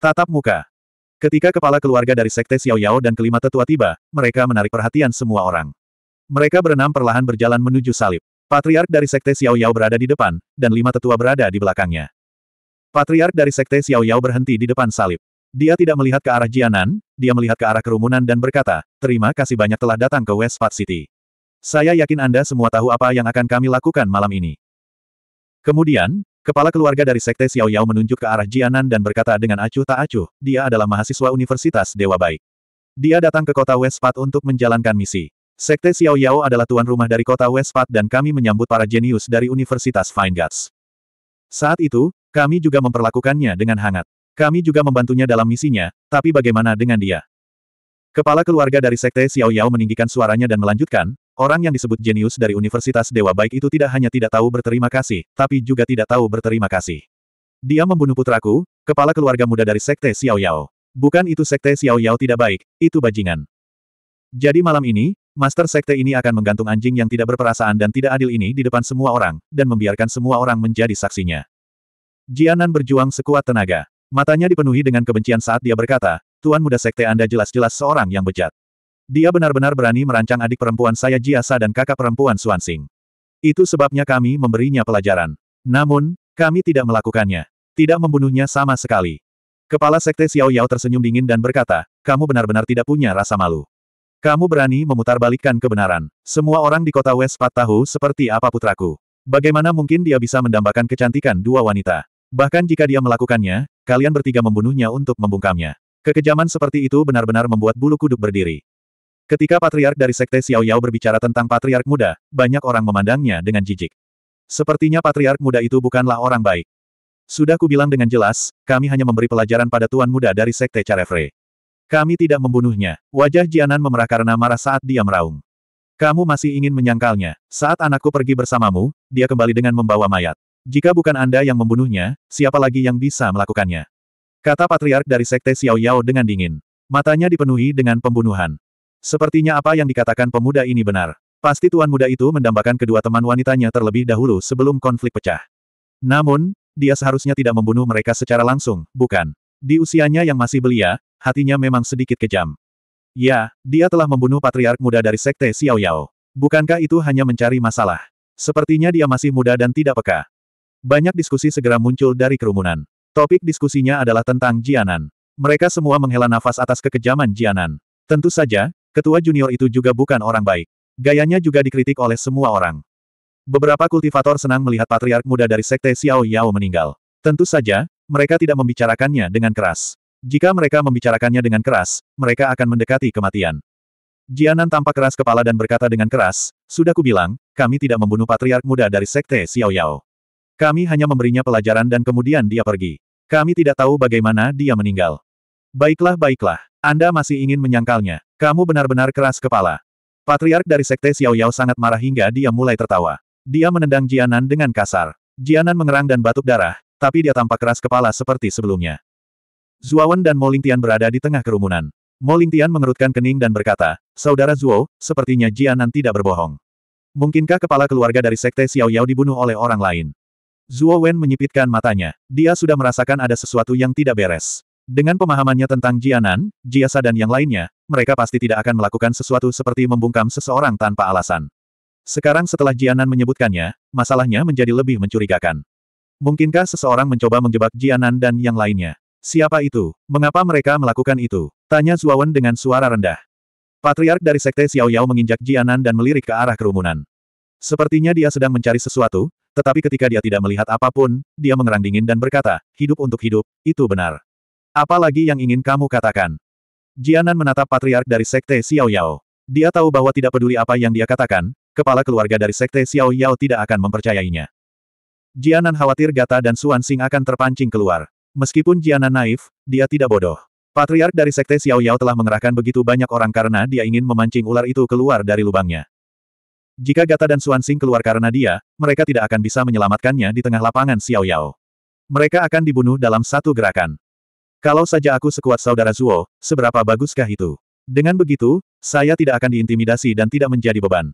Tatap muka. Ketika kepala keluarga dari Sekte Xiao Yao dan kelima tetua tiba, mereka menarik perhatian semua orang. Mereka berenam perlahan berjalan menuju salib. Patriark dari Sekte Xiao Yao berada di depan, dan lima tetua berada di belakangnya. Patriark dari Sekte Xiao Yao berhenti di depan salib. Dia tidak melihat ke arah Jianan, dia melihat ke arah kerumunan dan berkata, terima kasih banyak telah datang ke West Fat City. Saya yakin Anda semua tahu apa yang akan kami lakukan malam ini. Kemudian, Kepala keluarga dari Sekte Xiao Yao menunjuk ke arah Jianan dan berkata dengan acuh tak acuh, dia adalah mahasiswa Universitas Dewa Baik. Dia datang ke kota Westpat untuk menjalankan misi. Sekte Xiao Yao adalah tuan rumah dari kota Westpat dan kami menyambut para jenius dari Universitas Fine Guts. Saat itu, kami juga memperlakukannya dengan hangat. Kami juga membantunya dalam misinya, tapi bagaimana dengan dia? Kepala keluarga dari Sekte Xiao Yao meninggikan suaranya dan melanjutkan, orang yang disebut jenius dari Universitas Dewa Baik itu tidak hanya tidak tahu berterima kasih, tapi juga tidak tahu berterima kasih. Dia membunuh putraku, kepala keluarga muda dari Sekte Xiao Yao. Bukan itu Sekte Xiao Yao tidak baik, itu bajingan. Jadi malam ini, Master Sekte ini akan menggantung anjing yang tidak berperasaan dan tidak adil ini di depan semua orang, dan membiarkan semua orang menjadi saksinya. Jianan berjuang sekuat tenaga. Matanya dipenuhi dengan kebencian saat dia berkata, Tuan muda sekte Anda jelas-jelas seorang yang bejat. Dia benar-benar berani merancang adik perempuan saya Jiasa dan kakak perempuan Suansing. Itu sebabnya kami memberinya pelajaran. Namun, kami tidak melakukannya. Tidak membunuhnya sama sekali. Kepala Sekte Xiao Yao tersenyum dingin dan berkata, kamu benar-benar tidak punya rasa malu. Kamu berani memutarbalikkan kebenaran. Semua orang di kota West Pat tahu seperti apa putraku. Bagaimana mungkin dia bisa mendambakan kecantikan dua wanita? Bahkan jika dia melakukannya, kalian bertiga membunuhnya untuk membungkamnya. Kekejaman seperti itu benar-benar membuat bulu kuduk berdiri. Ketika patriark dari sekte Xiao Yao berbicara tentang patriark muda, banyak orang memandangnya dengan jijik. Sepertinya patriark muda itu bukanlah orang baik. Sudah kubilang dengan jelas, kami hanya memberi pelajaran pada tuan muda dari sekte Carefre. Kami tidak membunuhnya. Wajah Jianan memerah karena marah saat dia meraung. Kamu masih ingin menyangkalnya. Saat anakku pergi bersamamu, dia kembali dengan membawa mayat. Jika bukan Anda yang membunuhnya, siapa lagi yang bisa melakukannya? Kata patriark dari sekte Xiao Yao dengan dingin. Matanya dipenuhi dengan pembunuhan. Sepertinya apa yang dikatakan pemuda ini benar. Pasti tuan muda itu mendambakan kedua teman wanitanya terlebih dahulu sebelum konflik pecah. Namun, dia seharusnya tidak membunuh mereka secara langsung, bukan? Di usianya yang masih belia, hatinya memang sedikit kejam. Ya, dia telah membunuh patriark muda dari sekte Xiao Yao. Bukankah itu hanya mencari masalah? Sepertinya dia masih muda dan tidak peka. Banyak diskusi segera muncul dari kerumunan. Topik diskusinya adalah tentang Jianan. Mereka semua menghela nafas atas kekejaman Jianan. Tentu saja, ketua junior itu juga bukan orang baik. Gayanya juga dikritik oleh semua orang. Beberapa kultivator senang melihat patriark muda dari sekte Xiao Yao meninggal. Tentu saja, mereka tidak membicarakannya dengan keras. Jika mereka membicarakannya dengan keras, mereka akan mendekati kematian. Jianan tampak keras kepala dan berkata dengan keras, Sudah kubilang, kami tidak membunuh patriark muda dari sekte Xiao Yao. Kami hanya memberinya pelajaran dan kemudian dia pergi. Kami tidak tahu bagaimana dia meninggal. Baiklah, baiklah. Anda masih ingin menyangkalnya. Kamu benar-benar keras kepala. Patriark dari Sekte Xiao Yao sangat marah hingga dia mulai tertawa. Dia menendang Jianan dengan kasar. Jianan mengerang dan batuk darah, tapi dia tampak keras kepala seperti sebelumnya. Zuawan dan Molingtian berada di tengah kerumunan. Molingtian mengerutkan kening dan berkata, Saudara Zuo, sepertinya Jianan tidak berbohong. Mungkinkah kepala keluarga dari Sekte Xiao Yao dibunuh oleh orang lain? Zuo Wen menyipitkan matanya. Dia sudah merasakan ada sesuatu yang tidak beres. Dengan pemahamannya tentang Jianan, Jiasa dan yang lainnya, mereka pasti tidak akan melakukan sesuatu seperti membungkam seseorang tanpa alasan. Sekarang setelah Jianan menyebutkannya, masalahnya menjadi lebih mencurigakan. Mungkinkah seseorang mencoba menjebak Jianan dan yang lainnya? Siapa itu? Mengapa mereka melakukan itu? Tanya Zuo Wen dengan suara rendah. Patriark dari Sekte Xiaoyao menginjak Jianan dan melirik ke arah kerumunan. Sepertinya dia sedang mencari sesuatu, tetapi ketika dia tidak melihat apapun, dia mengerang dingin dan berkata, hidup untuk hidup, itu benar. Apalagi yang ingin kamu katakan? Jianan menatap patriark dari sekte Xiao Yao. Dia tahu bahwa tidak peduli apa yang dia katakan, kepala keluarga dari sekte Xiao Yao tidak akan mempercayainya. Jianan khawatir Gata dan Suan Xing akan terpancing keluar. Meskipun Jianan naif, dia tidak bodoh. Patriark dari sekte Xiao Yao telah mengerahkan begitu banyak orang karena dia ingin memancing ular itu keluar dari lubangnya. Jika Gata dan Xuanxing keluar karena dia, mereka tidak akan bisa menyelamatkannya di tengah lapangan Xiao Yao. Mereka akan dibunuh dalam satu gerakan. Kalau saja aku sekuat saudara Zuo, seberapa baguskah itu? Dengan begitu, saya tidak akan diintimidasi dan tidak menjadi beban.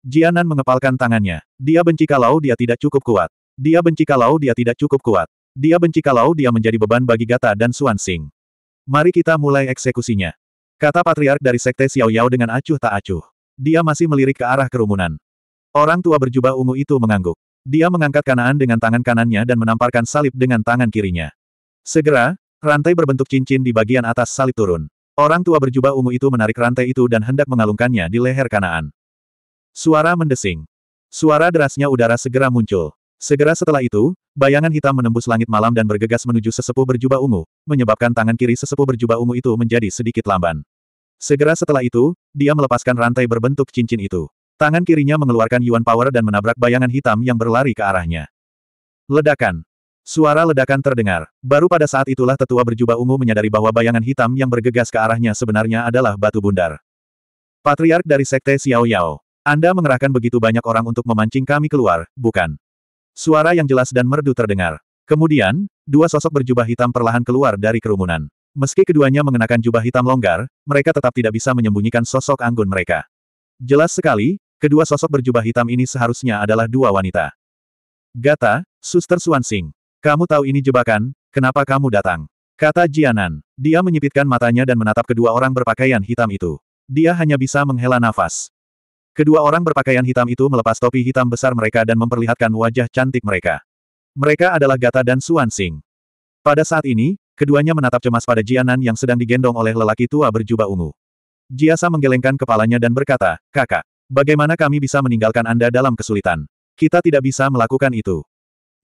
Jianan mengepalkan tangannya. Dia benci kalau dia tidak cukup kuat. Dia benci kalau dia tidak cukup kuat. Dia benci kalau dia menjadi beban bagi Gata dan Xuanxing. Mari kita mulai eksekusinya. Kata patriark dari Sekte Xiao Yao dengan acuh tak acuh. Dia masih melirik ke arah kerumunan. Orang tua berjubah ungu itu mengangguk. Dia mengangkat kanaan dengan tangan kanannya dan menamparkan salib dengan tangan kirinya. Segera, rantai berbentuk cincin di bagian atas salib turun. Orang tua berjubah ungu itu menarik rantai itu dan hendak mengalungkannya di leher kanaan. Suara mendesing. Suara derasnya udara segera muncul. Segera setelah itu, bayangan hitam menembus langit malam dan bergegas menuju sesepuh berjubah ungu, menyebabkan tangan kiri sesepuh berjubah ungu itu menjadi sedikit lamban. Segera setelah itu, dia melepaskan rantai berbentuk cincin itu. Tangan kirinya mengeluarkan Yuan Power dan menabrak bayangan hitam yang berlari ke arahnya. Ledakan. Suara ledakan terdengar. Baru pada saat itulah tetua berjubah ungu menyadari bahwa bayangan hitam yang bergegas ke arahnya sebenarnya adalah batu bundar. Patriark dari Sekte Xiao Yao. Anda mengerahkan begitu banyak orang untuk memancing kami keluar, bukan? Suara yang jelas dan merdu terdengar. Kemudian, dua sosok berjubah hitam perlahan keluar dari kerumunan. Meski keduanya mengenakan jubah hitam longgar, mereka tetap tidak bisa menyembunyikan sosok anggun mereka. Jelas sekali, kedua sosok berjubah hitam ini seharusnya adalah dua wanita. Gata, Suster Suansing. Kamu tahu ini jebakan, kenapa kamu datang? Kata Jianan. Dia menyipitkan matanya dan menatap kedua orang berpakaian hitam itu. Dia hanya bisa menghela nafas. Kedua orang berpakaian hitam itu melepas topi hitam besar mereka dan memperlihatkan wajah cantik mereka. Mereka adalah Gata dan Suansing. Pada saat ini, Keduanya menatap cemas pada Jianan yang sedang digendong oleh lelaki tua berjubah ungu. Jiasa menggelengkan kepalanya dan berkata, Kakak, bagaimana kami bisa meninggalkan Anda dalam kesulitan? Kita tidak bisa melakukan itu.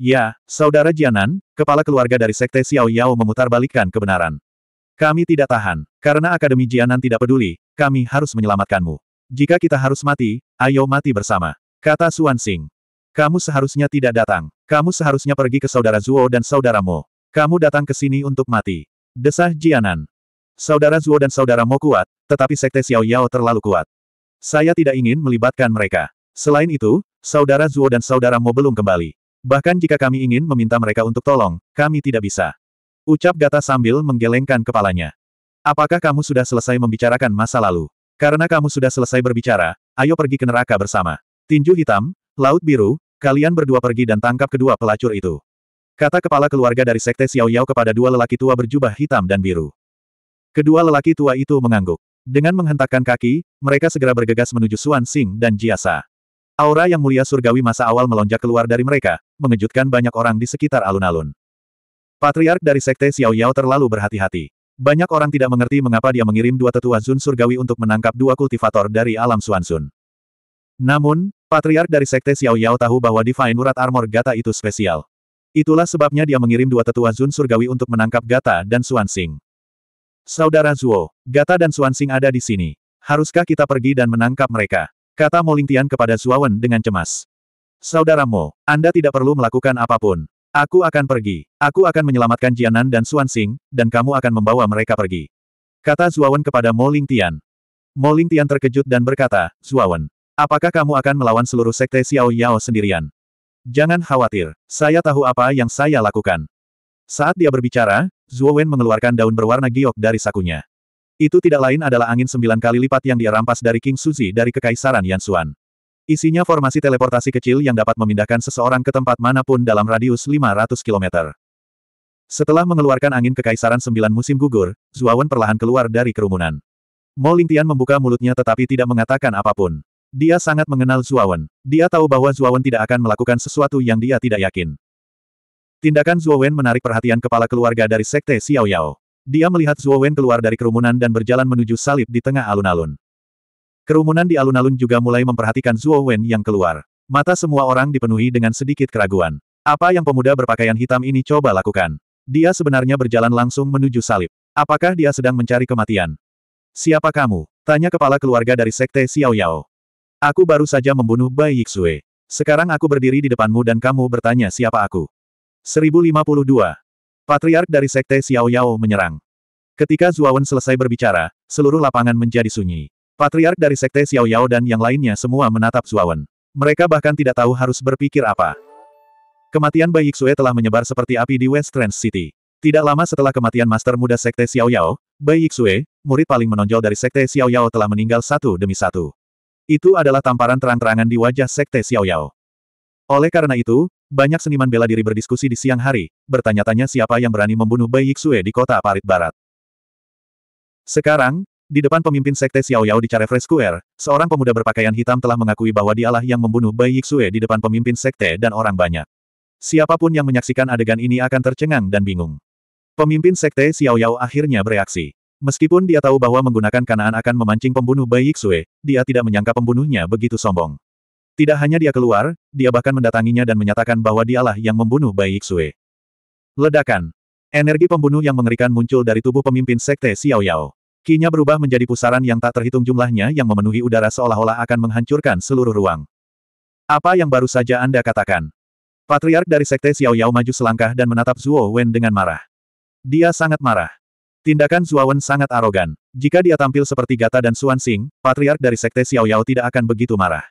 Ya, Saudara Jianan, kepala keluarga dari Sekte Xiao Yao memutarbalikkan kebenaran. Kami tidak tahan. Karena Akademi Jianan tidak peduli, kami harus menyelamatkanmu. Jika kita harus mati, ayo mati bersama. Kata Suan Sing. Kamu seharusnya tidak datang. Kamu seharusnya pergi ke Saudara Zuo dan saudaramu." Kamu datang ke sini untuk mati. Desah Jianan. Saudara Zuo dan saudara Mo kuat, tetapi sekte Xiao Yao terlalu kuat. Saya tidak ingin melibatkan mereka. Selain itu, saudara Zuo dan saudara Mo belum kembali. Bahkan jika kami ingin meminta mereka untuk tolong, kami tidak bisa. Ucap Gata sambil menggelengkan kepalanya. Apakah kamu sudah selesai membicarakan masa lalu? Karena kamu sudah selesai berbicara, ayo pergi ke neraka bersama. Tinju hitam, laut biru, kalian berdua pergi dan tangkap kedua pelacur itu. Kata kepala keluarga dari Sekte Xiao Yao kepada dua lelaki tua berjubah hitam dan biru. Kedua lelaki tua itu mengangguk. Dengan menghentakkan kaki, mereka segera bergegas menuju Suan Xing dan Jiasa. Aura yang mulia surgawi masa awal melonjak keluar dari mereka, mengejutkan banyak orang di sekitar alun-alun. Patriark dari Sekte Xiao Yao terlalu berhati-hati. Banyak orang tidak mengerti mengapa dia mengirim dua tetua Zun surgawi untuk menangkap dua kultivator dari alam Suansun. Namun, Patriark dari Sekte Xiao Yao tahu bahwa Divine Urat Armor Gata itu spesial. Itulah sebabnya dia mengirim dua tetua Zun Surgawi untuk menangkap Gata dan Suansing. Saudara Zuo, Gata dan Suansing ada di sini. Haruskah kita pergi dan menangkap mereka? Kata Mo Lingtian kepada Zuawan dengan cemas. Saudara Mo, Anda tidak perlu melakukan apapun. Aku akan pergi. Aku akan menyelamatkan Jianan dan Suansing, dan kamu akan membawa mereka pergi. Kata Zuawan kepada Mo Lingtian. Mo Lingtian terkejut dan berkata, Zuawan, apakah kamu akan melawan seluruh sekte Xiao Yao sendirian? Jangan khawatir, saya tahu apa yang saya lakukan. Saat dia berbicara, Zhuo Wen mengeluarkan daun berwarna giok dari sakunya. Itu tidak lain adalah angin sembilan kali lipat yang dia rampas dari King Suzi dari Kekaisaran Yan Yansuan. Isinya formasi teleportasi kecil yang dapat memindahkan seseorang ke tempat manapun dalam radius 500 km. Setelah mengeluarkan angin Kekaisaran Sembilan Musim gugur, Wen perlahan keluar dari kerumunan. Mo Lingtian membuka mulutnya tetapi tidak mengatakan apapun. Dia sangat mengenal Zuawan. Dia tahu bahwa Zuawan tidak akan melakukan sesuatu yang dia tidak yakin. Tindakan Zuawan menarik perhatian kepala keluarga dari Sekte Xiao Yao. Dia melihat Zuawan keluar dari kerumunan dan berjalan menuju salib di tengah alun-alun. Kerumunan di alun-alun juga mulai memperhatikan Zuawan yang keluar. Mata semua orang dipenuhi dengan sedikit keraguan. Apa yang pemuda berpakaian hitam ini coba lakukan? Dia sebenarnya berjalan langsung menuju salib. Apakah dia sedang mencari kematian? Siapa kamu? Tanya kepala keluarga dari Sekte Xiao Yao. Aku baru saja membunuh Bai Yixue. Sekarang aku berdiri di depanmu dan kamu bertanya siapa aku. 1052. Patriark dari Sekte Xiao Yao menyerang. Ketika Zuawan selesai berbicara, seluruh lapangan menjadi sunyi. Patriark dari Sekte Xiao Yao dan yang lainnya semua menatap Zuawan. Mereka bahkan tidak tahu harus berpikir apa. Kematian Bai Yixue telah menyebar seperti api di West Trans City. Tidak lama setelah kematian Master Muda Sekte Xiao Yao, Bai Yixue, murid paling menonjol dari Sekte Xiao Yao telah meninggal satu demi satu. Itu adalah tamparan terang-terangan di wajah Sekte Xiao Yao. Oleh karena itu, banyak seniman bela diri berdiskusi di siang hari, bertanya-tanya siapa yang berani membunuh Bai Yixue di kota Parit Barat. Sekarang, di depan pemimpin Sekte Xiao Yao di Carefree Square, seorang pemuda berpakaian hitam telah mengakui bahwa dialah yang membunuh Bai Yixue di depan pemimpin Sekte dan orang banyak. Siapapun yang menyaksikan adegan ini akan tercengang dan bingung. Pemimpin Sekte Xiao Yao akhirnya bereaksi. Meskipun dia tahu bahwa menggunakan kanaan akan memancing pembunuh Bai Yixue, dia tidak menyangka pembunuhnya begitu sombong. Tidak hanya dia keluar, dia bahkan mendatanginya dan menyatakan bahwa dialah yang membunuh Bai Yixue. Ledakan. Energi pembunuh yang mengerikan muncul dari tubuh pemimpin Sekte Xiao Yao. Kinya berubah menjadi pusaran yang tak terhitung jumlahnya yang memenuhi udara seolah-olah akan menghancurkan seluruh ruang. Apa yang baru saja Anda katakan? Patriark dari Sekte Xiao Yao maju selangkah dan menatap Zuo Wen dengan marah. Dia sangat marah. Tindakan Zuawan sangat arogan. Jika dia tampil seperti Gata dan Xuan Xing, patriark dari Sekte Xiao Yao tidak akan begitu marah.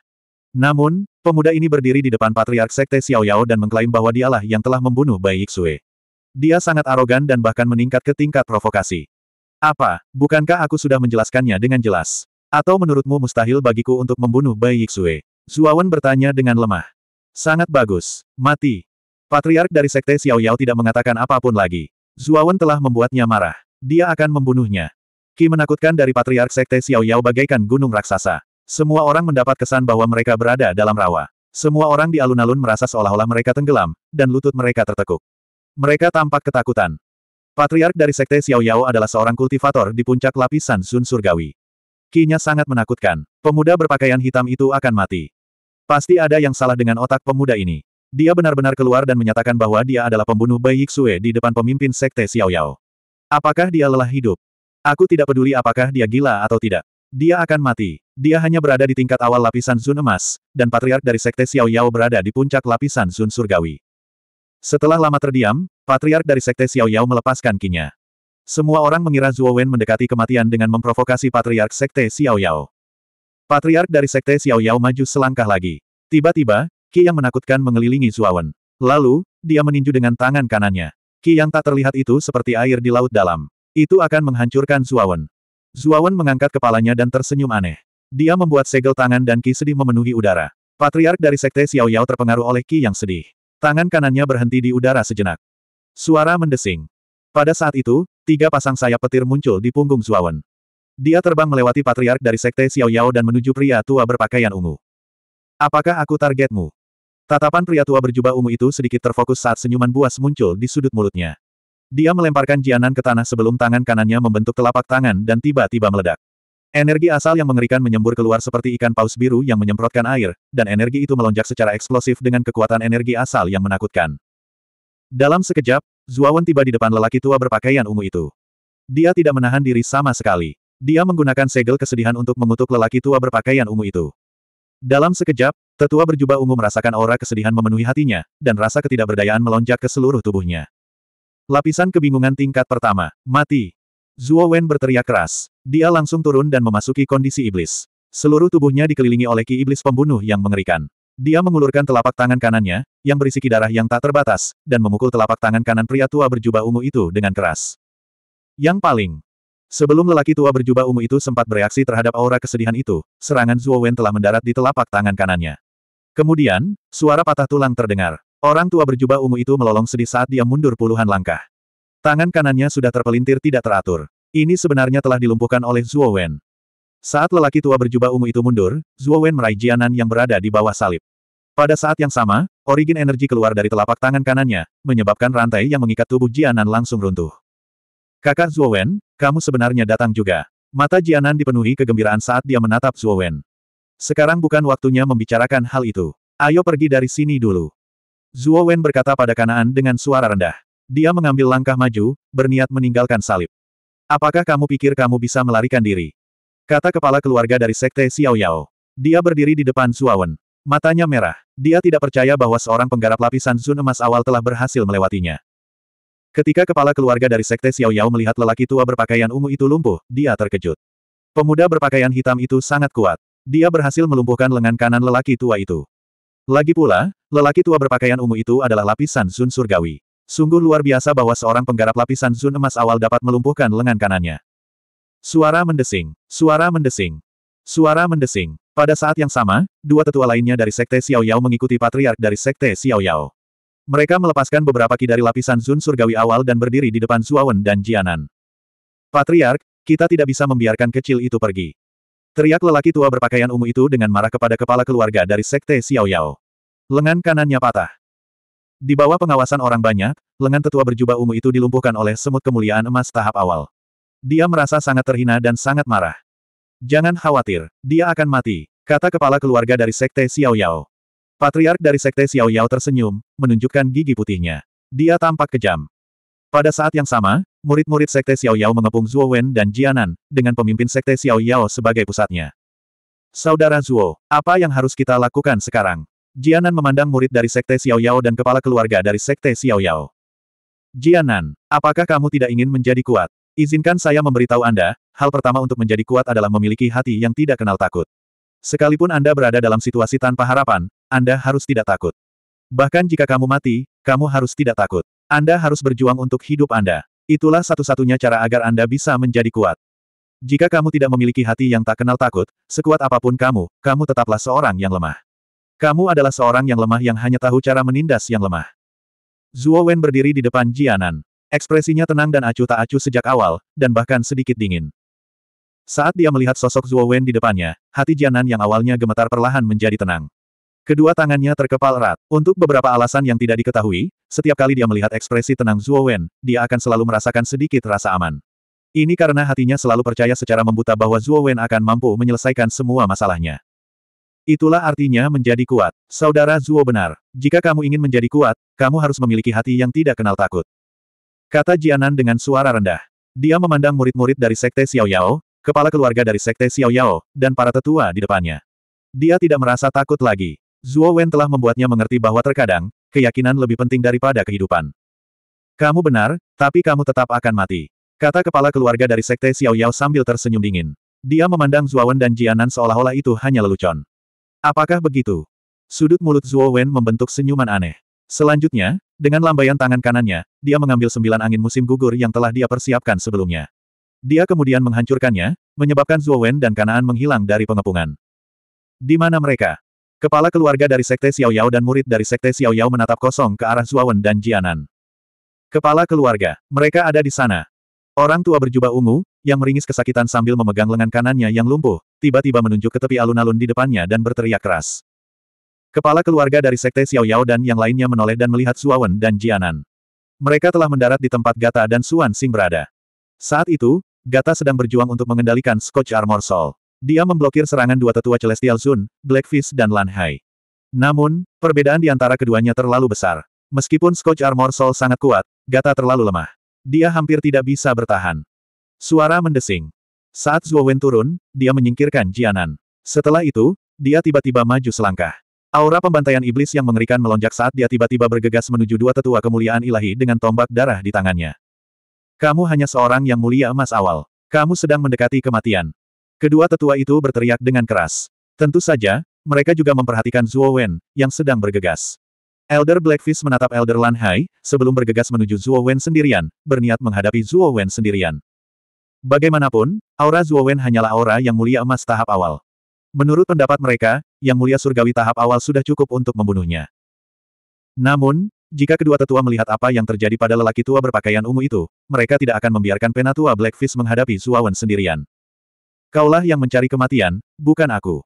Namun, pemuda ini berdiri di depan patriark Sekte Xiao Yao dan mengklaim bahwa dialah yang telah membunuh Bai Yixue. Dia sangat arogan dan bahkan meningkat ke tingkat provokasi. Apa, bukankah aku sudah menjelaskannya dengan jelas? Atau menurutmu mustahil bagiku untuk membunuh Bai Yixue? Zuawan bertanya dengan lemah. Sangat bagus. Mati. Patriark dari Sekte Xiao Yao tidak mengatakan apapun lagi. Zuawan telah membuatnya marah. Dia akan membunuhnya. Ki menakutkan dari Patriark Sekte Xiao Yao bagaikan gunung raksasa. Semua orang mendapat kesan bahwa mereka berada dalam rawa. Semua orang di alun-alun merasa seolah-olah mereka tenggelam, dan lutut mereka tertekuk. Mereka tampak ketakutan. Patriark dari Sekte Xiao Yao adalah seorang kultivator di puncak lapisan Sun Surgawi. Kinya sangat menakutkan. Pemuda berpakaian hitam itu akan mati. Pasti ada yang salah dengan otak pemuda ini. Dia benar-benar keluar dan menyatakan bahwa dia adalah pembunuh Bai Yixue di depan pemimpin Sekte Xiao Yao. Apakah dia lelah hidup? Aku tidak peduli apakah dia gila atau tidak. Dia akan mati. Dia hanya berada di tingkat awal lapisan Zun Emas, dan Patriark dari Sekte Xiao Yao berada di puncak lapisan Zun Surgawi. Setelah lama terdiam, Patriark dari Sekte Xiao Yao melepaskan kinya. Semua orang mengira Zuo Wen mendekati kematian dengan memprovokasi Patriark Sekte Xiao Yao. Patriark dari Sekte Xiao Yao maju selangkah lagi. Tiba-tiba, Ki yang menakutkan mengelilingi Zuo Wen. Lalu, dia meninju dengan tangan kanannya. Ki yang tak terlihat itu seperti air di laut dalam. Itu akan menghancurkan Zuawan. Zuawan mengangkat kepalanya dan tersenyum aneh. Dia membuat segel tangan dan Ki sedih memenuhi udara. Patriark dari Sekte Xiao Yao terpengaruh oleh Ki yang sedih. Tangan kanannya berhenti di udara sejenak. Suara mendesing. Pada saat itu, tiga pasang sayap petir muncul di punggung Zuawan. Dia terbang melewati patriark dari Sekte Xiao Yao dan menuju pria tua berpakaian ungu. Apakah aku targetmu? Tatapan pria tua berjubah ungu itu sedikit terfokus saat senyuman buas muncul di sudut mulutnya. Dia melemparkan Jianan ke tanah sebelum tangan kanannya membentuk telapak tangan dan tiba-tiba meledak. Energi asal yang mengerikan menyembur keluar seperti ikan paus biru yang menyemprotkan air, dan energi itu melonjak secara eksplosif dengan kekuatan energi asal yang menakutkan. Dalam sekejap, Zuawan tiba di depan lelaki tua berpakaian ungu itu. Dia tidak menahan diri sama sekali. Dia menggunakan segel kesedihan untuk mengutuk lelaki tua berpakaian ungu itu. Dalam sekejap, tetua berjubah ungu merasakan aura kesedihan memenuhi hatinya, dan rasa ketidakberdayaan melonjak ke seluruh tubuhnya. Lapisan kebingungan tingkat pertama, mati. Zuo Wen berteriak keras. Dia langsung turun dan memasuki kondisi iblis. Seluruh tubuhnya dikelilingi oleh ki iblis pembunuh yang mengerikan. Dia mengulurkan telapak tangan kanannya, yang berisi darah yang tak terbatas, dan memukul telapak tangan kanan pria tua berjubah ungu itu dengan keras. Yang paling Sebelum lelaki tua berjubah ungu itu sempat bereaksi terhadap aura kesedihan itu, serangan Zuo Wen telah mendarat di telapak tangan kanannya. Kemudian, suara patah tulang terdengar. Orang tua berjubah ungu itu melolong sedih saat dia mundur puluhan langkah. Tangan kanannya sudah terpelintir tidak teratur. Ini sebenarnya telah dilumpuhkan oleh Zuo Wen. Saat lelaki tua berjubah ungu itu mundur, Zuo Wen meraih Jianan yang berada di bawah salib. Pada saat yang sama, origin energi keluar dari telapak tangan kanannya, menyebabkan rantai yang mengikat tubuh Jianan langsung runtuh. Kakak Zuo Wen, kamu sebenarnya datang juga. Mata Jianan dipenuhi kegembiraan saat dia menatap Zuo Wen. Sekarang bukan waktunya membicarakan hal itu. Ayo pergi dari sini dulu. Zuo Wen berkata pada Kanaan dengan suara rendah. Dia mengambil langkah maju, berniat meninggalkan salib. Apakah kamu pikir kamu bisa melarikan diri? Kata kepala keluarga dari Sekte Xiao Yao. Dia berdiri di depan Wen. Matanya merah. Dia tidak percaya bahwa seorang penggarap lapisan Zun emas awal telah berhasil melewatinya. Ketika kepala keluarga dari Sekte Xiao Yao melihat lelaki tua berpakaian ungu itu lumpuh, dia terkejut. Pemuda berpakaian hitam itu sangat kuat. Dia berhasil melumpuhkan lengan kanan lelaki tua itu. Lagi pula, lelaki tua berpakaian ungu itu adalah lapisan Zun surgawi. Sungguh luar biasa bahwa seorang penggarap lapisan Zun emas awal dapat melumpuhkan lengan kanannya. Suara mendesing, suara mendesing, suara mendesing. Pada saat yang sama, dua tetua lainnya dari Sekte Xiao Yao mengikuti patriark dari Sekte Xiao Yao. Mereka melepaskan beberapa ki dari lapisan Zun surgawi awal dan berdiri di depan Zuawan dan Jianan. Patriark, kita tidak bisa membiarkan kecil itu pergi. Teriak lelaki tua berpakaian ungu itu dengan marah kepada kepala keluarga dari Sekte Xiao Yao. Lengan kanannya patah. Di bawah pengawasan orang banyak, lengan tetua berjubah ungu itu dilumpuhkan oleh semut kemuliaan emas tahap awal. Dia merasa sangat terhina dan sangat marah. Jangan khawatir, dia akan mati, kata kepala keluarga dari Sekte Xiao Yao. Patriark dari Sekte Xiao Yao tersenyum, menunjukkan gigi putihnya. Dia tampak kejam. Pada saat yang sama, murid-murid Sekte Xiao Yao mengepung Zhuo Wen dan Jianan, dengan pemimpin Sekte Xiao Yao sebagai pusatnya. Saudara Zhuo, apa yang harus kita lakukan sekarang? Jianan memandang murid dari Sekte Xiao Yao dan kepala keluarga dari Sekte Xiao Yao. Jianan, apakah kamu tidak ingin menjadi kuat? Izinkan saya memberitahu Anda, hal pertama untuk menjadi kuat adalah memiliki hati yang tidak kenal takut. Sekalipun Anda berada dalam situasi tanpa harapan, anda harus tidak takut. Bahkan jika kamu mati, kamu harus tidak takut. Anda harus berjuang untuk hidup Anda. Itulah satu-satunya cara agar Anda bisa menjadi kuat. Jika kamu tidak memiliki hati yang tak kenal takut, sekuat apapun kamu, kamu tetaplah seorang yang lemah. Kamu adalah seorang yang lemah yang hanya tahu cara menindas yang lemah. Zuo Wen berdiri di depan Jianan. Ekspresinya tenang dan acuh tak acuh sejak awal, dan bahkan sedikit dingin. Saat dia melihat sosok Zuo Wen di depannya, hati Jianan yang awalnya gemetar perlahan menjadi tenang. Kedua tangannya terkepal erat. Untuk beberapa alasan yang tidak diketahui, setiap kali dia melihat ekspresi tenang Zuo Wen, dia akan selalu merasakan sedikit rasa aman. Ini karena hatinya selalu percaya secara membuta bahwa Zuo Wen akan mampu menyelesaikan semua masalahnya. Itulah artinya menjadi kuat. Saudara Zuo benar. Jika kamu ingin menjadi kuat, kamu harus memiliki hati yang tidak kenal takut. Kata Jianan dengan suara rendah. Dia memandang murid-murid dari Sekte Xiao Yao, kepala keluarga dari Sekte Xiao Yao, dan para tetua di depannya. Dia tidak merasa takut lagi. Zuo Wen telah membuatnya mengerti bahwa terkadang, keyakinan lebih penting daripada kehidupan. Kamu benar, tapi kamu tetap akan mati. Kata kepala keluarga dari Sekte Xiao Yao sambil tersenyum dingin. Dia memandang Zuo Wen dan Jianan seolah-olah itu hanya lelucon. Apakah begitu? Sudut mulut Zuo Wen membentuk senyuman aneh. Selanjutnya, dengan lambaian tangan kanannya, dia mengambil sembilan angin musim gugur yang telah dia persiapkan sebelumnya. Dia kemudian menghancurkannya, menyebabkan Zuo Wen dan Kanaan menghilang dari pengepungan. Di mana mereka? Kepala keluarga dari Sekte Xiao Yao dan murid dari Sekte Xiao Yao menatap kosong ke arah Zuawan dan Jianan. Kepala keluarga, mereka ada di sana. Orang tua berjubah ungu, yang meringis kesakitan sambil memegang lengan kanannya yang lumpuh, tiba-tiba menunjuk ke tepi alun-alun di depannya dan berteriak keras. Kepala keluarga dari Sekte Xiao Yao dan yang lainnya menoleh dan melihat Zuawan dan Jianan. Mereka telah mendarat di tempat Gata dan Suan Sing berada. Saat itu, Gata sedang berjuang untuk mengendalikan Scotch Armor Soul. Dia memblokir serangan dua tetua Celestial Zun, Blackfish dan Lanhai. Namun, perbedaan di antara keduanya terlalu besar. Meskipun Scotch Armor Soul sangat kuat, Gata terlalu lemah. Dia hampir tidak bisa bertahan. Suara mendesing. Saat Zuo Wen turun, dia menyingkirkan Jianan. Setelah itu, dia tiba-tiba maju selangkah. Aura pembantaian iblis yang mengerikan melonjak saat dia tiba-tiba bergegas menuju dua tetua kemuliaan ilahi dengan tombak darah di tangannya. Kamu hanya seorang yang mulia emas awal. Kamu sedang mendekati kematian. Kedua tetua itu berteriak dengan keras. Tentu saja, mereka juga memperhatikan Zhuo Wen, yang sedang bergegas. Elder Blackfish menatap Elder Lan Hai, sebelum bergegas menuju Zhuo Wen sendirian, berniat menghadapi Zhuo Wen sendirian. Bagaimanapun, aura Zhuo Wen hanyalah aura yang mulia emas tahap awal. Menurut pendapat mereka, yang mulia surgawi tahap awal sudah cukup untuk membunuhnya. Namun, jika kedua tetua melihat apa yang terjadi pada lelaki tua berpakaian ungu itu, mereka tidak akan membiarkan penatua Blackfish menghadapi Zhuo Wen sendirian. Kaulah yang mencari kematian, bukan aku.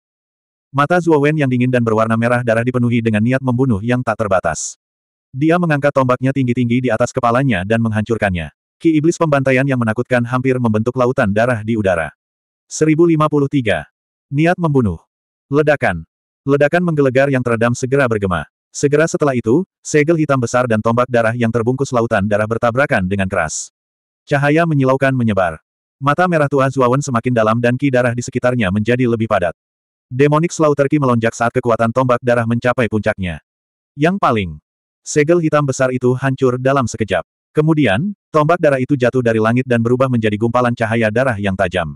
Mata Zuowen yang dingin dan berwarna merah darah dipenuhi dengan niat membunuh yang tak terbatas. Dia mengangkat tombaknya tinggi-tinggi di atas kepalanya dan menghancurkannya. Ki iblis pembantaian yang menakutkan hampir membentuk lautan darah di udara. 1053. Niat membunuh. Ledakan. Ledakan menggelegar yang teredam segera bergema. Segera setelah itu, segel hitam besar dan tombak darah yang terbungkus lautan darah bertabrakan dengan keras. Cahaya menyilaukan menyebar. Mata merah tua Zuawan semakin dalam dan ki darah di sekitarnya menjadi lebih padat. Demonic Slaughterki melonjak saat kekuatan tombak darah mencapai puncaknya. Yang paling, segel hitam besar itu hancur dalam sekejap. Kemudian, tombak darah itu jatuh dari langit dan berubah menjadi gumpalan cahaya darah yang tajam.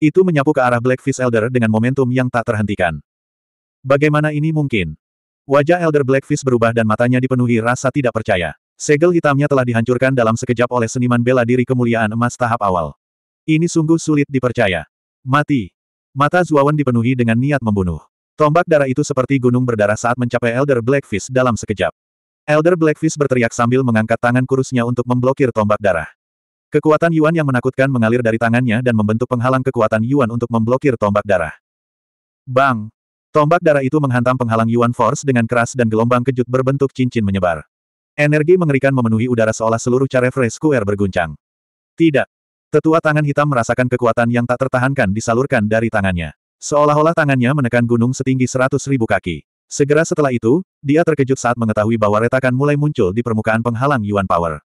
Itu menyapu ke arah Blackfish Elder dengan momentum yang tak terhentikan. Bagaimana ini mungkin? Wajah Elder Blackfish berubah dan matanya dipenuhi rasa tidak percaya. Segel hitamnya telah dihancurkan dalam sekejap oleh seniman bela diri kemuliaan emas tahap awal. Ini sungguh sulit dipercaya. Mati. Mata Zuawan dipenuhi dengan niat membunuh. Tombak darah itu seperti gunung berdarah saat mencapai Elder Blackfish dalam sekejap. Elder Blackfish berteriak sambil mengangkat tangan kurusnya untuk memblokir tombak darah. Kekuatan Yuan yang menakutkan mengalir dari tangannya dan membentuk penghalang kekuatan Yuan untuk memblokir tombak darah. Bang! Tombak darah itu menghantam penghalang Yuan Force dengan keras dan gelombang kejut berbentuk cincin menyebar. Energi mengerikan memenuhi udara seolah seluruh Carefrey Square berguncang. Tidak, Tetua tangan hitam merasakan kekuatan yang tak tertahankan disalurkan dari tangannya. Seolah-olah tangannya menekan gunung setinggi seratus ribu kaki. Segera setelah itu, dia terkejut saat mengetahui bahwa retakan mulai muncul di permukaan penghalang Yuan Power.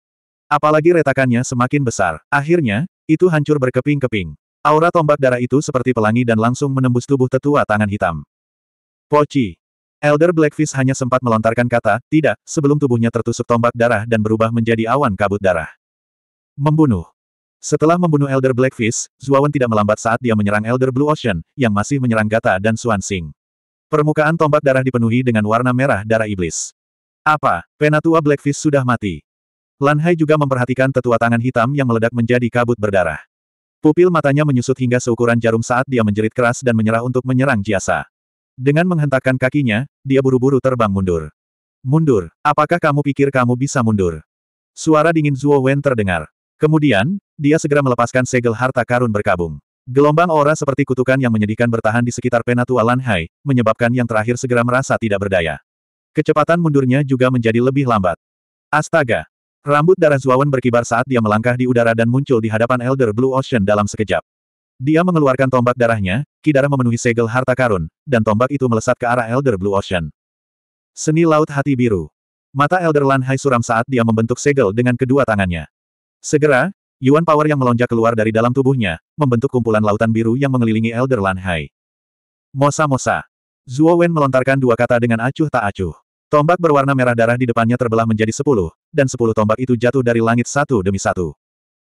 Apalagi retakannya semakin besar. Akhirnya, itu hancur berkeping-keping. Aura tombak darah itu seperti pelangi dan langsung menembus tubuh tetua tangan hitam. Poci. Elder Blackfish hanya sempat melontarkan kata, tidak, sebelum tubuhnya tertusuk tombak darah dan berubah menjadi awan kabut darah. Membunuh. Setelah membunuh Elder Blackfish, Zuawan tidak melambat saat dia menyerang Elder Blue Ocean, yang masih menyerang Gata dan Xuan Sing. Permukaan tombak darah dipenuhi dengan warna merah darah iblis. Apa, penatua Blackfish sudah mati? Lan Hai juga memperhatikan tetua tangan hitam yang meledak menjadi kabut berdarah. Pupil matanya menyusut hingga seukuran jarum saat dia menjerit keras dan menyerah untuk menyerang Jiasa. Dengan menghentakkan kakinya, dia buru-buru terbang mundur. Mundur, apakah kamu pikir kamu bisa mundur? Suara dingin Zuo Wen terdengar. Kemudian, dia segera melepaskan segel harta karun berkabung. Gelombang aura seperti kutukan yang menyedihkan bertahan di sekitar Penatua Lanhai, menyebabkan yang terakhir segera merasa tidak berdaya. Kecepatan mundurnya juga menjadi lebih lambat. Astaga! Rambut darah Zuawan berkibar saat dia melangkah di udara dan muncul di hadapan Elder Blue Ocean dalam sekejap. Dia mengeluarkan tombak darahnya, kidara memenuhi segel harta karun, dan tombak itu melesat ke arah Elder Blue Ocean. Seni Laut Hati Biru. Mata Elder Lanhai suram saat dia membentuk segel dengan kedua tangannya. Segera, Yuan Power yang melonjak keluar dari dalam tubuhnya, membentuk kumpulan lautan biru yang mengelilingi Elder Lan Hai. Mosa-mosa. Zhuo Wen melontarkan dua kata dengan acuh tak acuh. Tombak berwarna merah darah di depannya terbelah menjadi sepuluh, dan sepuluh tombak itu jatuh dari langit satu demi satu.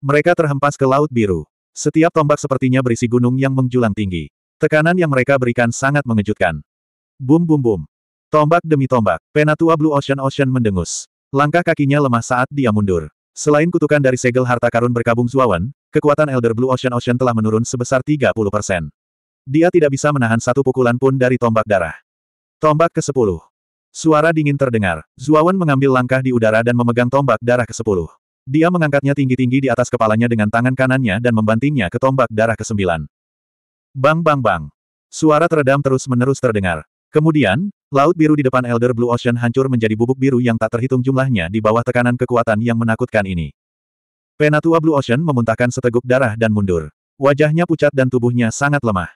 Mereka terhempas ke Laut Biru. Setiap tombak sepertinya berisi gunung yang menjulang tinggi. Tekanan yang mereka berikan sangat mengejutkan. Bum bum bum. Tombak demi tombak, penatua Blue Ocean Ocean mendengus. Langkah kakinya lemah saat dia mundur. Selain kutukan dari segel harta karun berkabung Zuawan, kekuatan Elder Blue Ocean Ocean telah menurun sebesar 30 persen. Dia tidak bisa menahan satu pukulan pun dari tombak darah. Tombak ke-10. Suara dingin terdengar. Zuawan mengambil langkah di udara dan memegang tombak darah ke-10. Dia mengangkatnya tinggi-tinggi di atas kepalanya dengan tangan kanannya dan membantingnya ke tombak darah ke-9. Bang bang bang. Suara teredam terus-menerus terdengar. Kemudian, Laut biru di depan Elder Blue Ocean hancur menjadi bubuk biru yang tak terhitung jumlahnya di bawah tekanan kekuatan yang menakutkan ini. Penatua Blue Ocean memuntahkan seteguk darah dan mundur. Wajahnya pucat dan tubuhnya sangat lemah.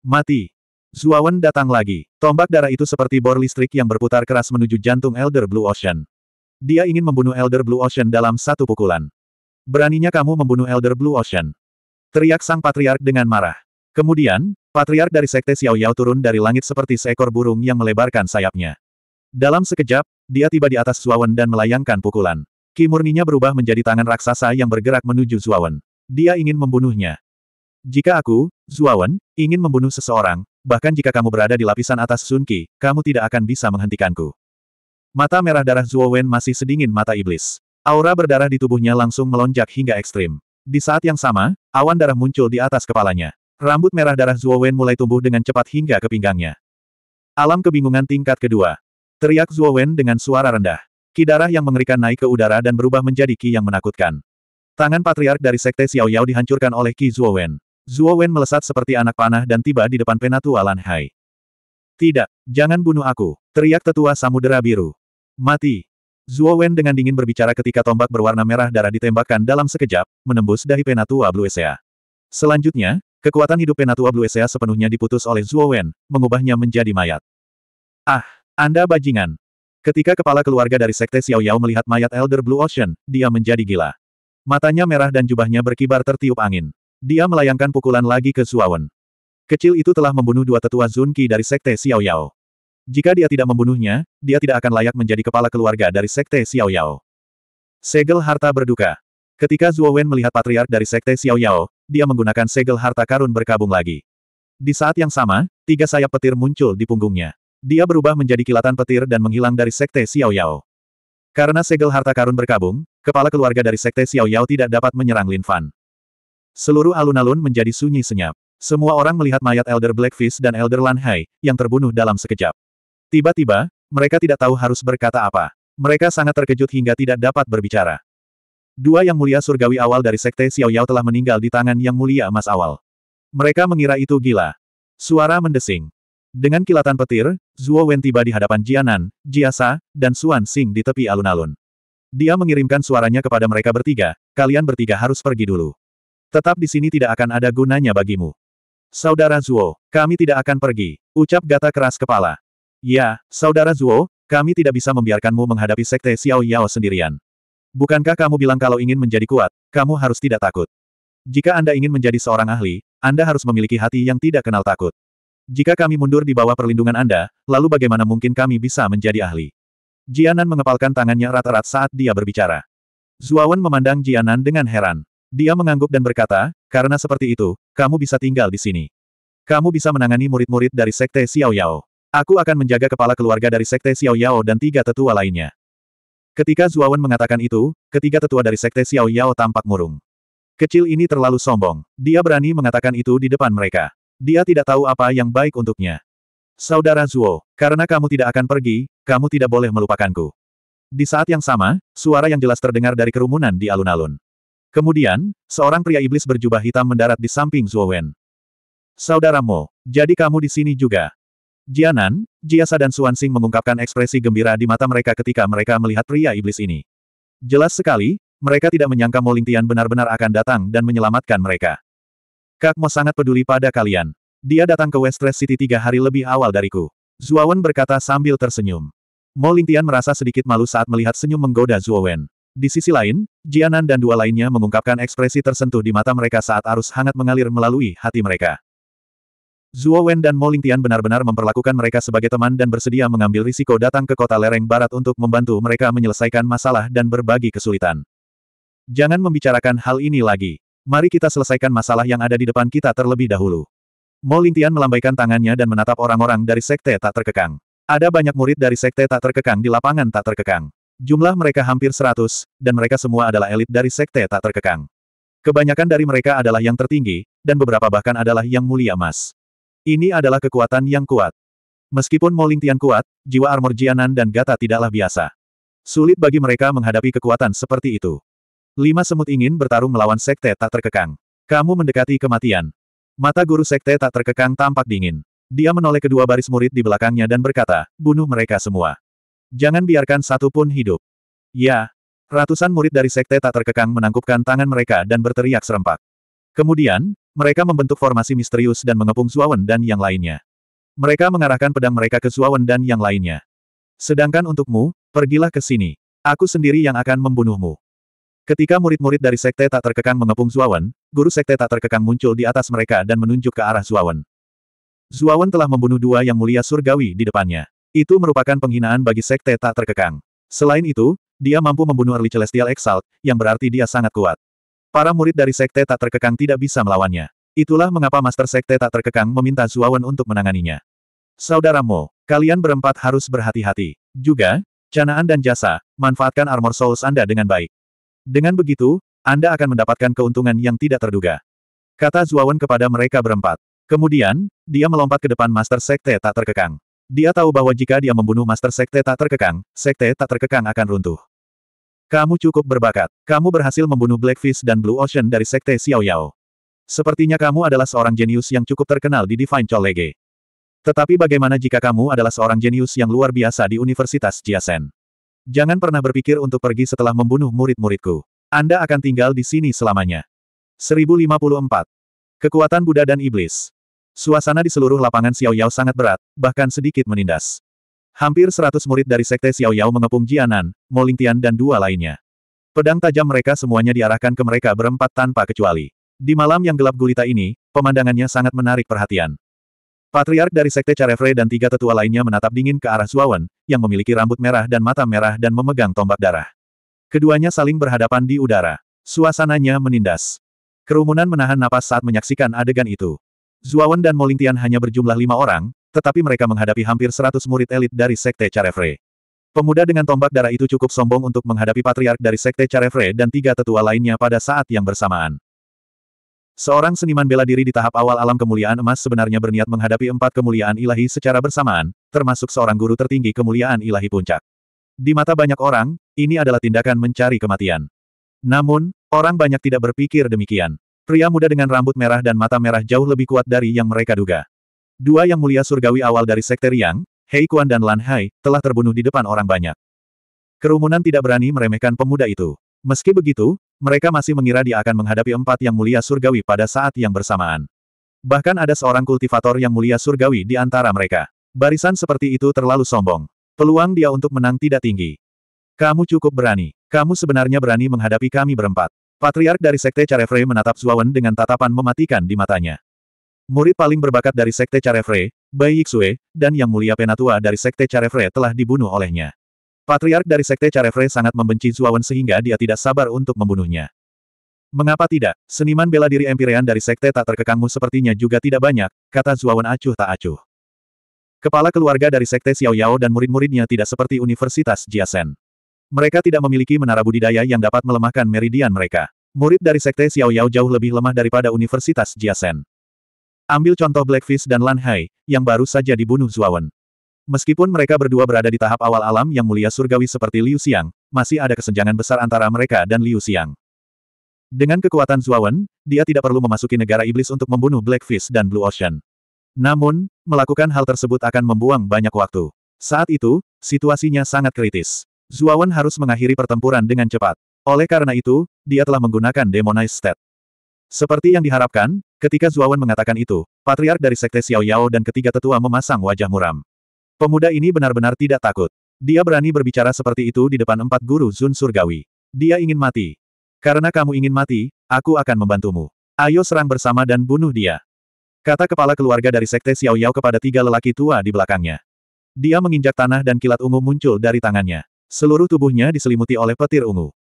Mati. Zuawan datang lagi. Tombak darah itu seperti bor listrik yang berputar keras menuju jantung Elder Blue Ocean. Dia ingin membunuh Elder Blue Ocean dalam satu pukulan. Beraninya kamu membunuh Elder Blue Ocean. Teriak sang patriark dengan marah. Kemudian, patriark dari sekte Xiao Yao turun dari langit seperti seekor burung yang melebarkan sayapnya. Dalam sekejap, dia tiba di atas Zuawan dan melayangkan pukulan. Kimurninya berubah menjadi tangan raksasa yang bergerak menuju Zuawan. Dia ingin membunuhnya. Jika aku, Zuawan, ingin membunuh seseorang, bahkan jika kamu berada di lapisan atas Sun Qi, kamu tidak akan bisa menghentikanku. Mata merah darah Zuawan masih sedingin mata iblis. Aura berdarah di tubuhnya langsung melonjak hingga ekstrim. Di saat yang sama, awan darah muncul di atas kepalanya. Rambut merah darah Zuo Wen mulai tumbuh dengan cepat hingga ke pinggangnya. Alam kebingungan tingkat kedua. Teriak Zuo Wen dengan suara rendah. Ki darah yang mengerikan naik ke udara dan berubah menjadi Ki yang menakutkan. Tangan patriark dari Sekte Xiao Yao dihancurkan oleh Ki Zuo Wen. Zuo Wen melesat seperti anak panah dan tiba di depan Penatua Lan Hai. Tidak, jangan bunuh aku, teriak tetua samudera biru. Mati. Zuo Wen dengan dingin berbicara ketika tombak berwarna merah darah ditembakkan dalam sekejap, menembus dahi Penatua Blue Sea. Selanjutnya, Kekuatan hidup Penatua Blue Sea sepenuhnya diputus oleh Zuo Wen, mengubahnya menjadi mayat. Ah, Anda bajingan. Ketika kepala keluarga dari Sekte Xiao Yao melihat mayat Elder Blue Ocean, dia menjadi gila. Matanya merah dan jubahnya berkibar tertiup angin. Dia melayangkan pukulan lagi ke Zuo Wen. Kecil itu telah membunuh dua tetua Zun Qi dari Sekte Xiao Yao. Jika dia tidak membunuhnya, dia tidak akan layak menjadi kepala keluarga dari Sekte Xiao Yao. Segel harta berduka. Ketika Zuo Wen melihat patriark dari Sekte Xiao Yao, dia menggunakan segel harta karun berkabung lagi. Di saat yang sama, tiga sayap petir muncul di punggungnya. Dia berubah menjadi kilatan petir dan menghilang dari sekte Xiao Yao. Karena segel harta karun berkabung, kepala keluarga dari sekte Xiao Yao tidak dapat menyerang Lin Fan. Seluruh alun-alun menjadi sunyi senyap. Semua orang melihat mayat Elder Blackfish dan Elder Lan Hai, yang terbunuh dalam sekejap. Tiba-tiba, mereka tidak tahu harus berkata apa. Mereka sangat terkejut hingga tidak dapat berbicara. Dua yang mulia surgawi awal dari Sekte Xiao Yao telah meninggal di tangan yang mulia emas awal. Mereka mengira itu gila. Suara mendesing. Dengan kilatan petir, Zuo Wen tiba di hadapan Jianan, Jiasa, dan Suan Xing di tepi alun-alun. Dia mengirimkan suaranya kepada mereka bertiga, kalian bertiga harus pergi dulu. Tetap di sini tidak akan ada gunanya bagimu. Saudara Zuo, kami tidak akan pergi, ucap Gata keras kepala. Ya, Saudara Zuo, kami tidak bisa membiarkanmu menghadapi Sekte Xiao Yao sendirian. Bukankah kamu bilang kalau ingin menjadi kuat, kamu harus tidak takut? Jika Anda ingin menjadi seorang ahli, Anda harus memiliki hati yang tidak kenal takut. Jika kami mundur di bawah perlindungan Anda, lalu bagaimana mungkin kami bisa menjadi ahli? Jianan mengepalkan tangannya rata-rata saat dia berbicara. Zuawan memandang Jianan dengan heran. Dia mengangguk dan berkata, karena seperti itu, kamu bisa tinggal di sini. Kamu bisa menangani murid-murid dari Sekte Xiao Yao. Aku akan menjaga kepala keluarga dari Sekte Xiao Yao dan tiga tetua lainnya. Ketika Zuawan mengatakan itu, ketiga tetua dari Sekte Xiao Yao tampak murung. Kecil ini terlalu sombong. Dia berani mengatakan itu di depan mereka. Dia tidak tahu apa yang baik untuknya. Saudara Zuo, karena kamu tidak akan pergi, kamu tidak boleh melupakanku. Di saat yang sama, suara yang jelas terdengar dari kerumunan di alun-alun. Kemudian, seorang pria iblis berjubah hitam mendarat di samping Zuo Wen. Saudaramu, jadi kamu di sini juga. Jianan, Jiasa dan Xuanxing mengungkapkan ekspresi gembira di mata mereka ketika mereka melihat pria iblis ini. Jelas sekali, mereka tidak menyangka Lingtian benar-benar akan datang dan menyelamatkan mereka. Kak Mo sangat peduli pada kalian. Dia datang ke Westres City tiga hari lebih awal dariku. Zuowen berkata sambil tersenyum. Mo Lingtian merasa sedikit malu saat melihat senyum menggoda Zuowen. Di sisi lain, Jianan dan dua lainnya mengungkapkan ekspresi tersentuh di mata mereka saat arus hangat mengalir melalui hati mereka. Zuo Wen dan Mo Lingtian benar-benar memperlakukan mereka sebagai teman dan bersedia mengambil risiko datang ke kota lereng barat untuk membantu mereka menyelesaikan masalah dan berbagi kesulitan. Jangan membicarakan hal ini lagi. Mari kita selesaikan masalah yang ada di depan kita terlebih dahulu. Mo Lingtian melambaikan tangannya dan menatap orang-orang dari sekte tak terkekang. Ada banyak murid dari sekte tak terkekang di lapangan tak terkekang. Jumlah mereka hampir seratus, dan mereka semua adalah elit dari sekte tak terkekang. Kebanyakan dari mereka adalah yang tertinggi, dan beberapa bahkan adalah yang mulia emas. Ini adalah kekuatan yang kuat. Meskipun Moling Tian kuat, jiwa armor Jianan dan Gata tidaklah biasa. Sulit bagi mereka menghadapi kekuatan seperti itu. Lima semut ingin bertarung melawan sekte tak terkekang. Kamu mendekati kematian. Mata guru sekte tak terkekang tampak dingin. Dia menoleh kedua baris murid di belakangnya dan berkata, bunuh mereka semua. Jangan biarkan satu pun hidup. Ya. Ratusan murid dari sekte tak terkekang menangkupkan tangan mereka dan berteriak serempak. Kemudian, mereka membentuk formasi misterius dan mengepung Zuawan dan yang lainnya. Mereka mengarahkan pedang mereka ke Zuawan dan yang lainnya. Sedangkan untukmu, pergilah ke sini. Aku sendiri yang akan membunuhmu. Ketika murid-murid dari sekte tak terkekang mengepung Zuawan, guru sekte tak terkekang muncul di atas mereka dan menunjuk ke arah Zuawan. Zuawan telah membunuh dua yang mulia surgawi di depannya. Itu merupakan penghinaan bagi sekte tak terkekang. Selain itu, dia mampu membunuh Early Celestial Exalt, yang berarti dia sangat kuat. Para murid dari sekte tak terkekang tidak bisa melawannya. Itulah mengapa Master Sekte tak terkekang meminta Zuawan untuk menanganinya. Saudara Mo, kalian berempat harus berhati-hati. Juga, canaan dan jasa, manfaatkan armor souls Anda dengan baik. Dengan begitu, Anda akan mendapatkan keuntungan yang tidak terduga. Kata Zuawan kepada mereka berempat. Kemudian, dia melompat ke depan Master Sekte tak terkekang. Dia tahu bahwa jika dia membunuh Master Sekte tak terkekang, Sekte tak terkekang akan runtuh. Kamu cukup berbakat. Kamu berhasil membunuh Blackfish dan Blue Ocean dari Sekte Xiao Yao. Sepertinya kamu adalah seorang jenius yang cukup terkenal di Divine Cholege. Tetapi bagaimana jika kamu adalah seorang jenius yang luar biasa di Universitas Jiasen? Jangan pernah berpikir untuk pergi setelah membunuh murid-muridku. Anda akan tinggal di sini selamanya. 1054. Kekuatan Buddha dan Iblis. Suasana di seluruh lapangan Xiao Yao sangat berat, bahkan sedikit menindas. Hampir seratus murid dari Sekte Xiao Yao mengepung Jianan, Lingtian dan dua lainnya. Pedang tajam mereka semuanya diarahkan ke mereka berempat tanpa kecuali. Di malam yang gelap gulita ini, pemandangannya sangat menarik perhatian. Patriark dari Sekte Carefre dan tiga tetua lainnya menatap dingin ke arah Zuawan, yang memiliki rambut merah dan mata merah dan memegang tombak darah. Keduanya saling berhadapan di udara. Suasananya menindas. Kerumunan menahan napas saat menyaksikan adegan itu. Zuawan dan Molintian hanya berjumlah lima orang, tetapi mereka menghadapi hampir seratus murid elit dari Sekte Carefre. Pemuda dengan tombak darah itu cukup sombong untuk menghadapi patriark dari Sekte Carefre dan tiga tetua lainnya pada saat yang bersamaan. Seorang seniman bela diri di tahap awal alam kemuliaan emas sebenarnya berniat menghadapi empat kemuliaan ilahi secara bersamaan, termasuk seorang guru tertinggi kemuliaan ilahi puncak. Di mata banyak orang, ini adalah tindakan mencari kematian. Namun, orang banyak tidak berpikir demikian. Pria muda dengan rambut merah dan mata merah jauh lebih kuat dari yang mereka duga. Dua yang mulia surgawi awal dari Sekte Riang, Hei Kuan dan Lan Hai, telah terbunuh di depan orang banyak. Kerumunan tidak berani meremehkan pemuda itu. Meski begitu, mereka masih mengira dia akan menghadapi empat yang mulia surgawi pada saat yang bersamaan. Bahkan ada seorang kultivator yang mulia surgawi di antara mereka. Barisan seperti itu terlalu sombong. Peluang dia untuk menang tidak tinggi. Kamu cukup berani. Kamu sebenarnya berani menghadapi kami berempat. Patriark dari Sekte Carefrey menatap Zuawan dengan tatapan mematikan di matanya. Murid paling berbakat dari Sekte Carefre, Bai Yixue, dan Yang Mulia Penatua dari Sekte Carefre telah dibunuh olehnya. Patriark dari Sekte Carefre sangat membenci Zuawan sehingga dia tidak sabar untuk membunuhnya. Mengapa tidak? Seniman bela diri empirean dari Sekte tak terkekangmu sepertinya juga tidak banyak, kata Zuawan acuh tak acuh. Kepala keluarga dari Sekte Xiao Yao dan murid-muridnya tidak seperti Universitas Jiasen. Mereka tidak memiliki menara budidaya yang dapat melemahkan meridian mereka. Murid dari Sekte Xiao Yao jauh lebih lemah daripada Universitas Jiasen. Ambil contoh Blackfish dan Lanhai yang baru saja dibunuh Zuawan. Meskipun mereka berdua berada di tahap awal alam yang mulia surgawi seperti Liu Xiang, masih ada kesenjangan besar antara mereka dan Liu Xiang. Dengan kekuatan Zuawan, dia tidak perlu memasuki negara iblis untuk membunuh Blackfish dan Blue Ocean. Namun, melakukan hal tersebut akan membuang banyak waktu. Saat itu, situasinya sangat kritis. Zuawan harus mengakhiri pertempuran dengan cepat. Oleh karena itu, dia telah menggunakan Demonize State. Seperti yang diharapkan, Ketika Zuawan mengatakan itu, patriark dari sekte Xiao Yao dan ketiga tetua memasang wajah muram. Pemuda ini benar-benar tidak takut. Dia berani berbicara seperti itu di depan empat guru Zun Surgawi. Dia ingin mati. Karena kamu ingin mati, aku akan membantumu. Ayo serang bersama dan bunuh dia. Kata kepala keluarga dari sekte Xiao Yao kepada tiga lelaki tua di belakangnya. Dia menginjak tanah dan kilat ungu muncul dari tangannya. Seluruh tubuhnya diselimuti oleh petir ungu.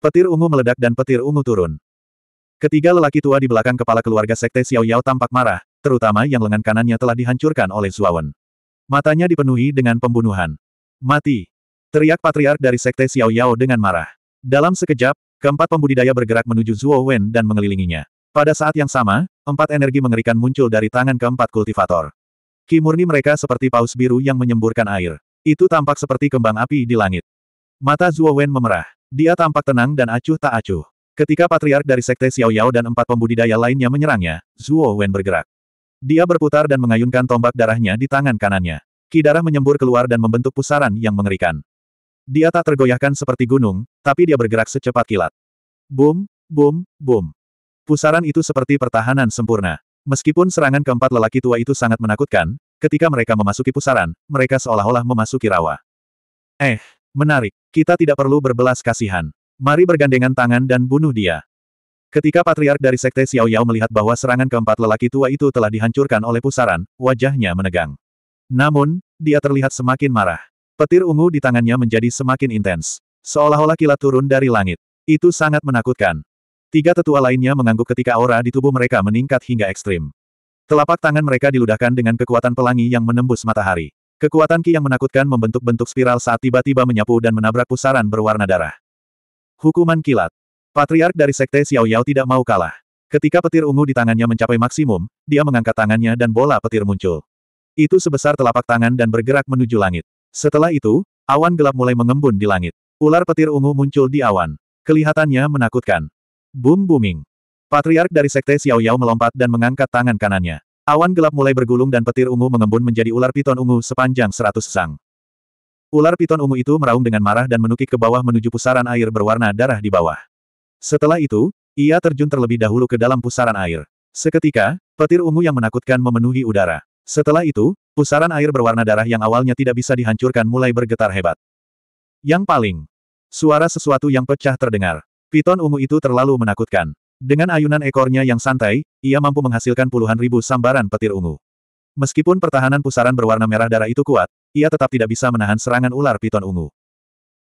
Petir ungu meledak dan petir ungu turun. Ketiga lelaki tua di belakang kepala keluarga Sekte Xiao Yao tampak marah, terutama yang lengan kanannya telah dihancurkan oleh Zuawan. Matanya dipenuhi dengan pembunuhan. Mati! Teriak patriark dari Sekte Xiao Yao dengan marah. Dalam sekejap, keempat pembudidaya bergerak menuju Zuo Wen dan mengelilinginya. Pada saat yang sama, empat energi mengerikan muncul dari tangan keempat kultivator. Kimurni mereka seperti paus biru yang menyemburkan air. Itu tampak seperti kembang api di langit. Mata Zuo Wen memerah. Dia tampak tenang dan acuh tak acuh. Ketika patriark dari sekte Xiao Yao dan empat pembudidaya lainnya menyerangnya, Zuo Wen bergerak. Dia berputar dan mengayunkan tombak darahnya di tangan kanannya. Ki darah menyembur keluar dan membentuk pusaran yang mengerikan. Dia tak tergoyahkan seperti gunung, tapi dia bergerak secepat kilat. Boom, boom, boom. Pusaran itu seperti pertahanan sempurna. Meskipun serangan keempat lelaki tua itu sangat menakutkan, ketika mereka memasuki pusaran, mereka seolah-olah memasuki rawa. Eh, menarik. Kita tidak perlu berbelas kasihan. Mari bergandengan tangan dan bunuh dia. Ketika patriark dari sekte Xiao Yao melihat bahwa serangan keempat lelaki tua itu telah dihancurkan oleh pusaran, wajahnya menegang. Namun, dia terlihat semakin marah. Petir ungu di tangannya menjadi semakin intens. Seolah-olah kilat turun dari langit. Itu sangat menakutkan. Tiga tetua lainnya mengangguk ketika aura di tubuh mereka meningkat hingga ekstrim. Telapak tangan mereka diludahkan dengan kekuatan pelangi yang menembus matahari. Kekuatan ki yang menakutkan membentuk bentuk spiral saat tiba-tiba menyapu dan menabrak pusaran berwarna darah. Hukuman kilat. Patriark dari Sekte Xiao Yao tidak mau kalah. Ketika petir ungu di tangannya mencapai maksimum, dia mengangkat tangannya dan bola petir muncul. Itu sebesar telapak tangan dan bergerak menuju langit. Setelah itu, awan gelap mulai mengembun di langit. Ular petir ungu muncul di awan. Kelihatannya menakutkan. Boom booming. Patriark dari Sekte Xiao Yao melompat dan mengangkat tangan kanannya. Awan gelap mulai bergulung dan petir ungu mengembun menjadi ular piton ungu sepanjang seratus sang. Ular piton ungu itu meraung dengan marah dan menukik ke bawah menuju pusaran air berwarna darah di bawah. Setelah itu, ia terjun terlebih dahulu ke dalam pusaran air. Seketika, petir ungu yang menakutkan memenuhi udara. Setelah itu, pusaran air berwarna darah yang awalnya tidak bisa dihancurkan mulai bergetar hebat. Yang paling, suara sesuatu yang pecah terdengar. Piton ungu itu terlalu menakutkan. Dengan ayunan ekornya yang santai, ia mampu menghasilkan puluhan ribu sambaran petir ungu. Meskipun pertahanan pusaran berwarna merah darah itu kuat, ia tetap tidak bisa menahan serangan ular piton ungu.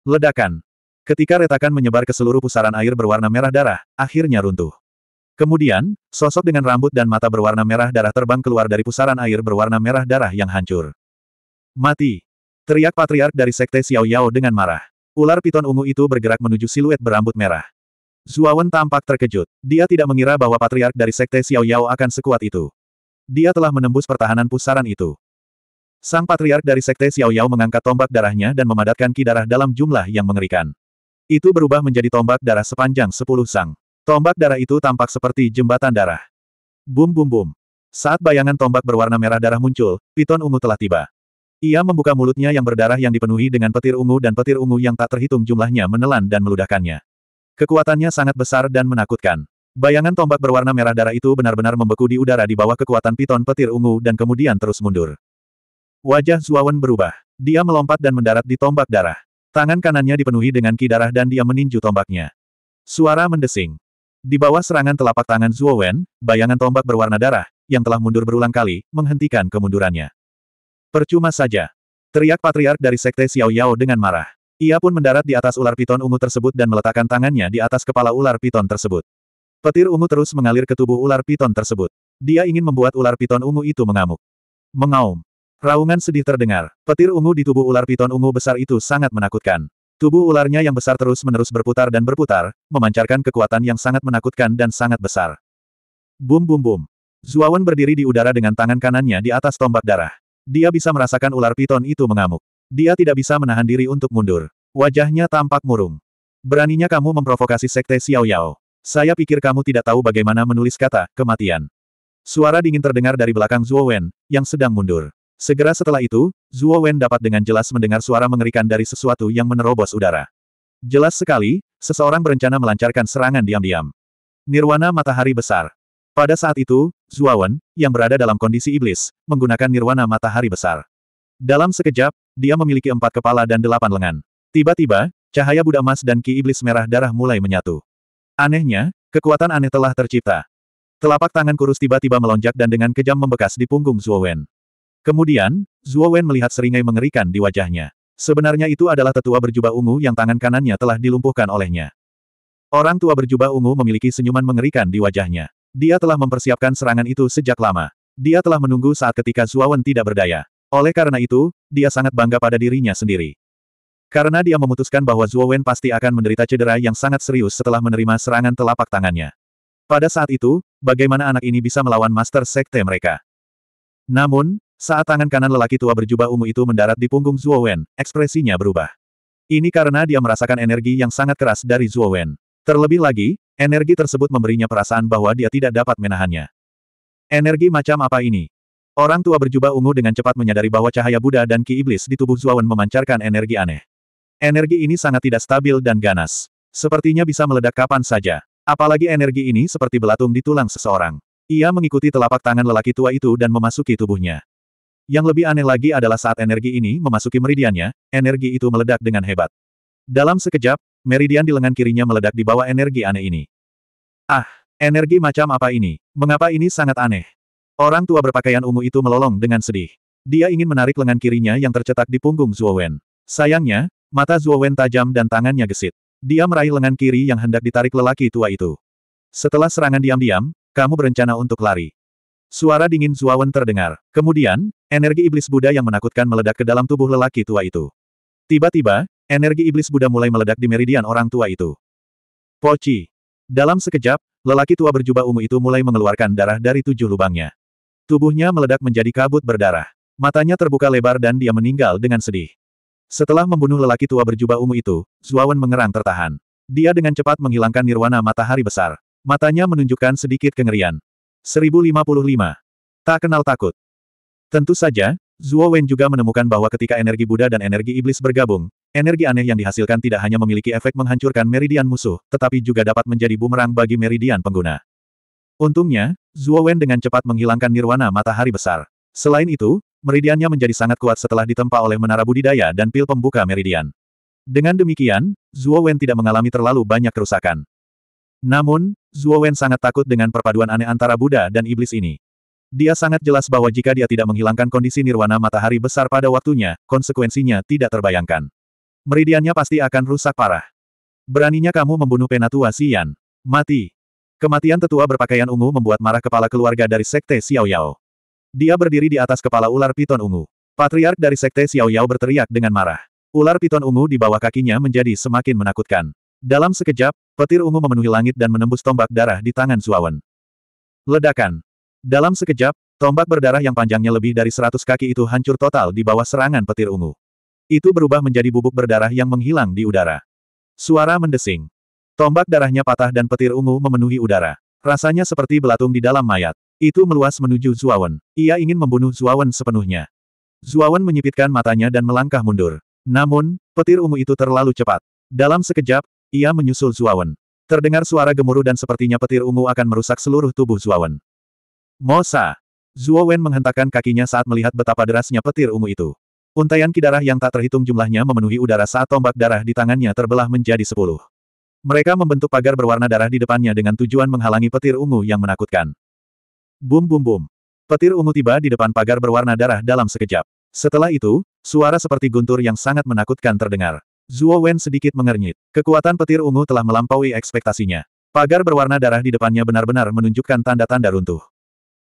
Ledakan. Ketika retakan menyebar ke seluruh pusaran air berwarna merah darah, akhirnya runtuh. Kemudian, sosok dengan rambut dan mata berwarna merah darah terbang keluar dari pusaran air berwarna merah darah yang hancur. Mati! Teriak patriark dari sekte Xiao Yao dengan marah. Ular piton ungu itu bergerak menuju siluet berambut merah. Zuawan tampak terkejut. Dia tidak mengira bahwa patriark dari sekte Xiao Yao akan sekuat itu. Dia telah menembus pertahanan pusaran itu. Sang patriark dari sekte Xiao Yao mengangkat tombak darahnya dan memadatkan ki darah dalam jumlah yang mengerikan. Itu berubah menjadi tombak darah sepanjang sepuluh sang. Tombak darah itu tampak seperti jembatan darah. Bum bum bum. Saat bayangan tombak berwarna merah darah muncul, piton ungu telah tiba. Ia membuka mulutnya yang berdarah yang dipenuhi dengan petir ungu dan petir ungu yang tak terhitung jumlahnya menelan dan meludahkannya. Kekuatannya sangat besar dan menakutkan. Bayangan tombak berwarna merah darah itu benar-benar membeku di udara di bawah kekuatan piton petir ungu dan kemudian terus mundur. Wajah Zuawan berubah. Dia melompat dan mendarat di tombak darah. Tangan kanannya dipenuhi dengan ki darah dan dia meninju tombaknya. Suara mendesing. Di bawah serangan telapak tangan Zuowen, bayangan tombak berwarna darah, yang telah mundur berulang kali, menghentikan kemundurannya. Percuma saja. Teriak patriark dari sekte Xiao Yao dengan marah. Ia pun mendarat di atas ular piton ungu tersebut dan meletakkan tangannya di atas kepala ular piton tersebut. Petir ungu terus mengalir ke tubuh ular piton tersebut. Dia ingin membuat ular piton ungu itu mengamuk. Mengaum. Raungan sedih terdengar. Petir ungu di tubuh ular piton ungu besar itu sangat menakutkan. Tubuh ularnya yang besar terus-menerus berputar dan berputar, memancarkan kekuatan yang sangat menakutkan dan sangat besar. Bum bum bum. Zuawan berdiri di udara dengan tangan kanannya di atas tombak darah. Dia bisa merasakan ular piton itu mengamuk. Dia tidak bisa menahan diri untuk mundur. Wajahnya tampak murung. Beraninya kamu memprovokasi sekte Xiao Yao. Saya pikir kamu tidak tahu bagaimana menulis kata, kematian. Suara dingin terdengar dari belakang Zuo yang sedang mundur. Segera setelah itu, Zuo Wen dapat dengan jelas mendengar suara mengerikan dari sesuatu yang menerobos udara. Jelas sekali, seseorang berencana melancarkan serangan diam-diam. Nirwana Matahari Besar. Pada saat itu, Zuo Wen, yang berada dalam kondisi iblis, menggunakan Nirwana Matahari Besar. Dalam sekejap, dia memiliki empat kepala dan delapan lengan. Tiba-tiba, cahaya Buddha emas dan ki iblis merah darah mulai menyatu. Anehnya, kekuatan aneh telah tercipta. Telapak tangan kurus tiba-tiba melonjak dan dengan kejam membekas di punggung Zuo Wen. Kemudian, Zhuo Wen melihat seringai mengerikan di wajahnya. Sebenarnya itu adalah tetua berjubah ungu yang tangan kanannya telah dilumpuhkan olehnya. Orang tua berjubah ungu memiliki senyuman mengerikan di wajahnya. Dia telah mempersiapkan serangan itu sejak lama. Dia telah menunggu saat ketika Wen tidak berdaya. Oleh karena itu, dia sangat bangga pada dirinya sendiri. Karena dia memutuskan bahwa Wen pasti akan menderita cedera yang sangat serius setelah menerima serangan telapak tangannya. Pada saat itu, bagaimana anak ini bisa melawan Master Sekte mereka? Namun, saat tangan kanan lelaki tua berjubah ungu itu mendarat di punggung Zhuo Wen, ekspresinya berubah. Ini karena dia merasakan energi yang sangat keras dari Zhuo Wen. Terlebih lagi, energi tersebut memberinya perasaan bahwa dia tidak dapat menahannya. Energi macam apa ini? Orang tua berjubah ungu dengan cepat menyadari bahwa cahaya Buddha dan ki iblis di tubuh Zhuo Wen memancarkan energi aneh. Energi ini sangat tidak stabil dan ganas. Sepertinya bisa meledak kapan saja. Apalagi energi ini seperti belatung di tulang seseorang. Ia mengikuti telapak tangan lelaki tua itu dan memasuki tubuhnya. Yang lebih aneh lagi adalah saat energi ini memasuki meridiannya, energi itu meledak dengan hebat. Dalam sekejap, meridian di lengan kirinya meledak di bawah energi aneh ini. Ah, energi macam apa ini? Mengapa ini sangat aneh? Orang tua berpakaian ungu itu melolong dengan sedih. Dia ingin menarik lengan kirinya yang tercetak di punggung Wen. Sayangnya, mata Wen tajam dan tangannya gesit. Dia meraih lengan kiri yang hendak ditarik lelaki tua itu. Setelah serangan diam-diam, kamu berencana untuk lari. Suara dingin Wen terdengar. Kemudian, Energi iblis Buddha yang menakutkan meledak ke dalam tubuh lelaki tua itu. Tiba-tiba, energi iblis Buddha mulai meledak di meridian orang tua itu. Poci. Dalam sekejap, lelaki tua berjubah ungu itu mulai mengeluarkan darah dari tujuh lubangnya. Tubuhnya meledak menjadi kabut berdarah. Matanya terbuka lebar dan dia meninggal dengan sedih. Setelah membunuh lelaki tua berjubah ungu itu, Zuawan mengerang tertahan. Dia dengan cepat menghilangkan nirwana matahari besar. Matanya menunjukkan sedikit kengerian. 1055. Tak kenal takut. Tentu saja, Zhuo Wen juga menemukan bahwa ketika energi Buddha dan energi iblis bergabung, energi aneh yang dihasilkan tidak hanya memiliki efek menghancurkan meridian musuh, tetapi juga dapat menjadi bumerang bagi meridian pengguna. Untungnya, Zhuo Wen dengan cepat menghilangkan nirwana matahari besar. Selain itu, meridiannya menjadi sangat kuat setelah ditempa oleh menara budidaya dan pil pembuka meridian. Dengan demikian, Zhuo Wen tidak mengalami terlalu banyak kerusakan. Namun, Zhuo Wen sangat takut dengan perpaduan aneh antara Buddha dan iblis ini. Dia sangat jelas bahwa jika dia tidak menghilangkan kondisi nirwana matahari besar pada waktunya, konsekuensinya tidak terbayangkan. Meridiannya pasti akan rusak parah. Beraninya kamu membunuh penatua Xian. Mati. Kematian tetua berpakaian ungu membuat marah kepala keluarga dari sekte Xiao Yao. Dia berdiri di atas kepala ular piton ungu. Patriark dari sekte Xiao Yao berteriak dengan marah. Ular piton ungu di bawah kakinya menjadi semakin menakutkan. Dalam sekejap, petir ungu memenuhi langit dan menembus tombak darah di tangan Zuawan. Ledakan. Dalam sekejap, tombak berdarah yang panjangnya lebih dari seratus kaki itu hancur total di bawah serangan petir ungu. Itu berubah menjadi bubuk berdarah yang menghilang di udara. Suara mendesing. Tombak darahnya patah dan petir ungu memenuhi udara. Rasanya seperti belatung di dalam mayat. Itu meluas menuju Zuawan. Ia ingin membunuh Zuawan sepenuhnya. Zuawan menyipitkan matanya dan melangkah mundur. Namun, petir ungu itu terlalu cepat. Dalam sekejap, ia menyusul Zuawan. Terdengar suara gemuruh dan sepertinya petir ungu akan merusak seluruh tubuh Zuawan. Mosa! Zuo Wen menghentakkan kakinya saat melihat betapa derasnya petir ungu itu. Untaian kidarah yang tak terhitung jumlahnya memenuhi udara saat tombak darah di tangannya terbelah menjadi sepuluh. Mereka membentuk pagar berwarna darah di depannya dengan tujuan menghalangi petir ungu yang menakutkan. Bum bum bum. Petir ungu tiba di depan pagar berwarna darah dalam sekejap. Setelah itu, suara seperti guntur yang sangat menakutkan terdengar. Zuo Wen sedikit mengernyit. Kekuatan petir ungu telah melampaui ekspektasinya. Pagar berwarna darah di depannya benar-benar menunjukkan tanda-tanda runtuh.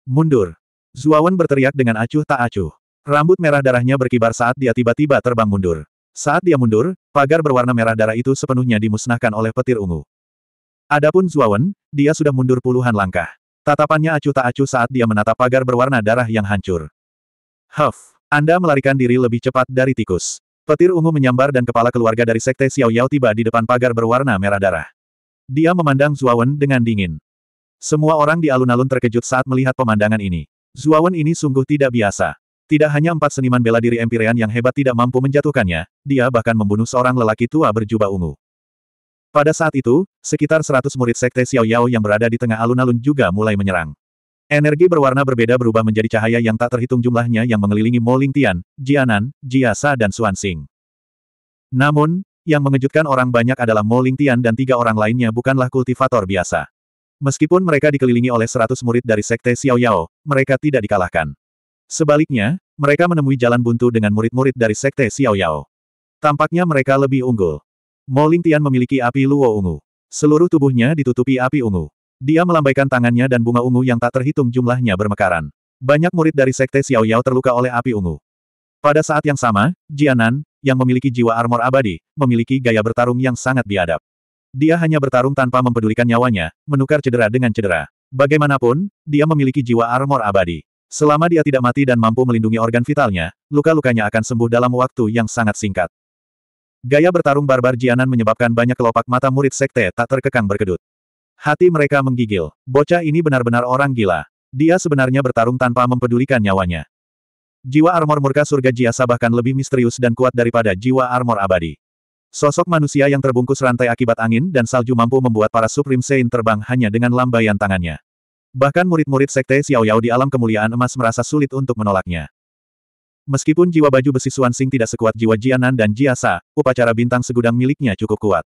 Mundur. Zuawan berteriak dengan acuh tak acuh. Rambut merah darahnya berkibar saat dia tiba-tiba terbang mundur. Saat dia mundur, pagar berwarna merah darah itu sepenuhnya dimusnahkan oleh petir ungu. Adapun Zuawan, dia sudah mundur puluhan langkah. Tatapannya acuh tak acuh saat dia menatap pagar berwarna darah yang hancur. Huff, Anda melarikan diri lebih cepat dari tikus. Petir ungu menyambar dan kepala keluarga dari Sekte Xiao Yao tiba di depan pagar berwarna merah darah. Dia memandang Zuawan dengan dingin. Semua orang di alun-alun terkejut saat melihat pemandangan ini. Zuawan ini sungguh tidak biasa. Tidak hanya empat seniman bela diri Empyrean yang hebat tidak mampu menjatuhkannya, dia bahkan membunuh seorang lelaki tua berjubah ungu. Pada saat itu, sekitar 100 murid sekte Xiao Yao yang berada di tengah alun-alun juga mulai menyerang. Energi berwarna berbeda berubah menjadi cahaya yang tak terhitung jumlahnya yang mengelilingi Mo Lingtian, Jianan, Jia Jiasa dan Xuan Xing. Namun, yang mengejutkan orang banyak adalah Mo Lingtian dan tiga orang lainnya bukanlah kultivator biasa. Meskipun mereka dikelilingi oleh seratus murid dari Sekte Xiao Yao, mereka tidak dikalahkan. Sebaliknya, mereka menemui jalan buntu dengan murid-murid dari Sekte Xiao Yao. Tampaknya mereka lebih unggul. Mo Lingtian memiliki api luo ungu. Seluruh tubuhnya ditutupi api ungu. Dia melambaikan tangannya dan bunga ungu yang tak terhitung jumlahnya bermekaran. Banyak murid dari Sekte Xiao Yao terluka oleh api ungu. Pada saat yang sama, Jianan, yang memiliki jiwa armor abadi, memiliki gaya bertarung yang sangat biadab. Dia hanya bertarung tanpa mempedulikan nyawanya, menukar cedera dengan cedera. Bagaimanapun, dia memiliki jiwa armor abadi. Selama dia tidak mati dan mampu melindungi organ vitalnya, luka-lukanya akan sembuh dalam waktu yang sangat singkat. Gaya bertarung barbar Jianan menyebabkan banyak kelopak mata murid sekte tak terkekang berkedut. Hati mereka menggigil. Bocah ini benar-benar orang gila. Dia sebenarnya bertarung tanpa mempedulikan nyawanya. Jiwa armor murka surga Jiasa bahkan lebih misterius dan kuat daripada jiwa armor abadi. Sosok manusia yang terbungkus rantai akibat angin dan salju mampu membuat para Supreme Saint terbang hanya dengan lambaian tangannya. Bahkan murid-murid sekte Xiao Yao di alam kemuliaan emas merasa sulit untuk menolaknya. Meskipun jiwa baju besi Suan Sing tidak sekuat jiwa Jianan dan Jiasa, upacara bintang segudang miliknya cukup kuat.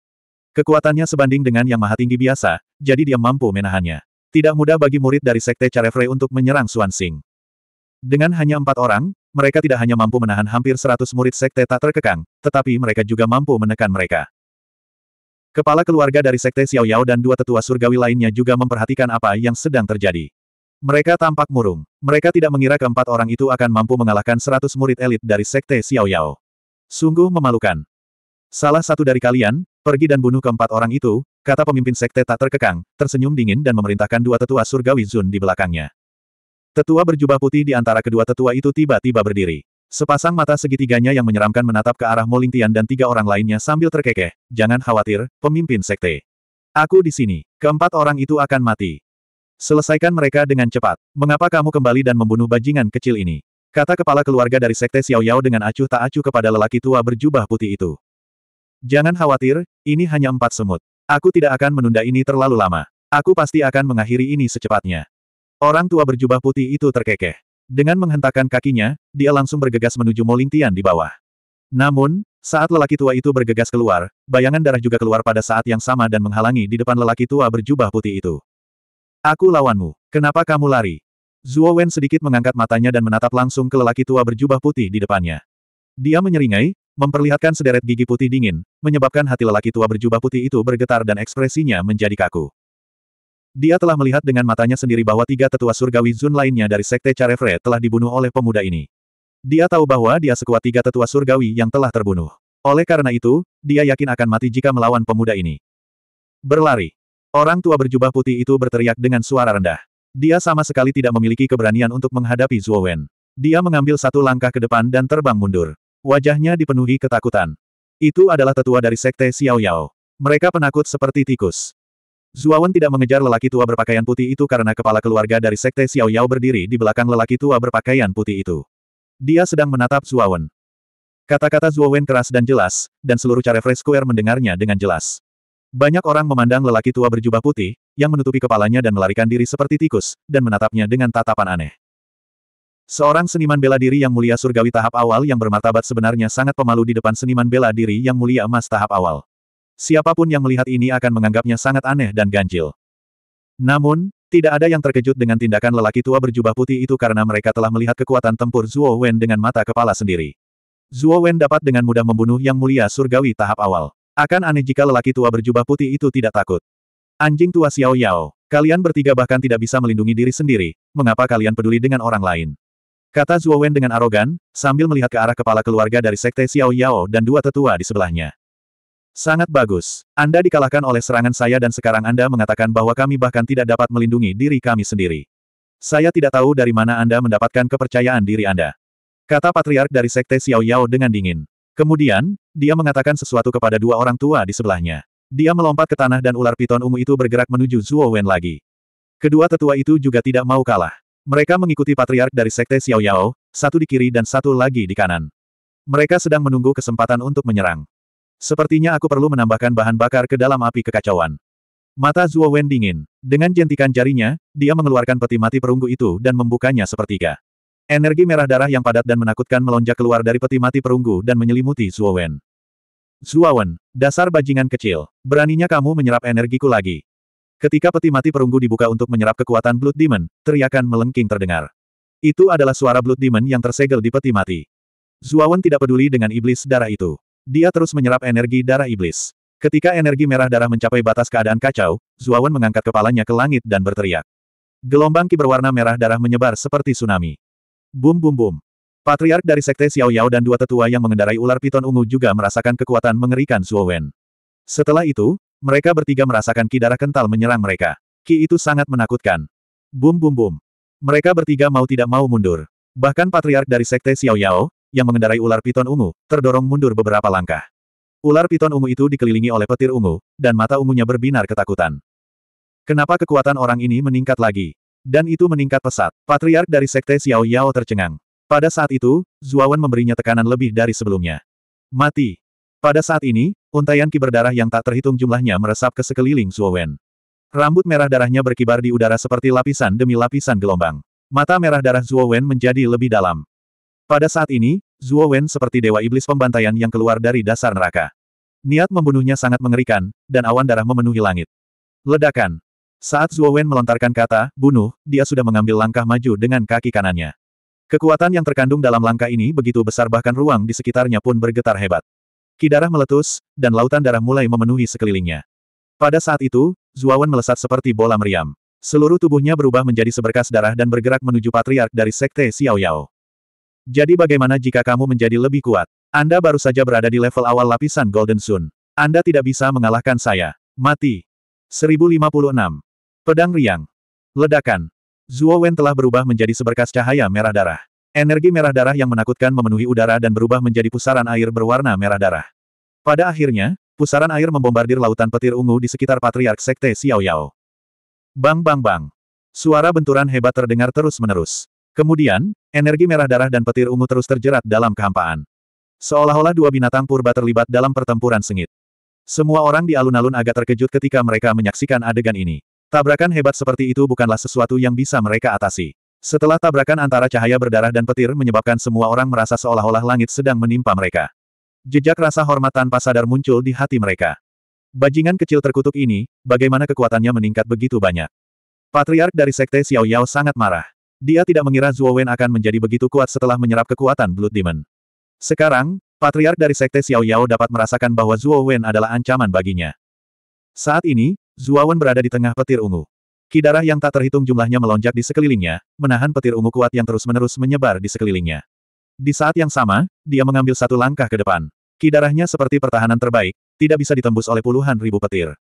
Kekuatannya sebanding dengan yang maha tinggi biasa, jadi dia mampu menahannya. Tidak mudah bagi murid dari sekte Carefree untuk menyerang Suan Sing. Dengan hanya empat orang, mereka tidak hanya mampu menahan hampir seratus murid sekte tak terkekang, tetapi mereka juga mampu menekan mereka. Kepala keluarga dari sekte Xiao Yao dan dua tetua surgawi lainnya juga memperhatikan apa yang sedang terjadi. Mereka tampak murung. Mereka tidak mengira keempat orang itu akan mampu mengalahkan seratus murid elit dari sekte Xiao Yao. Sungguh memalukan. Salah satu dari kalian, pergi dan bunuh keempat orang itu, kata pemimpin sekte tak terkekang, tersenyum dingin dan memerintahkan dua tetua surgawi Zun di belakangnya. Tetua berjubah putih di antara kedua tetua itu tiba-tiba berdiri. Sepasang mata segitiganya yang menyeramkan menatap ke arah Molintian dan tiga orang lainnya sambil terkekeh, jangan khawatir, pemimpin sekte. Aku di sini. Keempat orang itu akan mati. Selesaikan mereka dengan cepat. Mengapa kamu kembali dan membunuh bajingan kecil ini? Kata kepala keluarga dari sekte Xiao Yao dengan acuh tak acuh kepada lelaki tua berjubah putih itu. Jangan khawatir, ini hanya empat semut. Aku tidak akan menunda ini terlalu lama. Aku pasti akan mengakhiri ini secepatnya. Orang tua berjubah putih itu terkekeh. Dengan menghentakkan kakinya, dia langsung bergegas menuju Molintian di bawah. Namun, saat lelaki tua itu bergegas keluar, bayangan darah juga keluar pada saat yang sama dan menghalangi di depan lelaki tua berjubah putih itu. Aku lawanmu. Kenapa kamu lari? Zuo Wen sedikit mengangkat matanya dan menatap langsung ke lelaki tua berjubah putih di depannya. Dia menyeringai, memperlihatkan sederet gigi putih dingin, menyebabkan hati lelaki tua berjubah putih itu bergetar dan ekspresinya menjadi kaku. Dia telah melihat dengan matanya sendiri bahwa tiga tetua surgawi Zun lainnya dari Sekte Carefre telah dibunuh oleh pemuda ini. Dia tahu bahwa dia sekuat tiga tetua surgawi yang telah terbunuh. Oleh karena itu, dia yakin akan mati jika melawan pemuda ini. Berlari. Orang tua berjubah putih itu berteriak dengan suara rendah. Dia sama sekali tidak memiliki keberanian untuk menghadapi Zhuo Wen. Dia mengambil satu langkah ke depan dan terbang mundur. Wajahnya dipenuhi ketakutan. Itu adalah tetua dari Sekte Xiao Yao. Mereka penakut seperti tikus. Zuawan tidak mengejar lelaki tua berpakaian putih itu karena kepala keluarga dari sekte Xiao Yao berdiri di belakang lelaki tua berpakaian putih itu. Dia sedang menatap Zuawan. Kata-kata Zuawan keras dan jelas, dan seluruh Carefrey Square mendengarnya dengan jelas. Banyak orang memandang lelaki tua berjubah putih, yang menutupi kepalanya dan melarikan diri seperti tikus, dan menatapnya dengan tatapan aneh. Seorang seniman bela diri yang mulia surgawi tahap awal yang bermartabat sebenarnya sangat pemalu di depan seniman bela diri yang mulia emas tahap awal siapapun yang melihat ini akan menganggapnya sangat aneh dan ganjil. Namun, tidak ada yang terkejut dengan tindakan lelaki tua berjubah putih itu karena mereka telah melihat kekuatan tempur Zuo Wen dengan mata kepala sendiri. Zuo Wen dapat dengan mudah membunuh yang mulia surgawi tahap awal. Akan aneh jika lelaki tua berjubah putih itu tidak takut. Anjing tua Xiao Yao, kalian bertiga bahkan tidak bisa melindungi diri sendiri, mengapa kalian peduli dengan orang lain? Kata Zuo Wen dengan arogan, sambil melihat ke arah kepala keluarga dari sekte Xiao Yao dan dua tetua di sebelahnya. Sangat bagus. Anda dikalahkan oleh serangan saya dan sekarang Anda mengatakan bahwa kami bahkan tidak dapat melindungi diri kami sendiri. Saya tidak tahu dari mana Anda mendapatkan kepercayaan diri Anda. Kata patriark dari sekte Xiao Yao dengan dingin. Kemudian, dia mengatakan sesuatu kepada dua orang tua di sebelahnya. Dia melompat ke tanah dan ular piton ungu itu bergerak menuju Zhuo Wen lagi. Kedua tetua itu juga tidak mau kalah. Mereka mengikuti patriark dari sekte Xiao Yao, satu di kiri dan satu lagi di kanan. Mereka sedang menunggu kesempatan untuk menyerang. Sepertinya aku perlu menambahkan bahan bakar ke dalam api kekacauan. Mata Zuo Wen dingin. Dengan jentikan jarinya, dia mengeluarkan peti mati perunggu itu dan membukanya sepertiga. Energi merah darah yang padat dan menakutkan melonjak keluar dari peti mati perunggu dan menyelimuti Zuo Wen. Zuo Wen, dasar bajingan kecil, beraninya kamu menyerap energiku lagi. Ketika peti mati perunggu dibuka untuk menyerap kekuatan Blood Demon, teriakan melengking terdengar. Itu adalah suara Blood Demon yang tersegel di peti mati. Zuo Wen tidak peduli dengan iblis darah itu. Dia terus menyerap energi darah iblis. Ketika energi merah darah mencapai batas keadaan kacau, Zuawan mengangkat kepalanya ke langit dan berteriak. Gelombang ki berwarna merah darah menyebar seperti tsunami. Bum bum bum. Patriark dari Sekte Xiao Yao dan dua tetua yang mengendarai ular piton ungu juga merasakan kekuatan mengerikan Zuawan. Setelah itu, mereka bertiga merasakan ki darah kental menyerang mereka. Ki itu sangat menakutkan. Bum bum bum. Mereka bertiga mau tidak mau mundur. Bahkan patriark dari Sekte Xiao Yao, yang mengendarai ular piton ungu, terdorong mundur beberapa langkah. Ular piton ungu itu dikelilingi oleh petir ungu, dan mata ungunya berbinar ketakutan. Kenapa kekuatan orang ini meningkat lagi? Dan itu meningkat pesat. Patriark dari Sekte Xiao Yao tercengang. Pada saat itu, Zuawan memberinya tekanan lebih dari sebelumnya. Mati. Pada saat ini, untaian darah yang tak terhitung jumlahnya meresap ke sekeliling Zuawan. Rambut merah darahnya berkibar di udara seperti lapisan demi lapisan gelombang. Mata merah darah Zuawan menjadi lebih dalam. Pada saat ini, Zuo Wen seperti dewa iblis pembantaian yang keluar dari dasar neraka. Niat membunuhnya sangat mengerikan, dan awan darah memenuhi langit. Ledakan. Saat Zuo Wen melontarkan kata, bunuh, dia sudah mengambil langkah maju dengan kaki kanannya. Kekuatan yang terkandung dalam langkah ini begitu besar bahkan ruang di sekitarnya pun bergetar hebat. Kidarah meletus, dan lautan darah mulai memenuhi sekelilingnya. Pada saat itu, Wen melesat seperti bola meriam. Seluruh tubuhnya berubah menjadi seberkas darah dan bergerak menuju patriark dari Sekte Xiao Yao. Jadi bagaimana jika kamu menjadi lebih kuat? Anda baru saja berada di level awal lapisan Golden Sun. Anda tidak bisa mengalahkan saya. Mati. 1056. Pedang Riang. Ledakan. Zuo Wen telah berubah menjadi seberkas cahaya merah darah. Energi merah darah yang menakutkan memenuhi udara dan berubah menjadi pusaran air berwarna merah darah. Pada akhirnya, pusaran air membombardir lautan petir ungu di sekitar Patriark Sekte Xiao Yao. Bang bang bang. Suara benturan hebat terdengar terus-menerus. Kemudian, energi merah darah dan petir ungu terus terjerat dalam kehampaan. Seolah-olah dua binatang purba terlibat dalam pertempuran sengit. Semua orang di alun-alun agak terkejut ketika mereka menyaksikan adegan ini. Tabrakan hebat seperti itu bukanlah sesuatu yang bisa mereka atasi. Setelah tabrakan antara cahaya berdarah dan petir menyebabkan semua orang merasa seolah-olah langit sedang menimpa mereka. Jejak rasa hormat tanpa sadar muncul di hati mereka. Bajingan kecil terkutuk ini, bagaimana kekuatannya meningkat begitu banyak. Patriark dari Sekte Xiao Yao sangat marah. Dia tidak mengira Zuo Wen akan menjadi begitu kuat setelah menyerap kekuatan Blood Demon. Sekarang, patriark dari Sekte Xiao Yao dapat merasakan bahwa Zuo Wen adalah ancaman baginya. Saat ini, Zuo Wen berada di tengah petir ungu. Kidarah yang tak terhitung jumlahnya melonjak di sekelilingnya, menahan petir ungu kuat yang terus-menerus menyebar di sekelilingnya. Di saat yang sama, dia mengambil satu langkah ke depan. Kidarahnya seperti pertahanan terbaik, tidak bisa ditembus oleh puluhan ribu petir.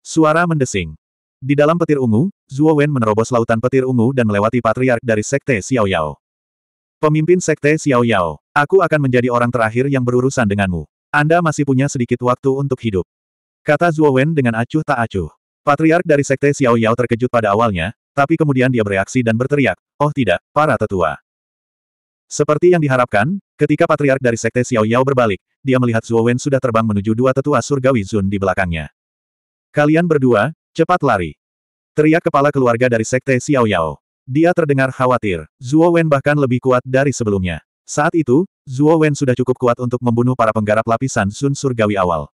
Suara mendesing. Di dalam petir ungu, Zhuo Wen menerobos lautan petir ungu dan melewati patriark dari Sekte Xiao Yao. Pemimpin Sekte Xiao Yao, aku akan menjadi orang terakhir yang berurusan denganmu. Anda masih punya sedikit waktu untuk hidup. Kata Zhuo Wen dengan acuh tak acuh. Patriark dari Sekte Xiao Yao terkejut pada awalnya, tapi kemudian dia bereaksi dan berteriak, Oh tidak, para tetua. Seperti yang diharapkan, ketika Patriark dari Sekte Xiao Yao berbalik, dia melihat Zhuo Wen sudah terbang menuju dua tetua surgawi Zun di belakangnya. Kalian berdua, Cepat lari. Teriak kepala keluarga dari sekte Xiao Yao. Dia terdengar khawatir. Zuo Wen bahkan lebih kuat dari sebelumnya. Saat itu, Zuo Wen sudah cukup kuat untuk membunuh para penggarap lapisan Sun Surgawi awal.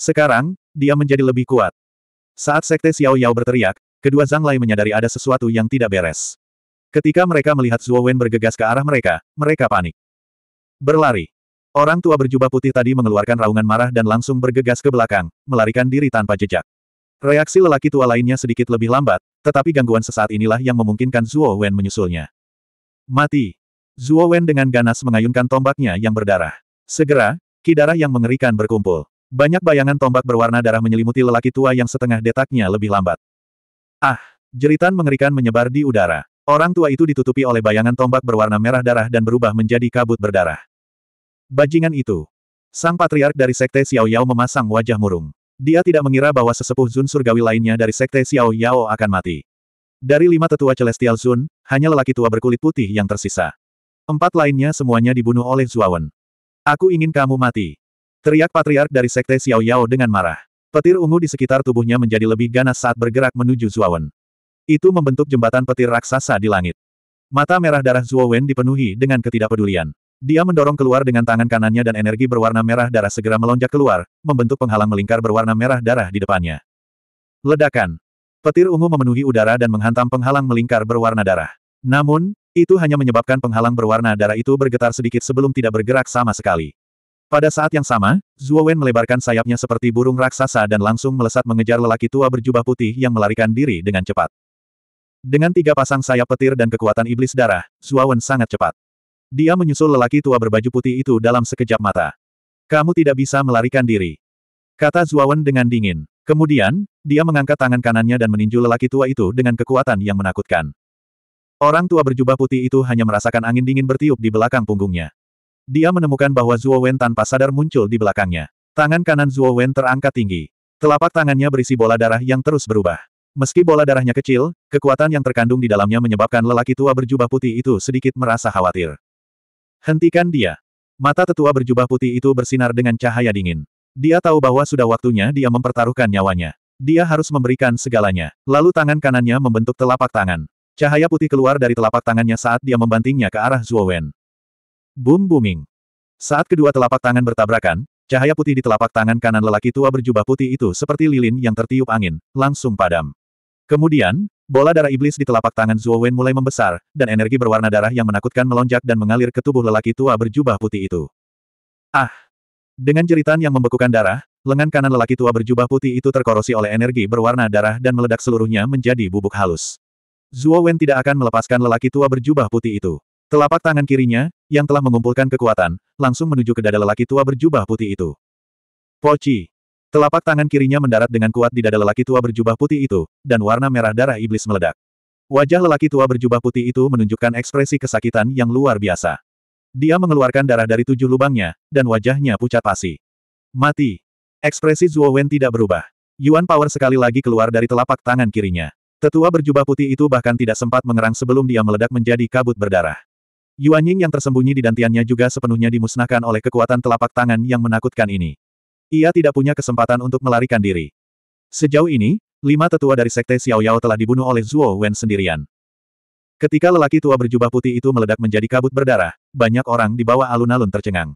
Sekarang, dia menjadi lebih kuat. Saat sekte Xiao Yao berteriak, kedua Zhang Lai menyadari ada sesuatu yang tidak beres. Ketika mereka melihat Zuo Wen bergegas ke arah mereka, mereka panik. Berlari. Orang tua berjubah putih tadi mengeluarkan raungan marah dan langsung bergegas ke belakang, melarikan diri tanpa jejak. Reaksi lelaki tua lainnya sedikit lebih lambat, tetapi gangguan sesaat inilah yang memungkinkan Zuo Wen menyusulnya. Mati! Zuo Wen dengan ganas mengayunkan tombaknya yang berdarah. Segera, darah yang mengerikan berkumpul. Banyak bayangan tombak berwarna darah menyelimuti lelaki tua yang setengah detaknya lebih lambat. Ah! Jeritan mengerikan menyebar di udara. Orang tua itu ditutupi oleh bayangan tombak berwarna merah darah dan berubah menjadi kabut berdarah. Bajingan itu. Sang patriark dari sekte Xiao Yao memasang wajah murung. Dia tidak mengira bahwa sesepuh Zun surgawi lainnya dari sekte Xiao Yao akan mati. Dari lima tetua Celestial Zun, hanya lelaki tua berkulit putih yang tersisa. Empat lainnya semuanya dibunuh oleh Zuawan. Aku ingin kamu mati. Teriak patriark dari sekte Xiao Yao dengan marah. Petir ungu di sekitar tubuhnya menjadi lebih ganas saat bergerak menuju Zuawan. Itu membentuk jembatan petir raksasa di langit. Mata merah darah Zuawan dipenuhi dengan ketidakpedulian. Dia mendorong keluar dengan tangan kanannya dan energi berwarna merah darah segera melonjak keluar, membentuk penghalang melingkar berwarna merah darah di depannya. Ledakan. Petir ungu memenuhi udara dan menghantam penghalang melingkar berwarna darah. Namun, itu hanya menyebabkan penghalang berwarna darah itu bergetar sedikit sebelum tidak bergerak sama sekali. Pada saat yang sama, Zuo Wen melebarkan sayapnya seperti burung raksasa dan langsung melesat mengejar lelaki tua berjubah putih yang melarikan diri dengan cepat. Dengan tiga pasang sayap petir dan kekuatan iblis darah, Zuo Wen sangat cepat. Dia menyusul lelaki tua berbaju putih itu dalam sekejap mata. Kamu tidak bisa melarikan diri. Kata Zuawan dengan dingin. Kemudian, dia mengangkat tangan kanannya dan meninju lelaki tua itu dengan kekuatan yang menakutkan. Orang tua berjubah putih itu hanya merasakan angin dingin bertiup di belakang punggungnya. Dia menemukan bahwa Zuo Wen tanpa sadar muncul di belakangnya. Tangan kanan Zuo Wen terangkat tinggi. Telapak tangannya berisi bola darah yang terus berubah. Meski bola darahnya kecil, kekuatan yang terkandung di dalamnya menyebabkan lelaki tua berjubah putih itu sedikit merasa khawatir. Hentikan dia. Mata tetua berjubah putih itu bersinar dengan cahaya dingin. Dia tahu bahwa sudah waktunya dia mempertaruhkan nyawanya. Dia harus memberikan segalanya. Lalu tangan kanannya membentuk telapak tangan. Cahaya putih keluar dari telapak tangannya saat dia membantingnya ke arah Zhuo Wen. Boom booming. Saat kedua telapak tangan bertabrakan, cahaya putih di telapak tangan kanan lelaki tua berjubah putih itu seperti lilin yang tertiup angin, langsung padam. Kemudian, Bola darah iblis di telapak tangan Zuo Wen mulai membesar, dan energi berwarna darah yang menakutkan melonjak dan mengalir ke tubuh lelaki tua berjubah putih itu. Ah! Dengan jeritan yang membekukan darah, lengan kanan lelaki tua berjubah putih itu terkorosi oleh energi berwarna darah dan meledak seluruhnya menjadi bubuk halus. Zuo Wen tidak akan melepaskan lelaki tua berjubah putih itu. Telapak tangan kirinya, yang telah mengumpulkan kekuatan, langsung menuju ke dada lelaki tua berjubah putih itu. Poci! Telapak tangan kirinya mendarat dengan kuat di dada lelaki tua berjubah putih itu, dan warna merah darah iblis meledak. Wajah lelaki tua berjubah putih itu menunjukkan ekspresi kesakitan yang luar biasa. Dia mengeluarkan darah dari tujuh lubangnya, dan wajahnya pucat pasi. Mati. Ekspresi Zuo Wen tidak berubah. Yuan Power sekali lagi keluar dari telapak tangan kirinya. Tetua berjubah putih itu bahkan tidak sempat mengerang sebelum dia meledak menjadi kabut berdarah. Yuan Ying yang tersembunyi di dantiannya juga sepenuhnya dimusnahkan oleh kekuatan telapak tangan yang menakutkan ini. Ia tidak punya kesempatan untuk melarikan diri. Sejauh ini, lima tetua dari Sekte Xiao Yao telah dibunuh oleh Zhuo Wen sendirian. Ketika lelaki tua berjubah putih itu meledak menjadi kabut berdarah, banyak orang di bawah alun-alun tercengang.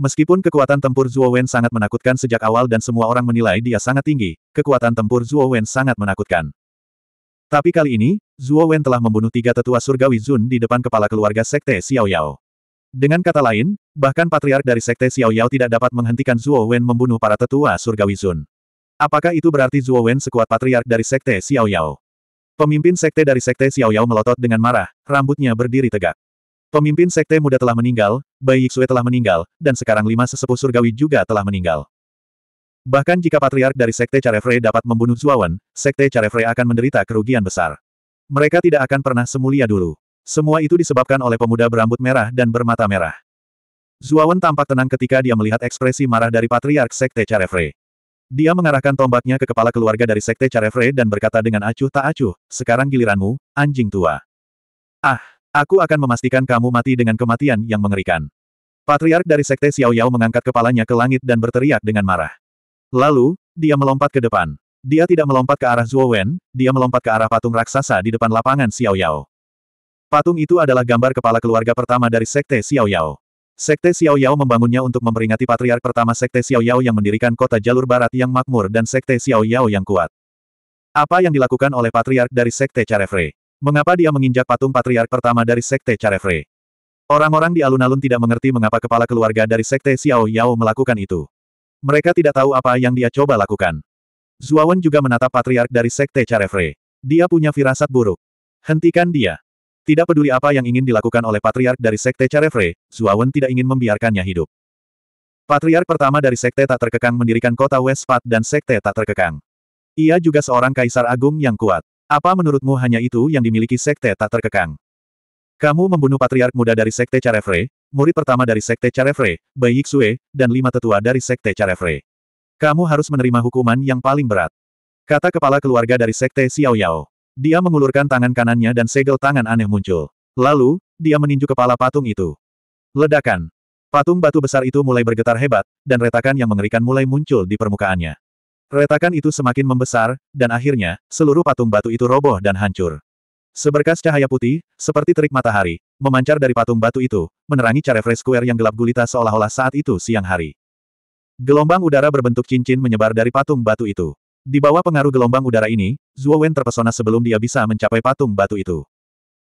Meskipun kekuatan tempur Zhuo Wen sangat menakutkan sejak awal dan semua orang menilai dia sangat tinggi, kekuatan tempur Zhuo Wen sangat menakutkan. Tapi kali ini, Zhuo Wen telah membunuh tiga tetua surgawi Zun di depan kepala keluarga Sekte Xiao Yao. Dengan kata lain, Bahkan patriark dari sekte Xiao Yao tidak dapat menghentikan Zuo Wen membunuh para tetua surgawi Zun. Apakah itu berarti Zuo Wen sekuat patriark dari sekte Xiao Yao? Pemimpin sekte dari sekte Xiao Yao melotot dengan marah, rambutnya berdiri tegak. Pemimpin sekte muda telah meninggal, Bai Yixue telah meninggal, dan sekarang lima sesepuh surgawi juga telah meninggal. Bahkan jika patriark dari sekte Carefrey dapat membunuh Wen, sekte Carefrey akan menderita kerugian besar. Mereka tidak akan pernah semulia dulu. Semua itu disebabkan oleh pemuda berambut merah dan bermata merah. Zuawan tampak tenang ketika dia melihat ekspresi marah dari Patriark Sekte Carefre. Dia mengarahkan tombaknya ke kepala keluarga dari Sekte Carefre dan berkata dengan acuh tak acuh, sekarang giliranmu, anjing tua. Ah, aku akan memastikan kamu mati dengan kematian yang mengerikan. Patriark dari Sekte Xiao Yao mengangkat kepalanya ke langit dan berteriak dengan marah. Lalu, dia melompat ke depan. Dia tidak melompat ke arah Zuowen, dia melompat ke arah patung raksasa di depan lapangan Xiao Yao. Patung itu adalah gambar kepala keluarga pertama dari Sekte Xiao Yao. Sekte Xiao Yao membangunnya untuk memperingati patriark pertama Sekte Xiao Yao yang mendirikan kota jalur barat yang makmur dan Sekte Xiao Yao yang kuat. Apa yang dilakukan oleh patriark dari Sekte Carefree? Mengapa dia menginjak patung patriark pertama dari Sekte Carefree? Orang-orang di alun-alun tidak mengerti mengapa kepala keluarga dari Sekte Xiao Yao melakukan itu. Mereka tidak tahu apa yang dia coba lakukan. Zuawan juga menatap patriark dari Sekte Carefree. Dia punya firasat buruk. Hentikan dia. Tidak peduli apa yang ingin dilakukan oleh patriark dari Sekte Carefre, Zuawan tidak ingin membiarkannya hidup. Patriark pertama dari Sekte tak terkekang mendirikan kota Westpat dan Sekte tak terkekang. Ia juga seorang kaisar agung yang kuat. Apa menurutmu hanya itu yang dimiliki Sekte tak terkekang? Kamu membunuh patriark muda dari Sekte Carefre, murid pertama dari Sekte Carefre, Bai Yixue, dan lima tetua dari Sekte Carefre. Kamu harus menerima hukuman yang paling berat. Kata kepala keluarga dari Sekte Xiao Yao. Dia mengulurkan tangan kanannya dan segel tangan aneh muncul. Lalu, dia meninju kepala patung itu. Ledakan. Patung batu besar itu mulai bergetar hebat, dan retakan yang mengerikan mulai muncul di permukaannya. Retakan itu semakin membesar, dan akhirnya, seluruh patung batu itu roboh dan hancur. Seberkas cahaya putih, seperti terik matahari, memancar dari patung batu itu, menerangi Carefree Square yang gelap gulita seolah-olah saat itu siang hari. Gelombang udara berbentuk cincin menyebar dari patung batu itu. Di bawah pengaruh gelombang udara ini, Zhuo Wen terpesona sebelum dia bisa mencapai patung batu itu.